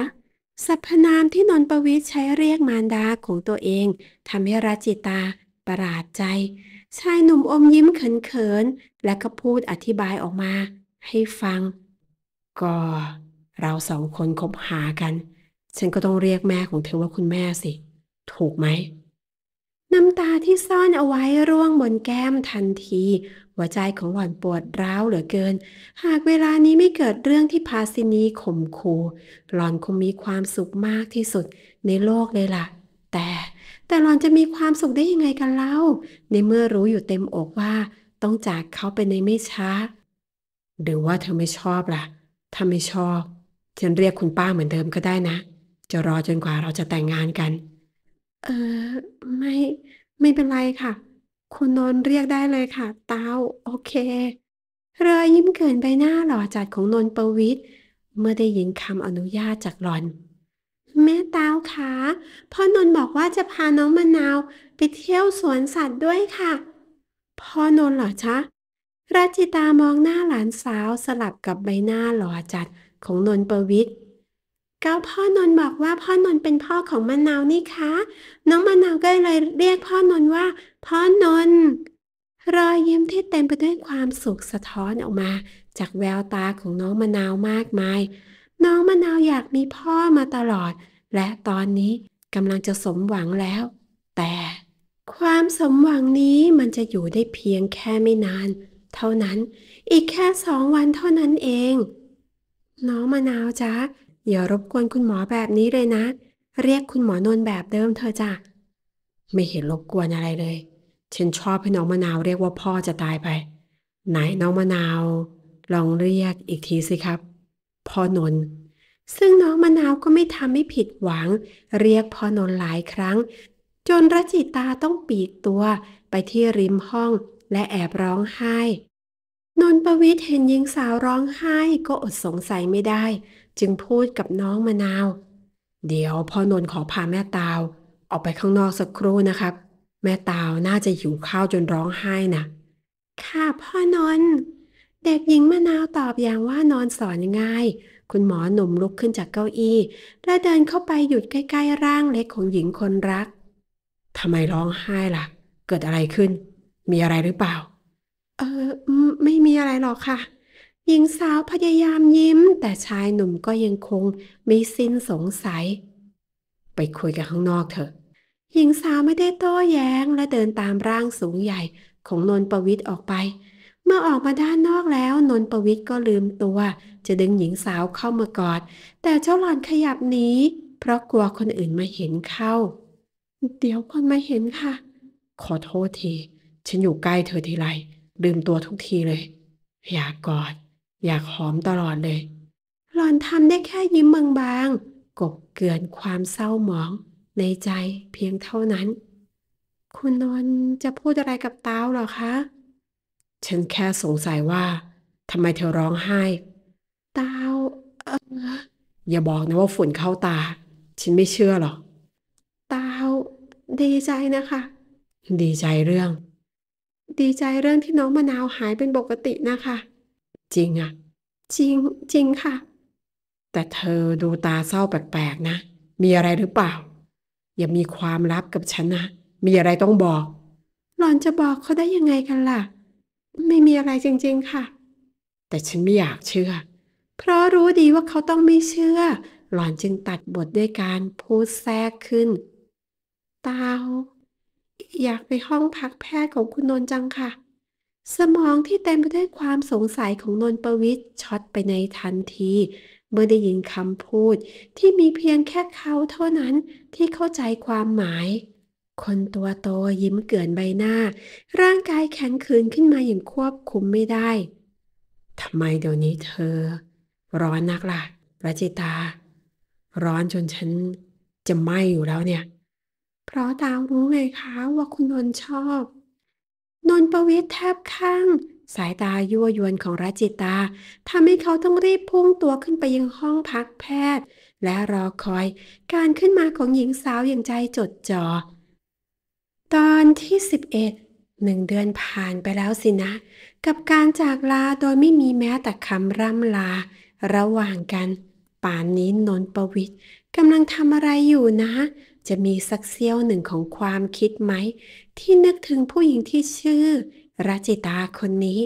สรรพนามที่นนประวิทย์ใช้เรียกมารดาของตัวเองทำให้ราจิตาประหลาดใจ ชายหนุ่มอมยิ้มเขินๆและก็พูดอธิบายออกมาให้ฟัง ก็เราสองคนคบหากัน ฉันก็ต้องเรียกแม่ของเธอว่าคุณแม่สิถูกไหม น้ำตาที่ซ่อนเอาไว้ร่วงบนแก้มทันที หัวใจของหล่อนปวดร้าวเหลือเกิน หากเวลานี้ไม่เกิดเรื่องที่พาซินีข่มขู่หล่อนคงมีความสุขมากที่สุดในโลกเลยละ่ะ แต่แต่หล่อนจะมีความสุขได้ยังไงกันเล่า ในเมื่อรู้อยู่เต็มอกว่า ต้องจากเขาไปในไม่ช้า หรือว่าเธอไม่ชอบละ่ะถ้าไม่ชอบ ฉันเรียกคุณป้าเหมือนเดิมก็ได้นะ จะรอจนกว่าเราจะแต่งงานกันเออไม่ไม่เป็นไรค่ะ คุณนนท์เรียกได้เลยค่ะ เต้าโอเค เรอยิ้มเกินใบหน้าหล่อจัดของนนท์ประวิทย์เมื่อได้ยินคำอนุญาตจากหลอนแม่เต้าคะพ่อนนท์บอกว่าจะพาน้องมะนาวไปเที่ยวสวนสัตว์ด้วยค่ะพ่อนนท์หรอจ๊ะราจิตามองหน้าหลานสาวสลับกับใบหน้าหล่อจัดของนนท์ประวิทย์ก้าพ่อนนบอกว่าพ่อนนเป็นพ่อของมะนาวนี่คะ น้องมะนาวก็เลยเรียกพ่อนนว่า พ่อนน รอยยิ้มที่เต็มไปด้วยความสุขสะท้อนออกมา จากแววตาของน้องมะนาวมากมาย น้องมะนาวอยากมีพ่อมาตลอด และตอนนี้กำลังจะสมหวังแล้ว แต่ ความสมหวังนี้มันจะอยู่ได้เพียงแค่ไม่นาน เท่านั้นอีกแค่สองวันเท่านั้นเอง น้องมะนาวจ๊ะอย่ารบกวนคุณหมอแบบนี้เลยนะ เรียกคุณหมอนนแบบเดิม เธอจ้ะ ไม่เห็นรบกวนอะไรเลย ฉันชอบให้น้องมะนาวเรียกว่าพ่อจะตายไป ไหนน้องมะนาว ลองเรียกอีกทีสิครับ พ่อนน ซึ่งน้องมะนาวก็ไม่ทำให้ผิดหวัง เรียกพ่อนนหลายครั้ง จนรจิตาต้องปีกตัวไปที่ริมห้องและแอบร้องไห้ นนประวิทย์เห็นหญิงสาวร้องไห้ก็อดสงสัยไม่ได้จึงพูดกับน้องมะนาว เดี๋ยวพ่อนนขอพาแม่ตาวออกไปข้างนอกสักครู่นะครับ แม่ตาวน่าจะหิวข้าวจนร้องไห้นะค่ะพ่อนนเด็กหญิงมะนาวตอบอย่างว่านอนสอนง่ายคุณหมอหนุ่มลุกขึ้นจากเก้าอี้และเดินเข้าไปหยุดใกล้ ๆร่างเล็ก ของหญิงคนรักทำไมร้องไห้ล่ะ เกิดอะไรขึ้น มีอะไรหรือเปล่า เออไม่มีอะไรหรอกค่ะหญิงสาวพยายามยิ้ม แต่ชายหนุ่มก็ยังคง ไม่สิ้นสงสัย ไปคุยกันข้างนอกเถอะ หญิงสาวไม่ได้โต้แย้งและเดินตามร่างสูงใหญ่ ของนนประวิทย์ออกไป เมื่อออกมาด้านนอกแล้ว นนประวิทย์ก็ลืมตัว จะดึงหญิงสาวเข้ามากอด แต่เจ้าหล่อนขยับหนี เพราะกลัวคนอื่นมาเห็นเข้า เดี๋ยวคนมาเห็นค่ะ ขอโทษที ฉันอยู่ใกล้เธอทีไรลืมตัวทุกทีเลย อย่ากกอดอยากหอมตลอดเลย หลอนทำได้แค่ยิ้มบางๆ กบเกือนความเศร้าหมอง ในใจเพียงเท่านั้น คุณนนจะพูดอะไรกับเต้าหรอคะฉันแค่สงสัยว่าทำไมเธอร้องไห้ เต้าเอออย่าบอกนะว่าฝุ่นเข้าตา ฉันไม่เชื่อหรอก เต้า ดีใจนะคะ ดีใจเรื่อง ดีใจเรื่องที่น้องมะนาวหายเป็นปกตินะคะจริงอะจริงจริงค่ะ แต่เธอดูตาเศร้าแปลกๆนะ มีอะไรหรือเปล่า อย่ามีความลับกับฉันนะมีอะไรต้องบอก หลอนจะบอกเขาได้ยังไงกันล่ะ ไม่มีอะไรจริงๆ ค่ะ แต่ฉันไม่อยากเชื่อ เพราะรู้ดีว่าเขาต้องไม่เชื่อ หลอนจึงตัดบทด้วยการพูดแทรกขึ้น ตา อยากไปห้องพักแพทย์ของคุณนนจังค่ะสมองที่เต็มไปด้วยความสงสัยของนนประวิทย์ช็อตไปในทันที เมื่อได้ยินคำพูดที่มีเพียงแค่เขาเท่านั้นที่เข้าใจความหมาย คนตัวโตยิ้มเกือนใบหน้า ร่างกายแข็งขืนขึ้นมาอย่างควบคุมไม่ได้ทำไมเดี๋ยวนี้เธอ ร้อนนักล่ะ ประจิตา ร้อนจนฉันจะไหม้อยู่แล้วเนี่ย เพราะตารู้ไงคะว่าคุณนนชอบนนประวิทย์แทบข้าง สายตายั่วยวนของราจิตา ทำให้เขาต้องรีบพุ่งตัวขึ้นไปยังห้องพักแพทย์ และรอคอยการขึ้นมาของหญิงสาวอย่างใจจดจอ่อ ตอนที่สิบเอ็ดหนึ่งเดือนผ่านไปแล้วสินะ กับการจากลาโดยไม่มีแม้แต่คำร่ำลา ระหว่างกัน ป่านนี้นนประวิทย์กำลังทำอะไรอยู่นะจะมีสักเสี้ยวหนึ่งของความคิดไหม ที่นึกถึงผู้หญิงที่ชื่อรัจิตาคนนี้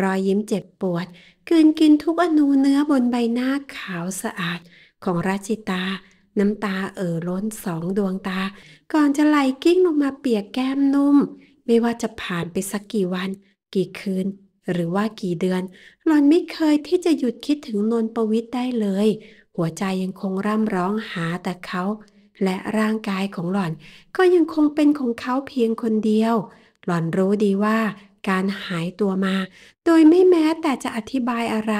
รอยยิ้มเจ็บปวด กืนกินทุกอนูเนื้อบนใบหน้าขาวสะอาดของรัจิตา น้ำตาเอ่อล้นสองดวงตา ก่อนจะไหลกิ้งลงมาเปียกแก้มนุ่ม ไม่ว่าจะผ่านไปสักกี่วัน กี่คืน หรือว่ากี่เดือน หล่อนไม่เคยที่จะหยุดคิดถึงนนปวิทย์ได้เลย หัวใจยังคงร่ำร้องหาแต่เขาและร่างกายของหล่อนก็ยังคงเป็นของเขาเพียงคนเดียว หล่อนรู้ดีว่าการหายตัวมา โดยไม่แม้แต่จะอธิบายอะไร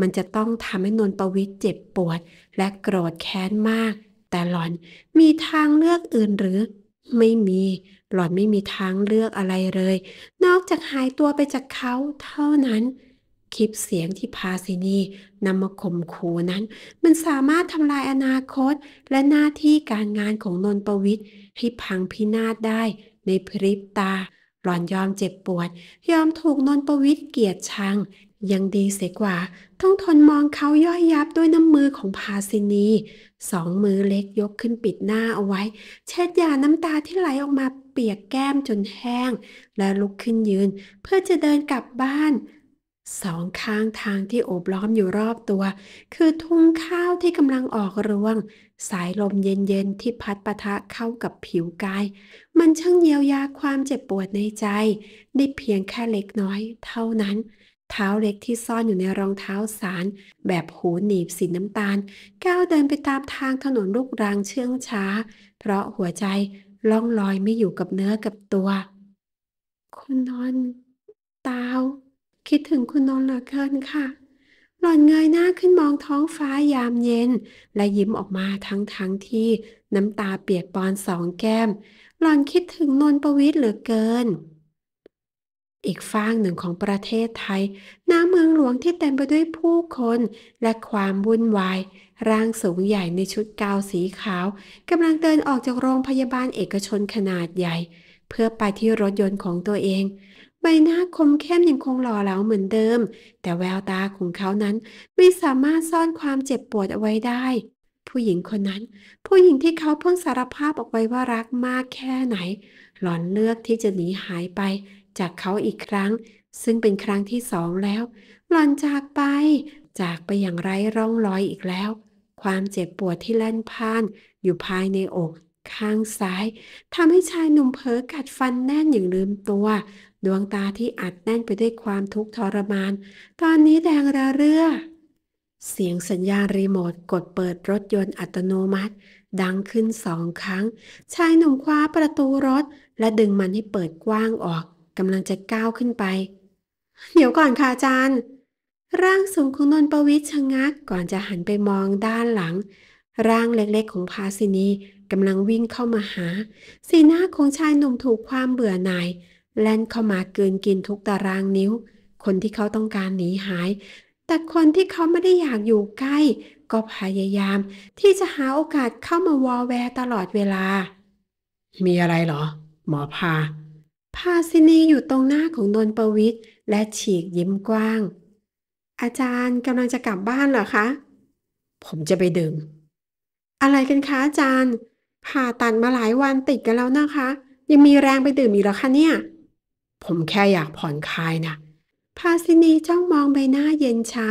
มันจะต้องทำให้นนปวิทย์เจ็บปวดและโกรธแค้นมาก แต่หล่อนมีทางเลือกอื่นหรือไม่มีหล่อนไม่มีทางเลือกอะไรเลย นอกจากหายตัวไปจากเขาเท่านั้นคลิปเสียงที่พาซินี นำมาข่มขู่นั้น มันสามารถทำลายอนาคต และหน้าที่การงานของนนประวิทย์ให้พังพินาศได้ ในพริบตา หล่อนยอมเจ็บปวด ยอมถูกนนประวิทย์เกียดชัง ยังดีเสียกว่า ต้องทนมองเขาย่อยยับ ด้วยน้ำมือของพาซินี สองมือเล็กยกขึ้นปิดหน้าเอาไว้ เช็ดหยาน้ำตาที่ไหลออกมาเปียกแก้มจนแห้ง และลุกขึ้นยืน เพื่อจะเดินกลับบ้านสองข้างทางที่โอบล้อมอยู่รอบตัว คือทุ่งข้าวที่กำลังออกรวง สาย ลม เย็นๆที่พัดปะทะเข้ากับผิวกาย มัน ช่าง เยียวยาความเจ็บปวดในใจได้เพียงแค่เล็กน้อย เท่านั้น เท้าเล็กที่ซ่อนอยู่ในรองเท้า สารแบบหูหนีบสีน้ำตาล ก้าวเดินไปตามทางถนนลูกรังเชื่องช้า เพราะหัวใจล่องลอยไม่อยู่กับเนื้อกับตัว คุณนอนตาวคิดถึงคุณนนท์เหลือเกินค่ะ หล่อนเงยหน้าขึ้นมองท้องฟ้ายามเย็น และยิ้มออกมาทั้งทั้งที่น้ำตาเปียกปอนสองแก้ม หล่อนคิดถึงนนประวิทย์เหลือเกิน อีกฟากหนึ่งของประเทศไทยน้าเมืองหลวงที่เต็มไปด้วยผู้คน และความวุ่นวาย ร่างสูงใหญ่ในชุดกาวสีขาวกำลังเดินออกจากโรงพยาบาลเอกชนขนาดใหญ่ เพื่อไปที่รถยนต์ของตัวเองใบหน้าคมเข้มยังคงหล่อเหลาเหมือนเดิม แต่แววตาของเขานั้นไม่สามารถซ่อนความเจ็บปวดเอาไว้ได้ ผู้หญิงคนนั้น ผู้หญิงที่เขาเพิ่งสารภาพออกไว้ว่ารักมากแค่ไหน หลอนเลือกที่จะหนีหายไปจากเขาอีกครั้ง ซึ่งเป็นครั้งที่สองแล้ว หลอนจากไป จากไปอย่างไร้ร่องรอยอีกแล้ว ความเจ็บปวดที่แล่นพ่านอยู่ภายในอกข้างซ้าย ทำให้ชายหนุ่มเพ้อกัดฟันแน่นอย่างลืมตัวดวงตาที่อัดแน่นไปด้วยความทุกข์ทรมาน ตอนนี้แดงระเรื่อ เสียงสัญญาณรีโมทกดเปิดรถยนต์อัตโนมัติ ดังขึ้นสองครั้ง ชายหนุ่มคว้าประตูรถ และดึงมันให้เปิดกว้างออก กำลังจะก้าวขึ้นไปเดี๋ยวก่อนค่ะอาจารย์ ร่างสูงของนนประวิชชะงักก่อนจะหันไปมองด้านหลัง ร่างเล็กๆของพาสินีกำลังวิ่งเข้ามาหา สีหน้าของชายหนุ่มถูกความเบื่อหน่ายแล่นเข้ามาเกินกินทุกตารางนิ้ว คนที่เขาต้องการหนีหาย แต่คนที่เขาไม่ได้อยากอยู่ใกล้ ก็พยายาม ที่จะหาโอกาสเข้ามาวอแวร์ตลอดเวลา มีอะไรเหรอหมอพาพาซินีอยู่ตรงหน้าของนนประวิทย์และฉีกยิ้มกว้าง อาจารย์กำลังจะกลับบ้านเหรอคะ ผมจะไปดื่มอะไรกันคะอาจารย์ ผ่าตัดมาหลายวันติดกันแล้วนะคะ ยังมีแรงไปดื่มอีกเหรอคะเนี่ยผมแค่อยากผ่อนคลายนะพาสินีจ้องมองใบหน้าเย็นชา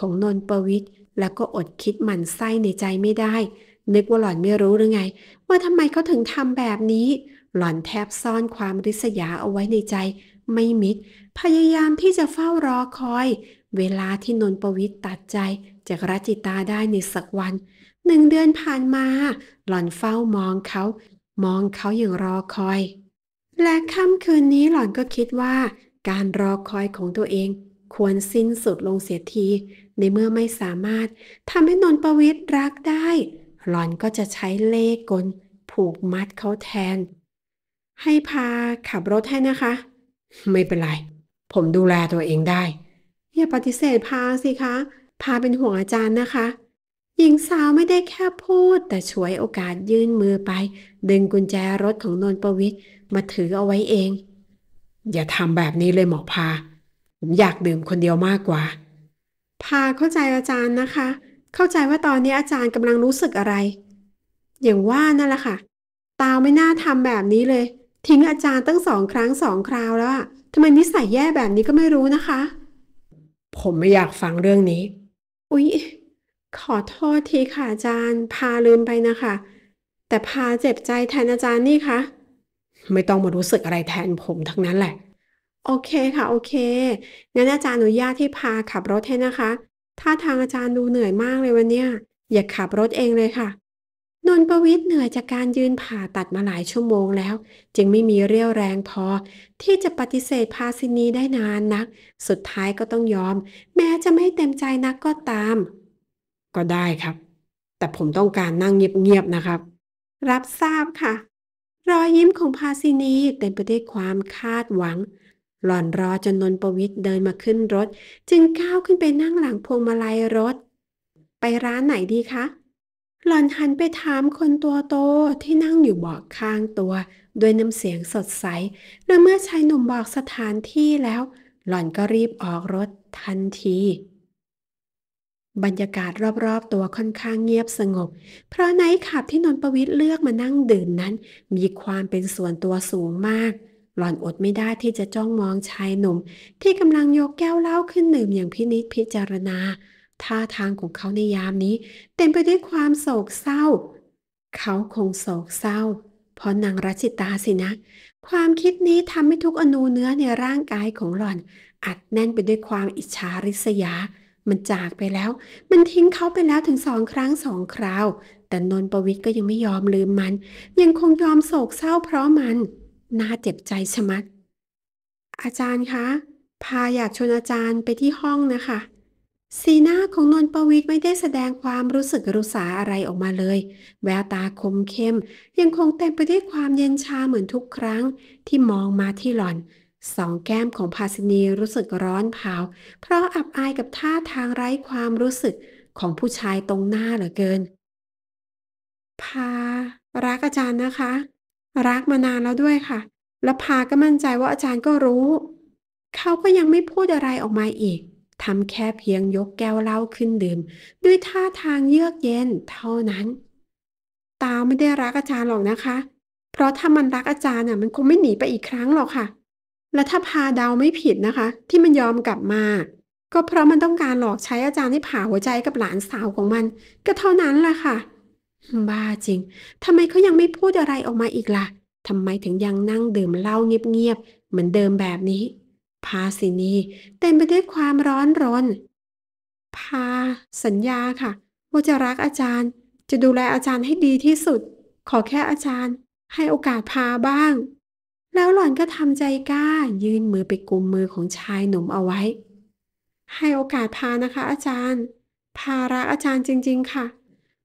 ของนนประวิทย์ แล้วก็อดคิดหมันไส้ในใจไม่ได้ นึกว่าหล่อนไม่รู้หรือไง ว่าทำไมเขาถึงทำแบบนี้ หล่อนแทบซ่อนความริษยาเอาไว้ในใจ ไม่มิด พยายามที่จะเฝ้ารอคอย เวลาที่นนประวิทย์ตัดใจ จากรัจิตาได้ในสักวัน หนึ่งเดือนผ่านมา หล่อนเฝ้ามองเขา มองเขาอย่างรอคอยและค่ำคืนนี้หล่อนก็คิดว่าการรอคอยของตัวเองควรสิ้นสุดลงเสียที ในเมื่อไม่สามารถทำให้นนประวิตรรักได้ หล่อนก็จะใช้เล่กลผูกมัดเขาแทน ให้พาขับรถให้นะคะ ไม่เป็นไร ผมดูแลตัวเองได้ อย่าปฏิเสธพาสิคะ พาเป็นห่วงอาจารย์นะคะ หญิงสาวไม่ได้แค่พูดแต่ช่วยโอกาสยื่นมือไป ดึงกุญแจรถของนนประวิตรมาถือเอาไว้เอง อย่าทำแบบนี้เลยหมอพา ผมอยากดื่มคนเดียวมากกว่า พาเข้าใจอาจารย์นะคะ เข้าใจว่าตอนนี้อาจารย์กำลังรู้สึกอะไร อย่างว่านั่นแหละค่ะ ตาไม่น่าทำแบบนี้เลย ทิ้งอาจารย์ตั้งสองครั้งสองคราวแล้วทำไมนิสัยแย่แบบนี้ก็ไม่รู้นะคะ ผมไม่อยากฟังเรื่องนี้ อุ๊ย ขอโทษทีค่ะอาจารย์ พาลืมไปนะคะ แต่พาเจ็บใจแทนอาจารย์นี่ค่ะไม่ต้องมารู้สึกอะไรแทนผมทั้งนั้นแหละ โอเคค่ะ โอเคงั้นอาจารย์อนุญาตที่พาขับรถให้นะคะ ถ้าทางอาจารย์ดูเหนื่อยมากเลยวันเนี้ยอย่าขับรถเองเลยค่ะนนประวิทย์เหนื่อยจากการยืนผ่าตัดมาหลายชั่วโมงแล้ว จึงไม่มีเรี่ยวแรงพอ ที่จะปฏิเสธพาสินีได้นานนัก สุดท้ายก็ต้องยอม แม้จะไม่เต็มใจนักก็ตาม ก็ได้ครับ แต่ผมต้องการนั่งเงียบๆนะครับ รับทราบค่ะรอยยิ้มของภาสินีเต็มไปด้วยความคาดหวัง หล่อนรอจนนนประวิทย์เดินมาขึ้นรถ จึงก้าวขึ้นไปนั่งหลังพวงมาลัยรถ ไปร้านไหนดีคะ หล่อนหันไปถามคนตัวโต ที่นั่งอยู่เบาะข้างตัวด้วยน้ำเสียงสดใส และเมื่อชายหนุ่มบอกสถานที่แล้ว หล่อนก็รีบออกรถทันทีบรรยากาศรอบๆ ตัวค่อนข้างเงียบสงบ เพราะไนท์ขับที่นนประวิทย์เลือกมานั่งดื่มนั้น มีความเป็นส่วนตัวสูงมาก หล่อนอดไม่ได้ที่จะจ้องมองชายหนุ่มที่กำลังยกแก้วเหล้าขึ้นดื่มอย่างพินิษพิจารณา ท่าทางของเขาในยามนี้เต็มไปด้วยความโศกเศร้า เขาคงโศกเศร้า เพราะนางรัชิตาสินะ ความคิดนี้ทำให้ทุกอนูเนื้อในร่างกายของหล่อนอัดแน่นไปด้วยความอิจฉาริษยามันจากไปแล้ว มันทิ้งเขาไปแล้วถึงสองครั้งสองคราว แต่นนประวิทย์ก็ยังไม่ยอมลืมมัน ยังคงยอมโศกเศร้าเพราะมัน น่าเจ็บใจชะมัด อาจารย์คะ พาอยากชวนอาจารย์ไปที่ห้องนะคะ สีหน้าของนนประวิทย์ไม่ได้แสดงความรู้สึกรุษาอะไรออกมาเลย แววตาคมเข้ม ยังคงเต็มไปด้วยความเย็นชาเหมือนทุกครั้งที่มองมาที่หล่อนสองแก้มของภาสินีรู้สึกร้อนเผาเพราะอับอายกับท่าทางไร้ความรู้สึกของผู้ชายตรงหน้าเหลือเกิน พา รักอาจารย์นะคะ รักมานานแล้วด้วยค่ะ และพาก็มั่นใจว่าอาจารย์ก็รู้เขาก็ยังไม่พูดอะไรออกมาอีกทำแค่เพียงยกแก้วเหล้าขึ้นดื่ม ด้วยท่าทางเยือกเย็นเท่านั้น ตาไม่ได้รักอาจารย์หรอกนะคะ เพราะถ้ามันรักอาจารย์น่ะมันคงไม่หนีไปอีกครั้งหรอกค่ะและถ้าพาเดาไม่ผิดนะคะ ที่มันยอมกลับมา ก็เพราะมันต้องการหลอกใช้อาจารย์ให้ผ่าหัวใจกับหลานสาวของมัน ก็เท่านั้นล่ะค่ะบ้าจริงทำไมเขายังไม่พูดอะไรออกมาอีกละ่ะทำไมถึงยังนั่งดื่มเหล้าเงียบๆเหมือนเดิมแบบนี้พาสินีเต็มไปด้วยความร้อนรนพา สัญญาค่ะว่าจะรักอาจารย์ จะดูแลอาจารย์ให้ดีที่สุด ขอแค่อาจารย์ ให้โอกาสพาบ้างแล้วหล่อนก็ทำใจกล้ายื่นมือไปกุมมือของชายหนุ่มเอาไว้ ให้โอกาสพานะคะอาจารย์ พารักอาจารย์จริง ๆ ค่ะ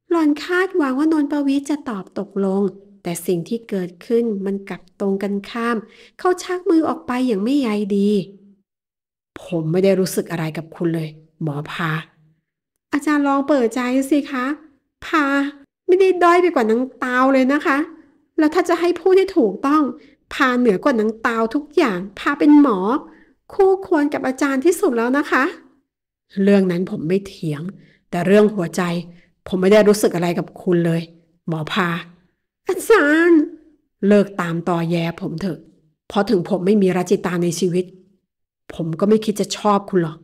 หล่อนคาดหวังว่านนประวิจะตอบตกลง แต่สิ่งที่เกิดขึ้นมันกลับตรงกันข้าม เขาชักมือออกไปอย่างไม่ใยดี ผมไม่ได้รู้สึกอะไรกับคุณเลย หมอพา อาจารย์ลองเปิดใจสิคะพาไม่ได้ด้อยไปกว่านางตาวเลยนะคะ แล้วถ้าจะให้พูดให้ถูกต้องพาเหนือกว่านางตาวทุกอย่างพาเป็นหมอ คู่ควรกับอาจารย์ที่สุดแล้วนะคะ เรื่องนั้นผมไม่เถียง แต่เรื่องหัวใจ ผมไม่ได้รู้สึกอะไรกับคุณเลย หมอพาอาจารย์เลิกตามต่อแยผมเถอะเพราะถึงผมไม่มีรัจิตาในชีวิต ผมก็ไม่คิดจะชอบคุณหรอก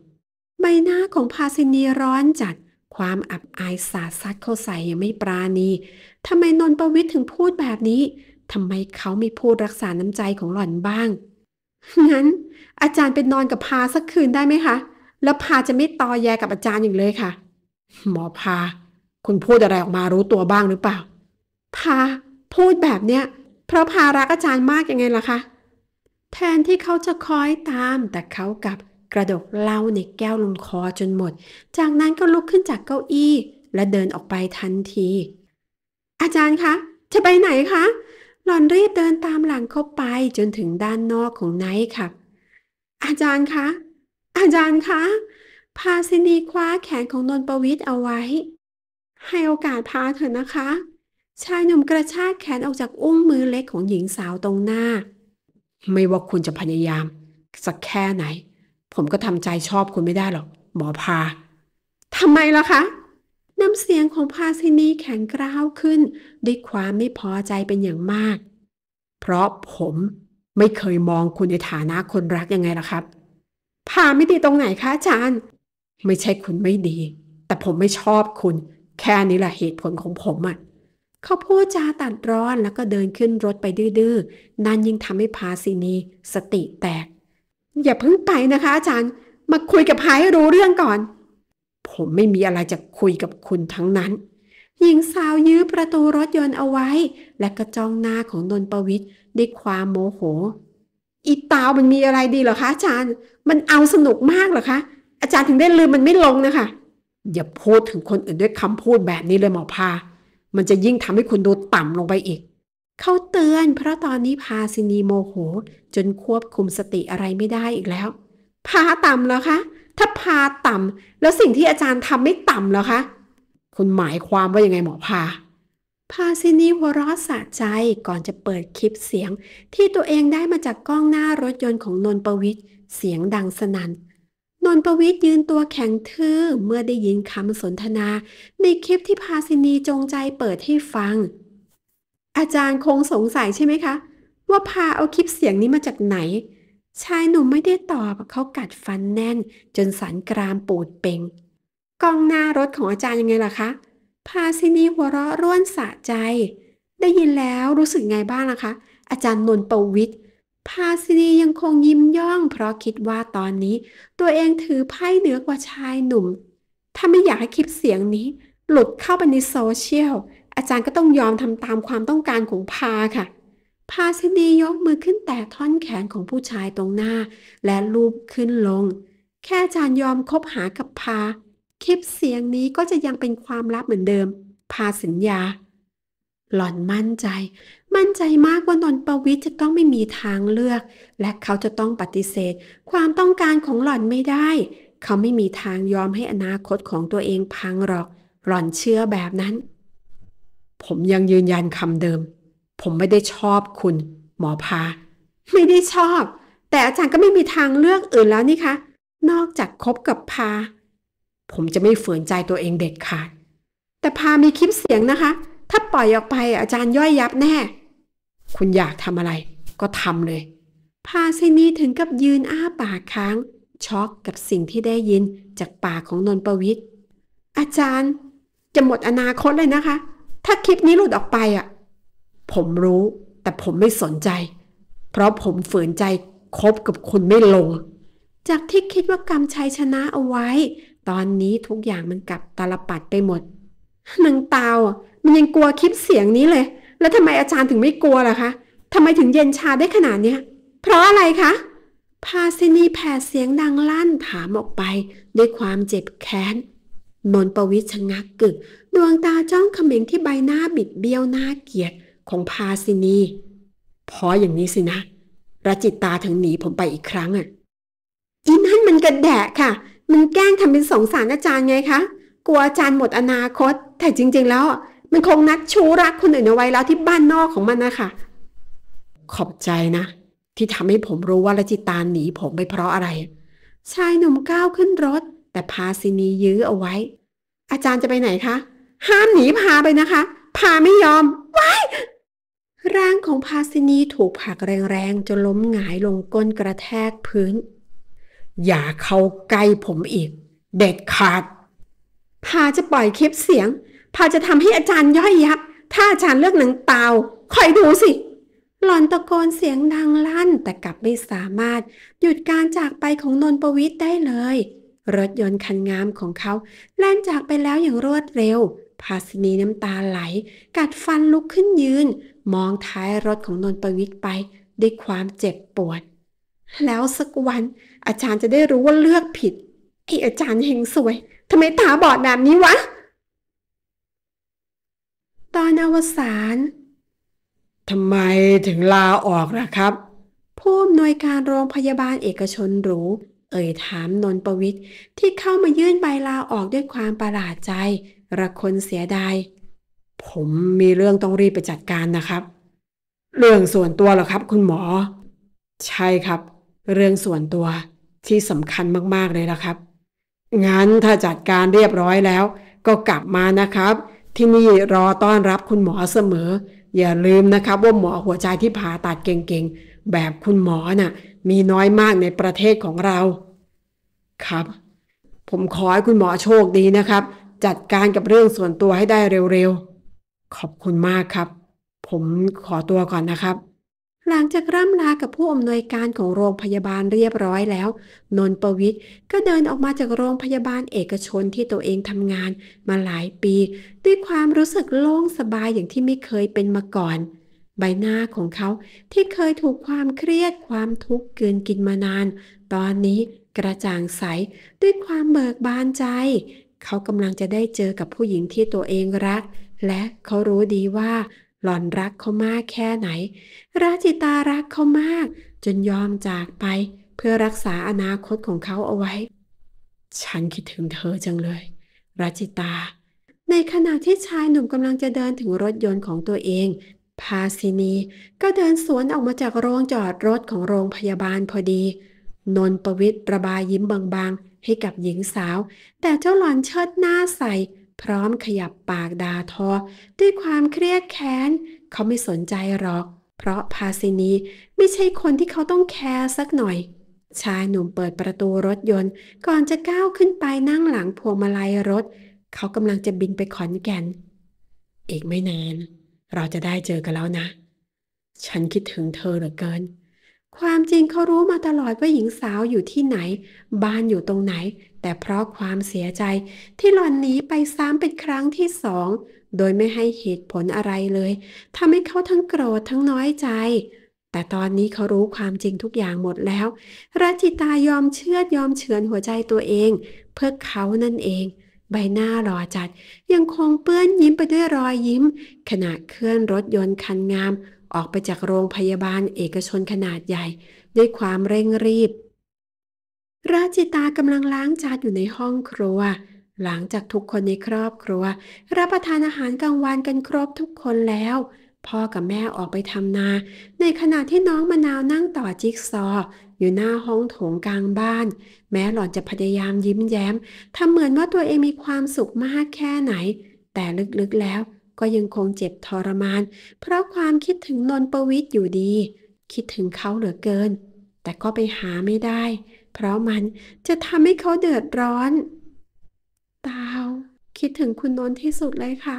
ใบหน้าของพาสินีร้อนจัด ความอับอายสาสัดเข้าใส่ยังไม่ปราณีทำไมนนประวิทย์ถึงพูดแบบนี้ทำไมเขาไม่พูดรักษาน้ำใจของหล่อนบ้าง งั้น อาจารย์ไปนอนกับพาสักคืนได้ไหมคะ แล้วพาจะไม่ตอแยกับอาจารย์อย่างเลยค่ะ หมอพา คุณพูดอะไรออกมารู้ตัวบ้างหรือเปล่า พา พูดแบบเนี้ย เพราะพารักอาจารย์มากยังไงล่ะคะ แทนที่เขาจะคอยตาม แต่เขากับกระดกเหล้าในแก้วลงคอจนหมด จากนั้นก็ลุกขึ้นจากเก้าอี้ และเดินออกไปทันที อาจารย์คะ จะไปไหนคะหล่อนรีบเดินตามหลังเข้าไปจนถึงด้านนอกของไนท์ค่ะ อาจารย์คะ อาจารย์คะพาซินีคว้าแขนของนนประวิทย์เอาไว้ ให้โอกาสพาเถอะนะคะ ชายหนุ่มกระชากแขนออกจากอุ้งมือเล็กของหญิงสาวตรงหน้า ไม่ว่าคุณจะพยายาม สักแค่ไหน ผมก็ทำใจชอบคุณไม่ได้หรอกหมอพาทำไมล่ะคะน้ำเสียงของพาซินีแข็งกร้าวขึ้นด้วยความไม่พอใจเป็นอย่างมาก เพราะผมไม่เคยมองคุณในฐานะคนรักยังไงล่ะครับพาไม่ดีตรงไหนคะอาจารย์ ไม่ใช่คุณไม่ดี แต่ผมไม่ชอบคุณ แค่นี้แหละเหตุผลของผมอะ่ะเขาพูดจาตัดร้อนแล้วก็เดินขึ้นรถไปดื้อๆ นั่นยิ่งทำให้พาซินีสติแตก อย่าเพิ่งไปนะคะอาจารย์ มาคุยกับพายให้รู้เรื่องก่อนผมไม่มีอะไรจะคุยกับคุณทั้งนั้น หญิงสาวยื้อประตูรถยนต์เอาไว้ และกระจองหน้าของนนประวิทย์ด้วยความโมโห อีตาวมันมีอะไรดีเหรอคะ อาจารย์ มันเอาสนุกมากเหรอคะ อาจารย์ถึงได้ลืมมันไม่ลงนะคะ อย่าพูดถึงคนอื่นด้วยคำพูดแบบนี้เลยหมอพา มันจะยิ่งทำให้คุณดูต่ำลงไปอีกเขาเตือน เพราะตอนนี้พาซินีโมโหจนควบคุมสติอะไรไม่ได้อีกแล้วพาต่ำแล้วคะถ้าพาต่ำแล้วสิ่งที่อาจารย์ทำไม่ต่ำเหรอคะ คุณหมายความว่ายังไงหมอพาพาซินีวรอสะใจก่อนจะเปิดคลิปเสียงที่ตัวเองได้มาจากกล้องหน้ารถยนต์ของนนประวิทย์ เสียงดังสนัน่นนนประวิทย์ยืนตัวแข็งทื่อเมื่อได้ยินคำสนทนา ในคลิปที่พาซินีจงใจเปิดให้ฟัง อาจารย์คงสงสัยใช่ไหมคะ ว่าพาเอาคลิปเสียงนี้มาจากไหนชายหนุ่มไม่ได้ตอบเขากัดฟันแน่น จนสันกรามปูดเป่งกองหน้ารถของอาจารย์ยังไงล่ะคะพาซินีหัวเราะร่วนสะใจ ได้ยินแล้วรู้สึกไงบ้างล่ะคะ อาจารย์นนท์ปวิทย์พาซินียังคงยิ้มย่องเพราะคิดว่าตอนนี้ ตัวเองถือไพ่เหนือกว่าชายหนุ่ม ถ้าไม่อยากให้คลิปเสียงนี้ หลุดเข้าไปในโซเชียลอาจารย์ก็ต้องยอมทำตามความต้องการของพาค่ะพาสินียกมือขึ้นแต่ท่อนแขนของผู้ชายตรงหน้า และลูบขึ้นลง แค่จารย์ยอมคบหากับพาคลิปเสียงนี้ก็จะยังเป็นความลับเหมือนเดิมพาสัญญา หล่อนมั่นใจ มั่นใจมากว่านนประวิทย์จะต้องไม่มีทางเลือก และเขาจะต้องปฏิเสธ ความต้องการของหล่อนไม่ได้ เขาไม่มีทางยอมให้อนาคตของตัวเองพังหรอก หล่อนเชื่อแบบนั้น ผมยังยืนยันคำเดิมผมไม่ได้ชอบคุณหมอพาไม่ได้ชอบ แต่อาจารย์ก็ไม่มีทางเลือกอื่นแล้วนี่คะนอกจากคบกับพา ผมจะไม่ฝืนใจตัวเองเด็ดขาด แต่พามีคลิปเสียงนะคะ ถ้าปล่อยออกไปอาจารย์ย่อยยับแน่ คุณอยากทำอะไร ก็ทำเลยพาซินีถึงกับยืนอ้าปากค้างช็อกกับสิ่งที่ได้ยินจากปากของนนประวิทย์ อาจารย์จะหมดอนาคตเลยนะคะ ถ้าคลิปนี้หลุดออกไปอ่ะผมรู้ แต่ผมไม่สนใจ เพราะผมฝืนใจคบกับคุณไม่ลง จากที่คิดว่ากรรมชัยชนะเอาไว้ ตอนนี้ทุกอย่างมันกลับตาลปัดไปหมด นางตาวมันยังกลัวคลิปเสียงนี้เลย แล้วทำไมอาจารย์ถึงไม่กลัวล่ะคะ ทำไมถึงเย็นชาได้ขนาดนี้ เพราะอะไรคะ พาซินีแผ่เสียงดังลั่นถามออกไป ด้วยความเจ็บแค้น นนประวิชงักกึก ดวงตาจ้องเขม็งที่ใบหน้าบิดเบี้ยวหน้าเกียดของพาสินีพออย่างนี้สินะ รจิตตาถึงหนีผมไปอีกครั้งอะ่ะอีนั่นมันกระแดะค่ะ มันแกล้งทำเป็นสงสารอาจารย์ไงคะ กลัวอาจารย์หมดอนาคต แต่จริง ๆ แล้ว มันคงนัดชู้รักคนอื่นเอาไว้แล้วที่บ้านนอกของมันนะคะขอบใจนะ ที่ทำให้ผมรู้ว่ารจิตาหนีผมไปเพราะอะไร ชายหนุ่มก้าวขึ้นรถ แต่พาซินียื้อเอาไว้ อาจารย์จะไปไหนคะ ห้ามหนีพาไปนะคะ พาไม่ยอม ว้ายร่างของพาซินีถูกผลักแรงๆจนล้มหงายลงก้นกระแทกพื้น อย่าเข้าใกล้ผมอีก เด็ดขาดพาจะปล่อยคลิปเสียงพาจะทำให้อาจารย์ย่อยยับถ้าอาจารย์เลือกหนังตาวคอยดูสิ หลอนตะโกนเสียงดังลั่นแต่กลับไม่สามารถ หยุดการจากไปของนนปวิทย์ได้เลย รถยนต์คันงามของเขา แล่นจากไปแล้วอย่างรวดเร็วพาสินีน้ำตาไหล กัดฟันลุกขึ้นยืน มองท้ายรถของนนประวิทย์ไปด้วยความเจ็บปวด แล้วสักวัน อาจารย์จะได้รู้ว่าเลือกผิดไออาจารย์เฮงสวย ทำไมตาบอดแบบนี้วะ ตอนอวสานทำไมถึงลาออกล่ะครับ ผู้อำนวยการโรงพยาบาลเอกชนหรูเอ่ยถามนนประวิทย์ ที่เข้ามายื่นใบลาออกด้วยความประหลาดใจรักคนเสียดาย ผมมีเรื่องต้องรีบไปจัดการนะครับ เรื่องส่วนตัวเหรอครับคุณหมอ ใช่ครับ เรื่องส่วนตัวที่สำคัญมากๆเลยละครับ งั้นถ้าจัดการเรียบร้อยแล้ว ก็กลับมานะครับ ที่นี่รอต้อนรับคุณหมอเสมอ อย่าลืมนะครับว่าหมอหัวใจที่ผ่าตัดเก่งๆ แบบคุณหมอน่ะมีน้อยมากในประเทศของเรา ครับ ผมขอให้คุณหมอโชคดีนะครับจัดการกับเรื่องส่วนตัวให้ได้เร็วๆ ขอบคุณมากครับ ผมขอตัวก่อนนะครับ หลังจากร่ำลากับผู้อำนวยการของโรงพยาบาลเรียบร้อยแล้ว นนประวิทย์ก็เดินออกมาจากโรงพยาบาลเอกชนที่ตัวเองทำงานมาหลายปี ด้วยความรู้สึกโล่งสบายอย่างที่ไม่เคยเป็นมาก่อน ใบหน้าของเขาที่เคยถูกความเครียดความทุกข์เกินกินมานาน ตอนนี้กระจ่างใสด้วยความเบิกบานใจเขากำลังจะได้เจอกับผู้หญิงที่ตัวเองรัก และเขารู้ดีว่า หล่อนรักเขามากแค่ไหน ราจิตารักเขามาก จนยอมจากไป เพื่อรักษาอนาคตของเขาเอาไว้ ฉันคิดถึงเธอจังเลย ราจิตา ในขณะที่ชายหนุ่มกำลังจะเดินถึงรถยนต์ของตัวเอง พาสินี ก็เดินสวนออกมาจากโรงจอดรถของโรงพยาบาลพอดี นนประวิตรระบายยิ้มบางให้กับหญิงสาว แต่เจ้าหลอนเชิดหน้าใสพร้อมขยับปากด่าทอ ด้วยความเครียดแค้น เขาไม่สนใจหรอก เพราะพาซินีไม่ใช่คนที่เขาต้องแคร์สักหน่อย ชายหนุ่มเปิดประตูรถยนต์ก่อนจะก้าวขึ้นไปนั่งหลังพวงมาลัยรถ เขากำลังจะบินไปขอนแก่น อีกไม่นานเราจะได้เจอกันแล้วนะ ฉันคิดถึงเธอเหลือเกินความจริงเขารู้มาตลอดว่าหญิงสาวอยู่ที่ไหน บ้านอยู่ตรงไหน แต่เพราะความเสียใจ ที่หล่อนหนีไปซ้ำเป็นครั้งที่สองโดยไม่ให้เหตุผลอะไรเลยทำให้เขาทั้งโกรธทั้งน้อยใจ แต่ตอนนี้เขารู้ความจริงทุกอย่างหมดแล้วรัจิตายอมเชื่อยอมเฉือนหัวใจตัวเองเพื่อเขานั่นเอง ใบหน้าหล่อจัด ยังคงเปื้อนยิ้มไปด้วยรอยยิ้ม ขณะเคลื่อนรถยนต์คันงามออกไปจากโรงพยาบาลเอกชนขนาดใหญ่ ด้วยความเร่งรีบ ราจิตากำลังล้างจานอยู่ในห้องครัว หลังจากทุกคนในครอบครัว รับประทานอาหารกลางวันกันครบทุกคนแล้ว พ่อกับแม่ออกไปทำนา ในขณะที่น้องมะนาวนั่งต่อจิ๊กซออยู่หน้าห้องโถงกลางบ้าน แม้หล่อนจะพยายามยิ้มแย้มทำเหมือนว่าตัวเองมีความสุขมากแค่ไหน แต่ลึกๆแล้วก็ยังคงเจ็บทรมาน เพราะความคิดถึงนนประวิทย์อยู่ดี คิดถึงเขาเหลือเกิน แต่ก็ไปหาไม่ได้ เพราะมันจะทำให้เขาเดือดร้อน ตาว คิดถึงคุณนนที่สุดเลยค่ะ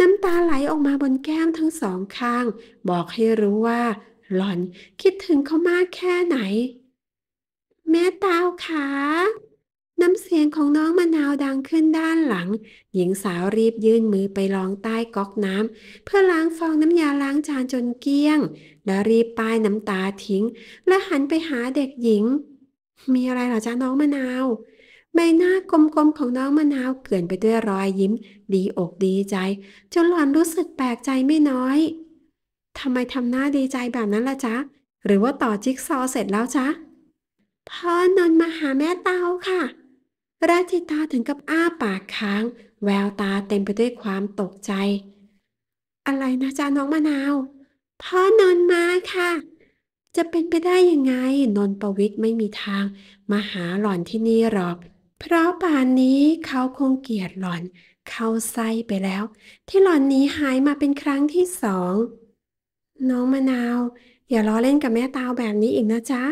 น้ำตาไหลออกมาบนแก้มทั้งสองข้าง บอกให้รู้ว่า หล่อนคิดถึงเขามากแค่ไหน แม่ตาวคะน้ำเสียงของน้องมะนาวดังขึ้นด้านหลัง หญิงสาวรีบยื่นมือไปรองใต้ก๊อกน้ำ เพื่อล้างฟองน้ำยาล้างจานจนเกี้ยง แล้วรีบป้ายน้ำตาทิ้ง และหันไปหาเด็กหญิง มีอะไรหรอจ๊ะน้องมะนาว ใบหน้ากลมๆ ของน้องมะนาวเกลื่อนไปด้วยรอยยิ้ม ดีอกดีใจ จนหล่อนรู้สึกแปลกใจไม่น้อย ทำไมทำหน้าดีใจแบบนั้นล่ะจ๊ะหรือว่าต่อจิ๊กซอเสร็จแล้วจ๊ะพ่อนอนมาหาแม่เตาค่ะราชิตาถึงกับอ้าปากค้างแววตาเต็มไปด้วยความตกใจ อะไรนะจ๊ะน้องมะนาวพ่อนนมาค่ะ จะเป็นไปได้ยังไงนนประวิทย์ไม่มีทาง มาหาหล่อนที่นี่หรอก เพราะป่านนี้เขาคงเกลียดหล่อน เข้าไส้ไปแล้ว ที่หล่อนหนีหายมาเป็นครั้งที่สองน้องมะนาวอย่าล้อเล่นกับแม่ตาวแบบนี้อีกนะจ๊ะ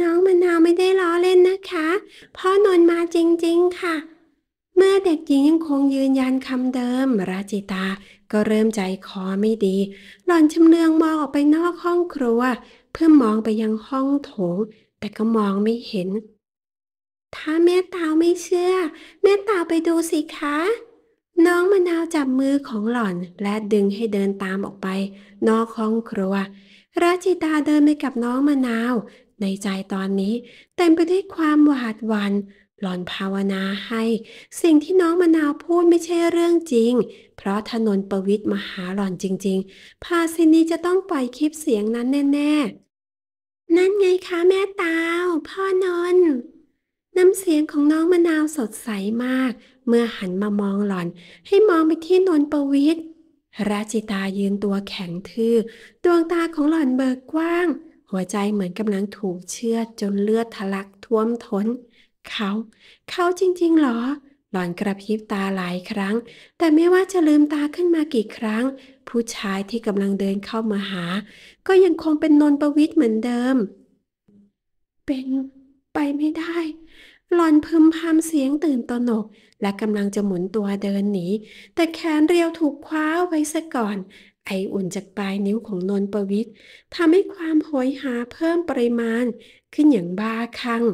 น้องมะนาวไม่ได้ล้อเล่นนะคะพ่อนอนมาจริงๆ ค่ะ เมื่อเด็กหญิงยังคงยืนยันคำเดิม ราจิตา ก็เริ่มใจคอไม่ดี หล่อนชำเลืองมองออกไปนอกห้องครัว เพื่อมองไปยังห้องโถง แต่ก็มองไม่เห็น ถ้าแม่ตาวไม่เชื่อ แม่ตาวไปดูสิคะ น้องมะนาวจับมือของหล่อน และดึงให้เดินตามออกไป นอกห้องครัว ราจิตาเดินไปกับน้องมะนาวในใจตอนนี้เต็มไปด้วย ความหวาดหวัน่นหลอนภาวนาให้ สิ่งที่น้องมะนาวพูดไม่ใช่เรื่องจริง เพราะถนนประวิต์มาหาหลอนจริงๆพาซินีจะต้องปล่อยคลิปเสียงนั้นแน่ ๆ นั่นไงคะแม่ตาว พ่อนนน้ำเสียงของน้องมะนาวสดใสมาก เมื่อหันมามองหลอน ให้มองไปที่นนประวิต์ราจิตายืนตัวแข็งทื่อดวงตาของหล่อนเบิกกว้างหัวใจเหมือนกำลังถูกเชื่อจนเลือดทะลักท่วมท้น เขา เขาจริงๆหรอ หล่อนกระพริบตาหลายครั้ง แต่ไม่ว่าจะลืมตาขึ้นมากี่ครั้ง ผู้ชายที่กำลังเดินเข้ามาหา ก็ยังคงเป็นนนประวิทย์เหมือนเดิม เป็นไปไม่ได้ หลอนพึมพำเสียงตื่นตระหนก และกำลังจะหมุนตัวเดินหนี แต่แขนเรียวถูกคว้าไว้ซะก่อนไออุ่นจากปลายนิ้วของนนประวิทย์ทำให้ความหอยหาเพิ่มปริมาณขึ้นอย่างบ้าคลั่ง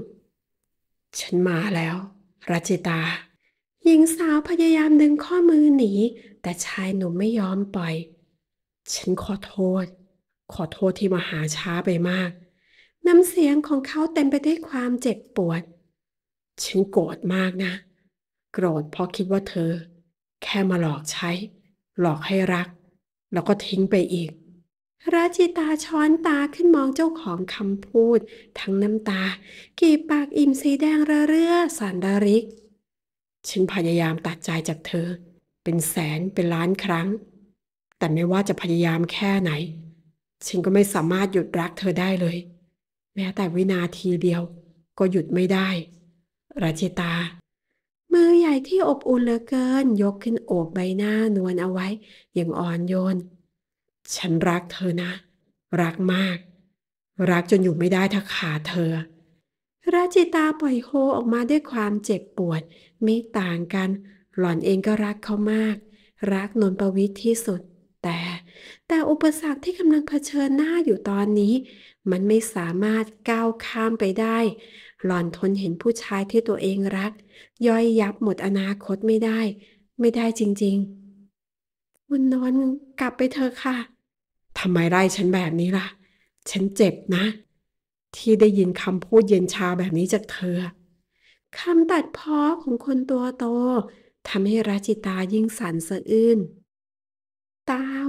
ฉันมาแล้วรัจิตา หญิงสาวพยายามดึงข้อมือหนีแต่ชายหนุ่มไม่ยอมปล่อย ฉันขอโทษ ขอโทษที่มาหาช้าไปมาก น้ำเสียงของเขาเต็มไปด้วยความเจ็บปวด ฉันโกรธมากนะ โกรธเพราะคิดว่าเธอแค่มาหลอกใช้ หลอกให้รักแล้วก็ทิ้งไปอีก ราจิตาช้อนตาขึ้นมองเจ้าของคำพูด ทั้งน้ำตา กีบปากอิ่มสีแดงระเรื่อสันดาริก ฉันพยายามตัดใจจากเธอ เป็นแสนเป็นล้านครั้ง แต่ไม่ว่าจะพยายามแค่ไหนฉันก็ไม่สามารถหยุดรักเธอได้เลย แม้แต่วินาทีเดียวก็หยุดไม่ได้ ราจิตามือใหญ่ที่อบอุ่นเหลือเกินยกขึ้นโอบใบหน้านวลเอาไว้ อย่างอ่อนโยนฉันรักเธอนะ รักมาก รักจนอยู่ไม่ได้ถ้าขาดเธอราจิตาปล่อยโฮออกมาด้วยความเจ็บปวดไม่ต่างกัน หล่อนเองก็รักเขามาก รักนนประวิทย์ที่สุด แต่แต่อุปสรรคที่กำลังเผชิญหน้าอยู่ตอนนี้ มันไม่สามารถก้าวข้ามไปได้หล่อนทนเห็นผู้ชายที่ตัวเองรักย่อยยับหมดอนาคตไม่ได้ ไม่ได้จริงๆ คุณนอนกลับไปเถอะค่ะทำไมไล่ฉันแบบนี้ล่ะ ฉันเจ็บนะ ที่ได้ยินคำพูดเย็นชาแบบนี้จากเธอคำตัดพ้อของคนตัวโตทำให้ราจิตายิ่งสั่นสะอื้นตาว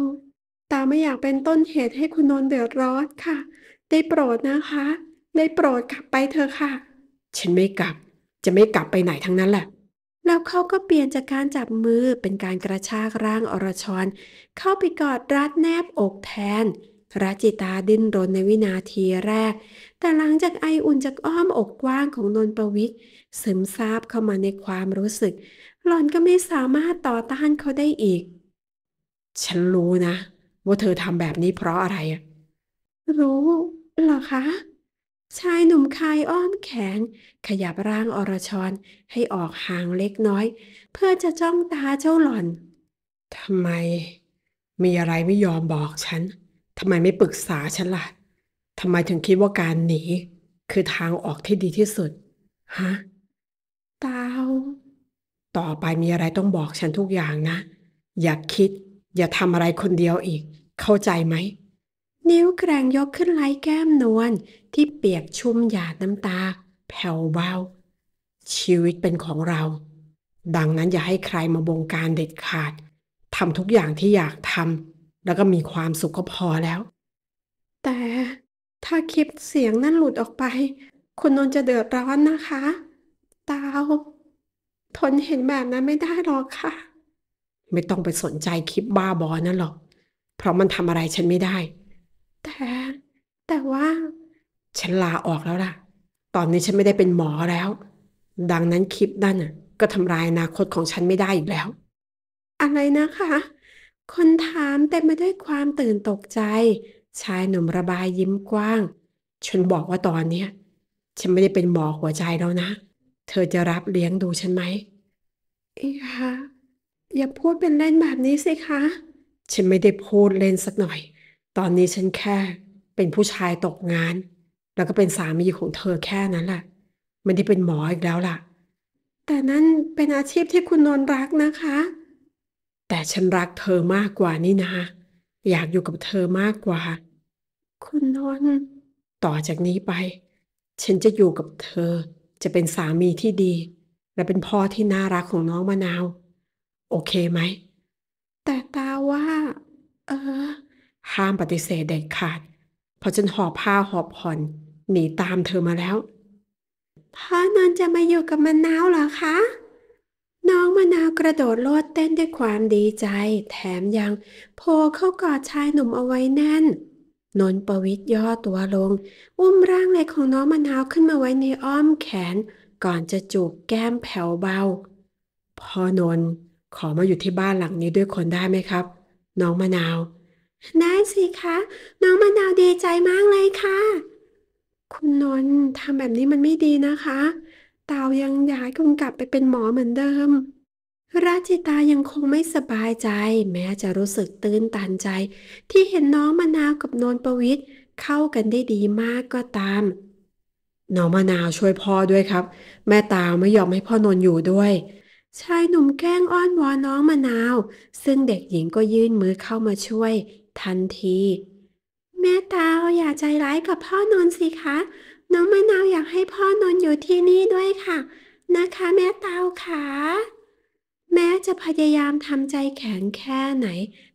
ตาไม่อยากเป็นต้นเหตุให้คุณนนท์เดือดร้อนค่ะ ได้โปรดนะคะนายโปรดกลับไปเถอะค่ะ ฉันไม่กลับ จะไม่กลับไปไหนทั้งนั้นแหละ แล้วเขาก็เปลี่ยนจากการจับมือเป็นการกระชากร่างอรชร เข้าไปกอดรัดแนบอกแทนระจิตาดิ้นรนในวินาทีแรก แต่หลังจากไออุ่นจากอ้อมอกกว้างของนนประวิทย์ ซึมซาบเข้ามาในความรู้สึก หล่อนก็ไม่สามารถต่อต้านเขาได้อีก ฉันรู้นะว่าเธอทำแบบนี้เพราะอะไร รู้เหรอคะชายหนุ่มคายอ้อมแขน ขยับร่างอรชร ให้ออกห่างเล็กน้อย เพื่อจะจ้องตาเจ้าหล่อน ทำไม มีอะไรไม่ยอมบอกฉัน ทำไมไม่ปรึกษาฉันละ่ะทำไมถึงคิดว่าการหนี คือทางออกที่ดีที่สุดฮะตา ต่อไปมีอะไรต้องบอกฉันทุกอย่างนะ อย่าคิด อย่าทำอะไรคนเดียวอีก เข้าใจไหมนิ้วแกร่งยกขึ้นไล้แก้มนวลที่เปียกชุ่มหยาดน้ำตาแผ่วเบาชีวิตเป็นของเรา ดังนั้นอย่าให้ใครมาบงการเด็ดขาดทำทุกอย่างที่อยากทำแล้วก็มีความสุขก็พอแล้ว แต่ถ้าคลิปเสียงนั่นหลุดออกไป คุณนนจะเดือดร้อนนะคะตาวทนเห็นแบบนั้นไม่ได้หรอกค่ะ ไม่ต้องไปสนใจคลิปบ้าบอนั่นหรอก เพราะมันทำอะไรฉันไม่ได้แต่แต่ว่าฉันลาออกแล้วล่ะ ตอนนี้ฉันไม่ได้เป็นหมอแล้ว ดังนั้นคลิปนั่นน่ะ ก็ทำลายอนาคตของฉันไม่ได้อีกแล้ว อะไรนะคะ คนถามแต่ไม่ได้ความตื่นตกใจ ชายหนุ่มระบายยิ้มกว้าง ฉันบอกว่าตอนเนี้ย ฉันไม่ได้เป็นหมอหัวใจแล้วนะ เธอจะรับเลี้ยงดูฉันไหมอีคะอย่าพูดเป็นเล่นแบบนี้สิคะ ฉันไม่ได้พูดเล่นสักหน่อย ตอนนี้ฉันแค่เป็นผู้ชายตกงานแล้วก็เป็นสามีของเธอแค่นั้นแหละไม่ได้เป็นหมออีกแล้วล่ะ แต่นั้นเป็นอาชีพที่คุณนนรักนะคะ แต่ฉันรักเธอมากกว่านี่นะ อยากอยู่กับเธอมากกว่า คุณนนต่อจากนี้ไป ฉันจะอยู่กับเธอ จะเป็นสามีที่ดี และเป็นพ่อที่น่ารักของน้องมะนาว โอเคไหม แต่ตาว่า เออ ห้ามปฏิเสธเด็ดขาดพอฉันหอบผ้าหอบผ่อนหนีตามเธอมาแล้วพ่อนนจะมาอยู่กับมะนาวเหรอคะ น้องมะนาวกระโดดโลดเต้นด้วยความดีใจ แถมยังโผล่เข้ากอดชายหนุ่มเอาไว้แน่นนนประวิทย่อตัวลง อุ้มร่างเล็กของน้องมะนาวขึ้นมาไว้ในอ้อมแขน ก่อนจะจูบแก้มแผ่วเบาพ่อนน ขอมาอยู่ที่บ้านหลังนี้ด้วยคนได้ไหมครับ น้องมะนาวได้สิคะน้องมะนาวดีใจมากเลยค่ะคุณนนท์ทำแบบนี้มันไม่ดีนะคะเตายังอยากให้คุณกลับไปเป็นหมอเหมือนเดิม ราจิตายังคงไม่สบายใจ แม้จะรู้สึกตื้นตันใจ ที่เห็นน้องมะนาวกับนนท์ประวิทย์เข้ากันได้ดีมากก็ตาม น้องมะนาวช่วยพ่อด้วยครับ แม่ตาไม่ยอมให้พ่อนนท์อยู่ด้วย ชายหนุ่มแกล้งอ้อนวอนน้องมะนาว ซึ่งเด็กหญิงก็ยื่นมือเข้ามาช่วยทันที แม่ตาอย่าใจร้ายกับพ่อนนสิคะ น้องมะนาวอยากให้พ่อนนอยู่ที่นี่ด้วยค่ะ นะคะแม่ตาค่ะแม้จะพยายามทำใจแข็งแค่ไหน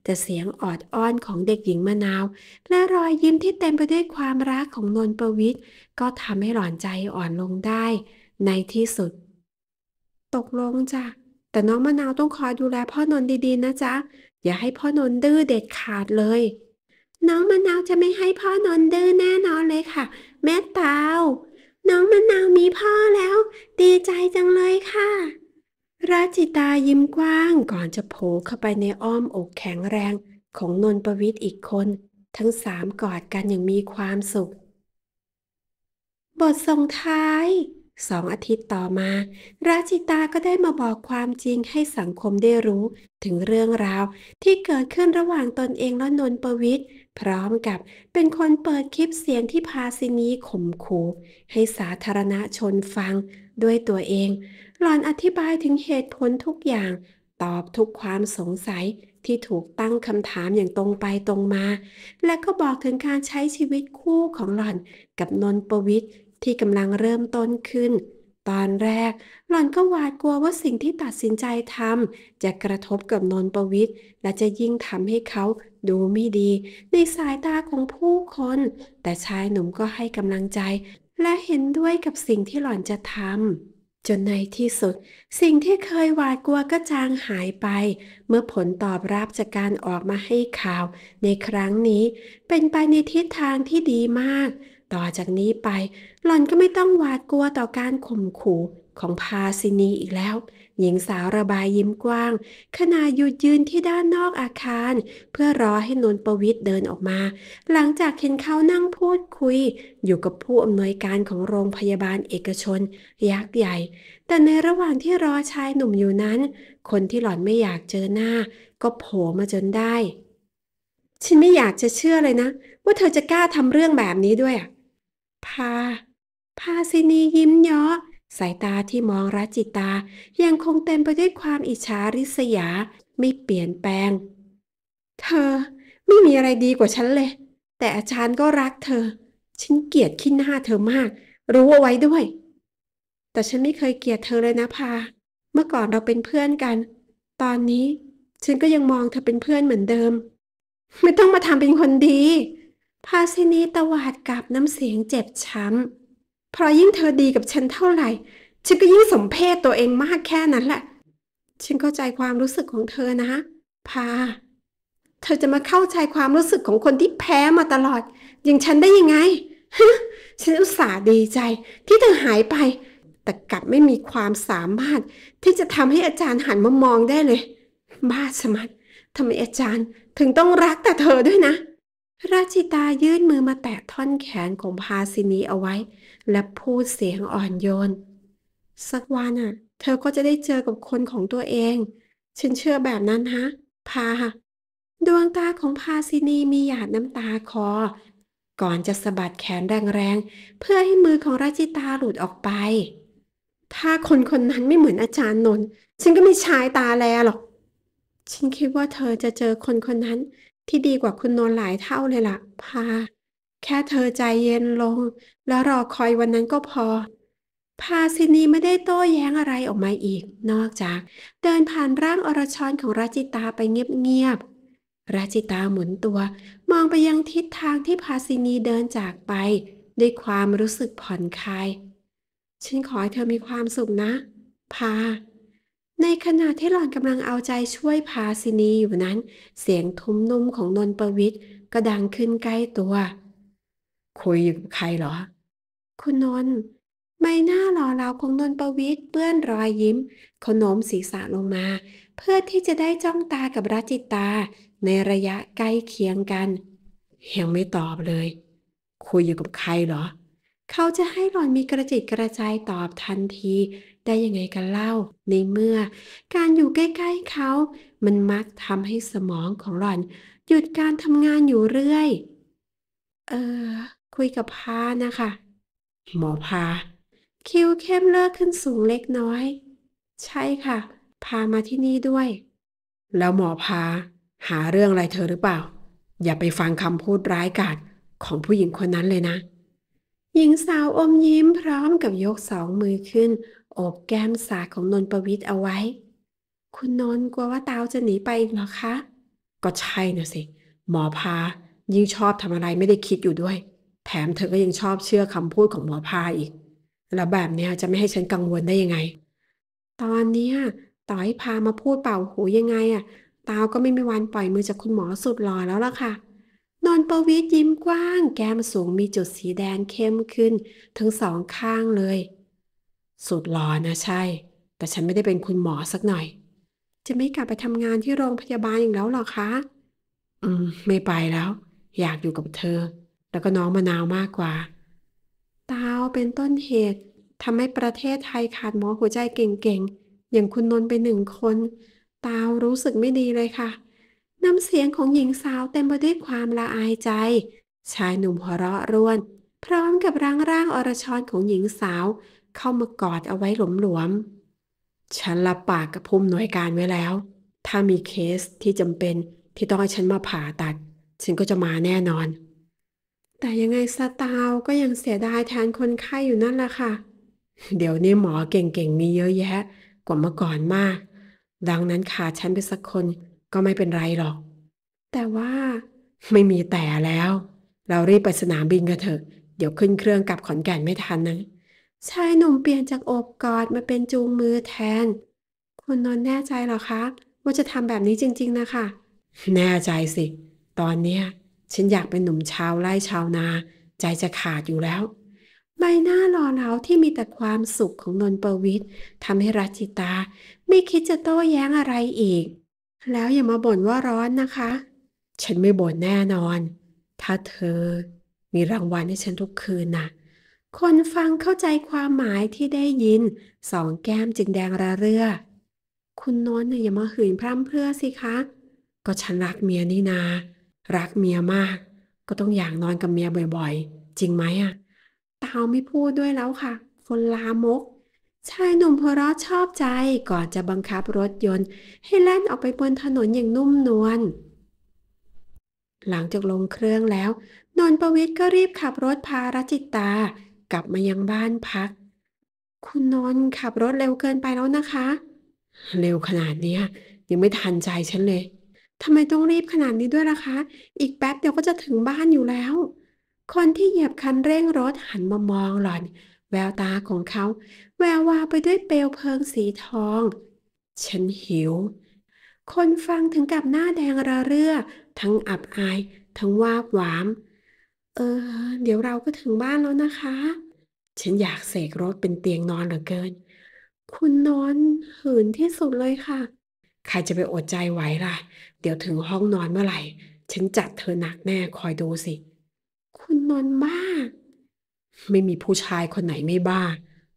แต่เสียงออดอ้อนของเด็กหญิงมะนาว และรอยยิ้มที่เต็มไปด้วยความรักของนนประวิทย์ ก็ทำให้หล่อนใจอ่อนลงได้ ในที่สุด ตกลงจ้ะแต่น้องมะนาวต้องคอยดูแลพ่อนนดีๆ นะจ๊ะอย่าให้พ่อนอนดื้อเด็ดขาดเลย น้องมะนาวจะไม่ให้พ่อนอนดื้อแน่นอนเลยค่ะแม่เตา น้องมะนาวมีพ่อแล้ว ดีใจจังเลยค่ะ ราจิตายิ้มกว้างก่อนจะโผล่เข้าไปในอ้อมอกแข็งแรงของนนประวิทย์อีกคน ทั้งสามกอดกันอย่างมีความสุข บทส่งท้ายสองอาทิตย์ต่อมาราชิตาก็ได้มาบอกความจริงให้สังคมได้รู้ ถึงเรื่องราวที่เกิดขึ้นระหว่างตนเองและนนประวิทย์ พร้อมกับเป็นคนเปิดคลิปเสียงที่พาซินีข่มขู่ให้สาธารณชนฟังด้วยตัวเองหลอนอธิบายถึงเหตุผลทุกอย่าง ตอบทุกความสงสัยที่ถูกตั้งคำถามอย่างตรงไปตรงมา และก็บอกถึงการใช้ชีวิตคู่ของหล่อนกับนนประวิทย์ที่กำลังเริ่มต้นขึ้น ตอนแรก หล่อนก็หวาดกลัวว่าสิ่งที่ตัดสินใจทำจะกระทบกับนนประวิทย์ และจะยิ่งทำให้เขาดูไม่ดี ในสายตาของผู้คน แต่ชายหนุ่มก็ให้กำลังใจ และเห็นด้วยกับสิ่งที่หล่อนจะทำจนในที่สุด สิ่งที่เคยหวาดกลัวก็จางหายไป เมื่อผลตอบรับจากการออกมาให้ข่าว ในครั้งนี้ เป็นไปในทิศทางที่ดีมากต่อจากนี้ไป หล่อนก็ไม่ต้องหวาดกลัวต่อการข่มขู่ของพาซินีอีกแล้ว หญิงสาวระบายยิ้มกว้าง ขณะหยุดยืนที่ด้านนอกอาคาร เพื่อรอให้นนประวิทย์เดินออกมา หลังจากเห็นเขานั่งพูดคุย อยู่กับผู้อำนวยการของโรงพยาบาลเอกชน ยักษ์ใหญ่ แต่ในระหว่างที่รอชายหนุ่มอยู่นั้น คนที่หล่อนไม่อยากเจอหน้า ก็โผล่มาจนได้ ฉันไม่อยากจะเชื่อเลยนะ ว่าเธอจะกล้าทำเรื่องแบบนี้ด้วยอะพาพาสินียิ้มเยาะสายตาที่มองรัจิตายังคงเต็มไปด้วยความอิจฉาริษยาไม่เปลี่ยนแปลงเธอไม่มีอะไรดีกว่าฉันเลย แต่อาจารย์ก็รักเธอ ฉันเกลียดขี้หน้าเธอมาก รู้เอาไว้ด้วย แต่ฉันไม่เคยเกลียดเธอเลยนะพา เมื่อก่อนเราเป็นเพื่อนกัน ตอนนี้ฉันก็ยังมองเธอเป็นเพื่อนเหมือนเดิม ไม่ต้องมาทำเป็นคนดีพาซินีตวาดกับน้ำเสียงเจ็บช้ำ เพราะยิ่งเธอดีกับฉันเท่าไหร่ ฉันก็ยิ่งสมเพศตัวเองมากแค่นั้นแหละ ฉันเข้าใจความรู้สึกของเธอนะพา เธอจะมาเข้าใจความรู้สึกของคนที่แพ้มาตลอด อย่างฉันได้ยังไงฉันอุตส่าห์ดีใจ ที่เธอหายไป แต่กลับไม่มีความสามารถ ที่จะทำให้อาจารย์หันมามองได้เลย บ้าสมัติทำไมอาจารย์ถึงต้องรักแต่เธอด้วยนะราชิตายื่นมือมาแตะท่อนแขนของพาสินีเอาไว้ และพูดเสียงอ่อนโยนสักวันอ่ะ เธอก็จะได้เจอกับคนของตัวเอง ฉันเชื่อแบบนั้นฮะพาดวงตาของพาสินีมีหยาดน้ำตาคอ ก่อนจะสะบัดแขนแรงๆ เพื่อให้มือของราชิตาหลุดออกไป ถ้าคนคนนั้นไม่เหมือนอาจารย์นน ฉันก็ไม่ชายตาแลหรอกฉันคิดว่าเธอจะเจอคนคนนั้นที่ดีกว่าคุณนอนหลายเท่าเลยล่ะพา แค่เธอใจเย็นลง แล้วรอคอยวันนั้นก็พอพาซินีไม่ได้โต้แย้งอะไรออกมาอีก นอกจาก เดินผ่านร่างอรชรของราจิตาไปเงียบๆราจิตาหมุนตัวมองไปยังทิศทางที่พาซินีเดินจากไป ด้วยความรู้สึกผ่อนคลายฉันขอให้เธอมีความสุขนะ พาในขณะที่หล่อนกำลังเอาใจช่วยพาสินีอยู่นั้นเสียงทุ้มนุ่มของนนประวิทย์ก็ดังขึ้นใกล้ตัว คุยอยู่กับใครเหรอ คุณนนใบหน้าหล่อเหลาของนนประวิทย์เปื้อนรอยยิ้มเขาโน้มศีรษะลงมา เพื่อที่จะได้จ้องตากับรัจิตาในระยะใกล้เคียงกัน ยังไม่ตอบเลย คุยอยู่กับใครเหรอเขาจะให้หล่อนมีกระจิตกระใจตอบทันที ได้ยังไงกันเล่า ในเมื่อการอยู่ใกล้ๆเขา มันมักทำให้สมองของหล่อน หยุดการทำงานอยู่เรื่อย เออ คุยกับพา นะคะ หมอพา คิวเข้มเลิกขึ้นสูงเล็กน้อย ใช่ค่ะ พามาที่นี่ด้วย แล้วหมอพา หาเรื่องอะไรเธอหรือเปล่า อย่าไปฟังคำพูดร้ายกาจของผู้หญิงคนนั้นเลยนะหญิงสาวอมยิ้มพร้อมกับยกสองมือขึ้นโอบแก้มสาของนนประวิทย์เอาไว้ คุณนนกลัวว่าเตาจะหนีไปอีกเหรอคะก็ใช่นะสิ หมอพายิ่งชอบทำอะไรไม่ได้คิดอยู่ด้วย แถมเธอก็ยังชอบเชื่อคำพูดของหมอพาอีกแล้วแบบนี้จะไม่ให้ฉันกังวลได้ยังไง ตอนนี้ต่อยพามาพูดเป่าหูยังไงอะเตาก็ไม่มีวันปล่อยมือจากคุณหมอสุดหล่อแล้วล่ะค่ะนนประวิทยิ้มกว้างแก้มสูงมีจุดสีแดงเข้มขึ้น ทั้งสองข้างเลย สุดหลอนะ ใช่ แต่ฉันไม่ได้เป็นคุณหมอสักหน่อย จะไม่กลับไปทำงานที่โรงพยาบาลอีกแล้วหรอคะ อืมไม่ไปแล้ว อยากอยู่กับเธอ แล้วก็น้องมะนาวมากกว่า ตาวเป็นต้นเหตุทำให้ประเทศไทยขาดหมอหัวใจเก่งๆ อย่างคุณนนท์ไปหนึ่งคน ตาวรู้สึกไม่ดีเลยค่ะน้ำเสียงของหญิงสาวเต็มไปด้วยความละอายใจ ชายหนุ่มหัวเราะร่วน พร้อมกับร่างร่างอรชรของหญิงสาว เข้ามากอดเอาไว้หลวมๆฉันรับปากกับภูมมหน่วยการไว้แล้ว ถ้ามีเคสที่จำเป็นที่ต้องให้ฉันมาผ่าตัด ฉันก็จะมาแน่นอน แต่ยังไงสตาวก็ยังเสียดายแทนคนไข้อยู่นั่นแหละค่ะ เดี๋ยวนี้หมอเก่งๆมีเยอะแยะ กว่าเมื่อก่อนมาก ดังนั้นขาดฉันไปสักคนก็ไม่เป็นไรหรอก แต่ว่าไม่มีแต่แล้ว เรารีบไปสนามบินกันเถอะ เดี๋ยวขึ้นเครื่องกลับขอนแก่นไม่ทันนะชายหนุ่มเปลี่ยนจากอบกอดมาเป็นจูงมือแทน คุณนนท์แน่ใจหรอคะ ว่าจะทำแบบนี้จริง ๆนะคะ แน่ใจสิ ตอนเนี้ยฉันอยากเป็นหนุ่มชาวไร่ชาวนา ใจจะขาดอยู่แล้วใบหน้าหล่อเหลาที่มีแต่ความสุขของนนประวิทย์ทำให้รัชิตา ไม่คิดจะโต้แย้งอะไรอีกแล้วอย่ามาบ่นว่าร้อนนะคะ ฉันไม่บ่นแน่นอน ถ้าเธอมีรางวัลให้ฉันทุกคืนนะ่ะ คนฟังเข้าใจความหมายที่ได้ยิน สองแก้มจึงแดงระเรื่อ คุณนนท์อย่ามาหืนพร่ำเพื่อสิคะ ก็ฉันรักเมียนี่นา รักเมียมาก ก็ต้องอยากนอนกับเมียบ่อยๆ จริงไหมอะตาวไม่พูดด้วยแล้วค่ะคนลามกชายหนุ่มพเราะชอบใจก่อนจะบังคับรถยนต์ ให้แล่นออกไปบนถนนอย่างนุ่มนวลหลังจากลงเครื่องแล้ว นนประวิทย์ก็รีบขับรถพารัจิตา กลับมายังบ้านพัก คุณนนขับรถเร็วเกินไปแล้วนะคะ เร็วขนาดนี้ยังไม่ทันใจฉันเลยทำไมต้องรีบขนาดนี้ด้วยล่ะคะ อีกแป๊บเดียวก็จะถึงบ้านอยู่แล้ว คนที่เหยียบคันเร่งรถหันมามองหล่อน แววตาของเขาแวววาวไปด้วยเปลวเพลิงสีทอง ฉันหิว คนฟังถึงกับหน้าแดงระเรื่อ ทั้งอับอาย ทั้งวาบหวาม เออ เดี๋ยวเราก็ถึงบ้านแล้วนะคะ ฉันอยากเสกรถเป็นเตียงนอนเหลือเกิน คุณนอนหืนที่สุดเลยค่ะ ใครจะไปอดใจไหวล่ะ เดี๋ยวถึงห้องนอนเมื่อไหร่ ฉันจัดเธอหนักแน่คอยดูสิ คุณนอนบ้าไม่มีผู้ชายคนไหนไม่บ้า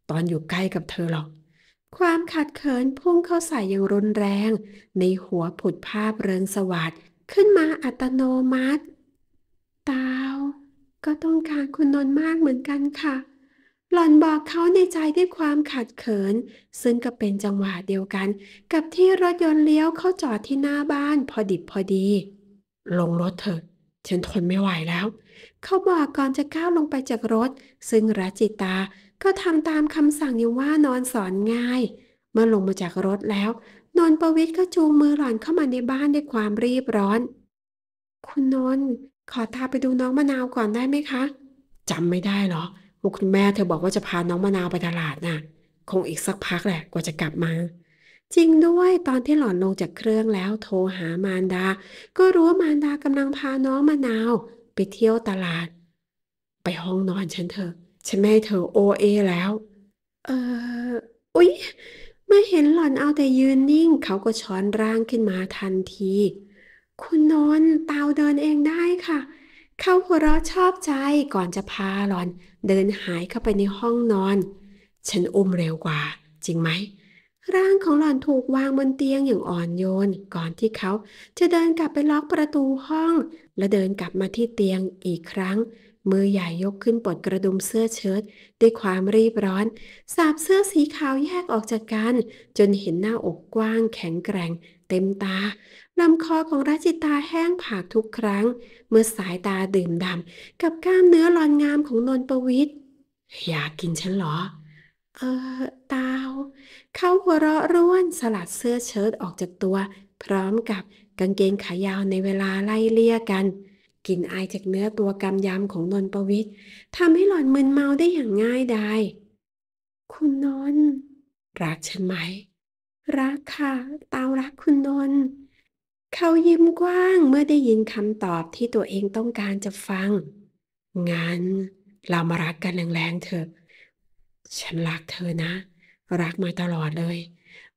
ตอนอยู่ใกล้กับเธอหรอก ความขัดเขินพุ่งเข้าใส่อย่างรุนแรง ในหัวผุดภาพเริงสวัสด์ขึ้นมาอัตโนมัติ ตาวก็ต้องการคุณนนมากเหมือนกันค่ะ หล่อนบอกเขาในใจด้วยความขัดเขิน ซึ่งก็เป็นจังหวะเดียวกัน กับที่รถยนต์เลี้ยวเข้าจอดที่หน้าบ้าน พอดิบพอดี ลงรถเถอะฉันทนไม่ไหวแล้ว เขาบอกก่อนจะก้าวลงไปจากรถ ซึ่งรัจิตาก็ทำตามคำสั่งอยูงว่านอนสอนง่าย เมื่อลงมาจากรถแล้วนนประวิทย์ก็จูงมือหล่อนเข้ามาในบ้านด้วยความรีบร้อน คุณนนท์ขอตาไปดูน้องมะนาวก่อนได้ไหมคะจำไม่ได้หรอว่าคุณแม่เธอบอกว่าจะพาน้องมะนาวไปตลาดนะ่ะ คงอีกสักพักแหละกว่าจะกลับมา จริงด้วยตอนที่หล่อนลงจากเครื่องแล้วโทรหามารดา ก็รู้ว่ามารดากำลังพาน้องมะนาวไปเที่ยวตลาด ไปห้องนอนฉันเถอะฉันไม่ให้เธอโอเอแล้ว เอออุ๊ย ไม่เห็นหล่อนเอาแต่ยืนนิ่ง เขาก็ช้อนร่างขึ้นมาทันที คุณนนท์เตาเดินเองได้ค่ะ เขาหัวเราะชอบใจก่อนจะพาหล่อน เดินหายเข้าไปในห้องนอน ฉันอุ้มเร็วกว่า จริงไหม ร่างของหล่อนถูกวางบนเตียงอย่างอ่อนโยน ก่อนที่เขา จะเดินกลับไปล็อกประตูห้อง และเดินกลับมาที่เตียงอีกครั้งมือใหญ่ยกขึ้นปลดกระดุมเสื้อเชิ้ตด้วยความรีบร้อน สาบเสื้อสีขาวแยกออกจากกัน จนเห็นหน้าอกกว้างแข็งแกร่งเต็มตาลำคอของราชิตาแห้งผากทุกครั้ง เมื่อสายตาดื่มดำ กับกล้ามเนื้อรอนงามของนนประวิทย์ อยากกินฉันเหรอ เออตาว เขาหัวเราะร่วนสลัดเสื้อเชิ้ตออกจากตัว พร้อมกับกางเกงขายาวในเวลาไล่เลี่ยกันกลิ่นอายจากเนื้อตัวกำยำของนนประวิทย์ทำให้หล่อนมึนเมาได้อย่างง่ายดาย คุณนน รักฉันไหม รักค่ะตาวรักคุณนน เขายิ้มกว้างเมื่อได้ยินคำตอบที่ตัวเองต้องการจะฟัง งั้น เรามารักกันแรงๆเถอะ ฉันรักเธอนะ รักมาตลอดเลย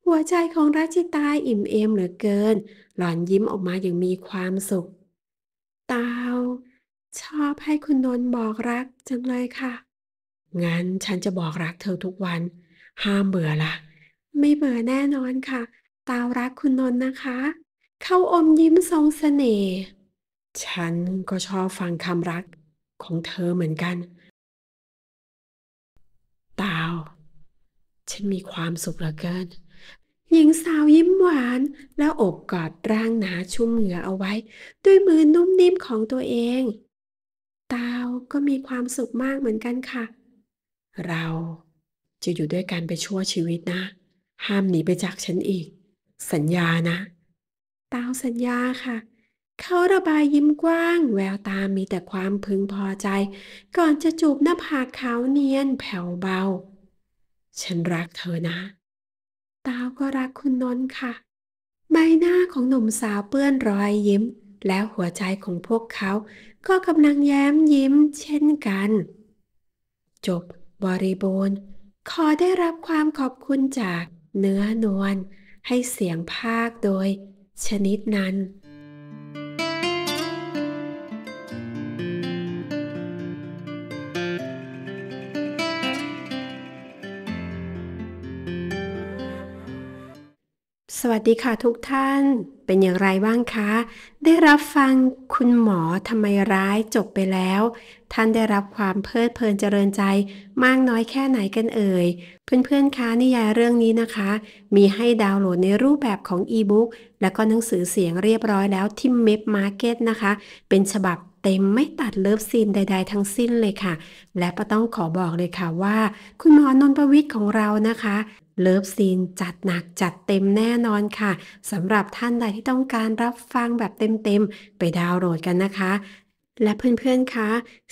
หัวใจของรัชิตาอิ่มเอมเหลือเกิน หล่อนยิ้มออกมาอย่างมีความสุขตาวชอบให้คุณนนท์บอกรักจังเลยค่ะ งั้นฉันจะบอกรักเธอทุกวัน ห้ามเบื่อละไม่เบื่อแน่นอนค่ะ ตาวรักคุณนนท์นะคะ เข้าอมยิ้มทรงเสน่ห์ ฉันก็ชอบฟังคำรักของเธอเหมือนกัน ตาว ฉันมีความสุขเหลือเกินหญิงสาวยิ้มหวานแล้วอบกอดร่างหนาชุ่มเหงื่อเอาไว้ ด้วยมือนุ่มนิ่มของตัวเองตาวก็มีความสุขมากเหมือนกันค่ะ เราจะอยู่ด้วยกันไปชั่วชีวิตนะ ห้ามหนีไปจากฉันอีก สัญญานะ ตาวสัญญาค่ะ เขาระบายยิ้มกว้าง แววตามีแต่ความพึงพอใจ ก่อนจะจูบหน้าผากขาวเนียนแผ่วเบา ฉันรักเธอนะตาก็รักคุณนนท์ค่ะ ใบหน้าของหนุ่มสาวเปื้อนรอยยิ้มแล้วหัวใจของพวกเขาก็กำลังแย้มยิ้มเช่นกัน จบบริบูรณ์ขอได้รับความขอบคุณจากเนื้อนวลให้เสียงภาคโดยชนิดนั้นสวัสดีค่ะทุกท่าน เป็นอย่างไรบ้างคะ ได้รับฟังคุณหมอทำไมร้ายจบไปแล้ว ท่านได้รับความเพลิดเพลินเจริญใจ มากน้อยแค่ไหนกันเอ่ย เพื่อนๆคะนิยายเรื่องนี้นะคะ มีให้ดาวน์โหลดในรูปแบบของอีบุ๊ก และก็หนังสือเสียงเรียบร้อยแล้วที่เมพมาร์เก็ตนะคะ เป็นฉบับเต็มไม่ตัดเลิฟซีนใดๆทั้งสิ้นเลยค่ะ และก็ต้องขอบอกเลยค่ะว่า คุณหมอนนประวิทย์ของเรานะคะเลิฟซีนจัดหนักจัดเต็มแน่นอนค่ะสำหรับท่านใดที่ต้องการรับฟังแบบเต็มๆไปดาวน์โหลดกันนะคะและเพื่อนๆ คะ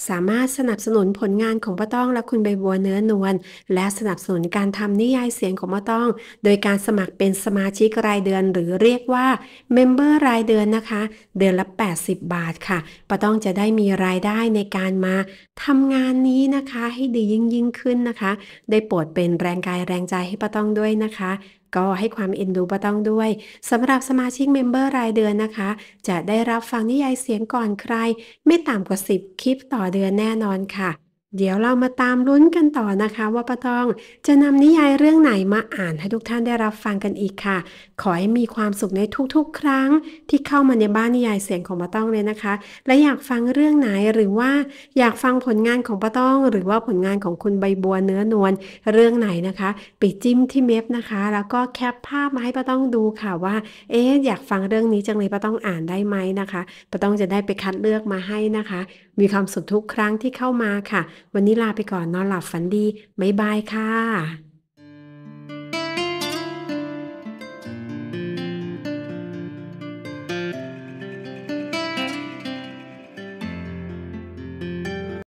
สามารถสนับสนุนผลงานของป้าต้องและคุณใบบัวเนื้อนวล และสนับสนุนการทำนิยายเสียงของป้าต้อง โดยการสมัครเป็นสมาชิกรายเดือน หรือเรียกว่าเมมเบอร์รายเดือนนะคะ เดือนละ 80 บาทค่ะป้าต้องจะได้มีรายได้ในการมาทำงานนี้นะคะ ให้ดียิ่งยิ่งขึ้นนะคะ ได้โปรดเป็น แรงกายแรงใจให้ป้าต้องด้วยนะคะก็ให้ความเอ็นดูป้าต้องด้วยสำหรับสมาชิกเมมเบอร์รายเดือนนะคะ จะได้รับฟังนิยายเสียงก่อนใคร ไม่ต่ำกว่า 10 คลิปต่อเดือนแน่นอนค่ะ เดี๋ยวเรามาตามลุ้นกันต่อนะคะว่าป้าต้อง จะนำนิยายเรื่องไหนมาอ่าน ให้ทุกท่านได้รับฟังกันอีกค่ะขอให้มีความสุขในทุกๆ ครั้ง ที่เข้ามาในบ้านนิยายเสียงของป้าต้องเลยนะคะ และอยากฟังเรื่องไหนหรือว่าอยากฟังผลงานของป้าต้อง หรือว่าผลงานของคุณใบบัวเนื้อนวลเรื่องไหนนะคะไปจิ้มที่เมฟนะคะแล้วก็แคปภาพมาให้ป้าต้องดูค่ะว่าเอ๊อยากฟังเรื่องนี้จังเลยป้าต้องอ่านได้ไหมนะคะป้าต้องจะได้ไปคัดเลือกมาให้นะคะ มีความสุขทุกครั้งที่เข้ามาค่ะ วันนี้ลาไปก่อนนอนหลับฝันดีบ๊ายบายค่ะ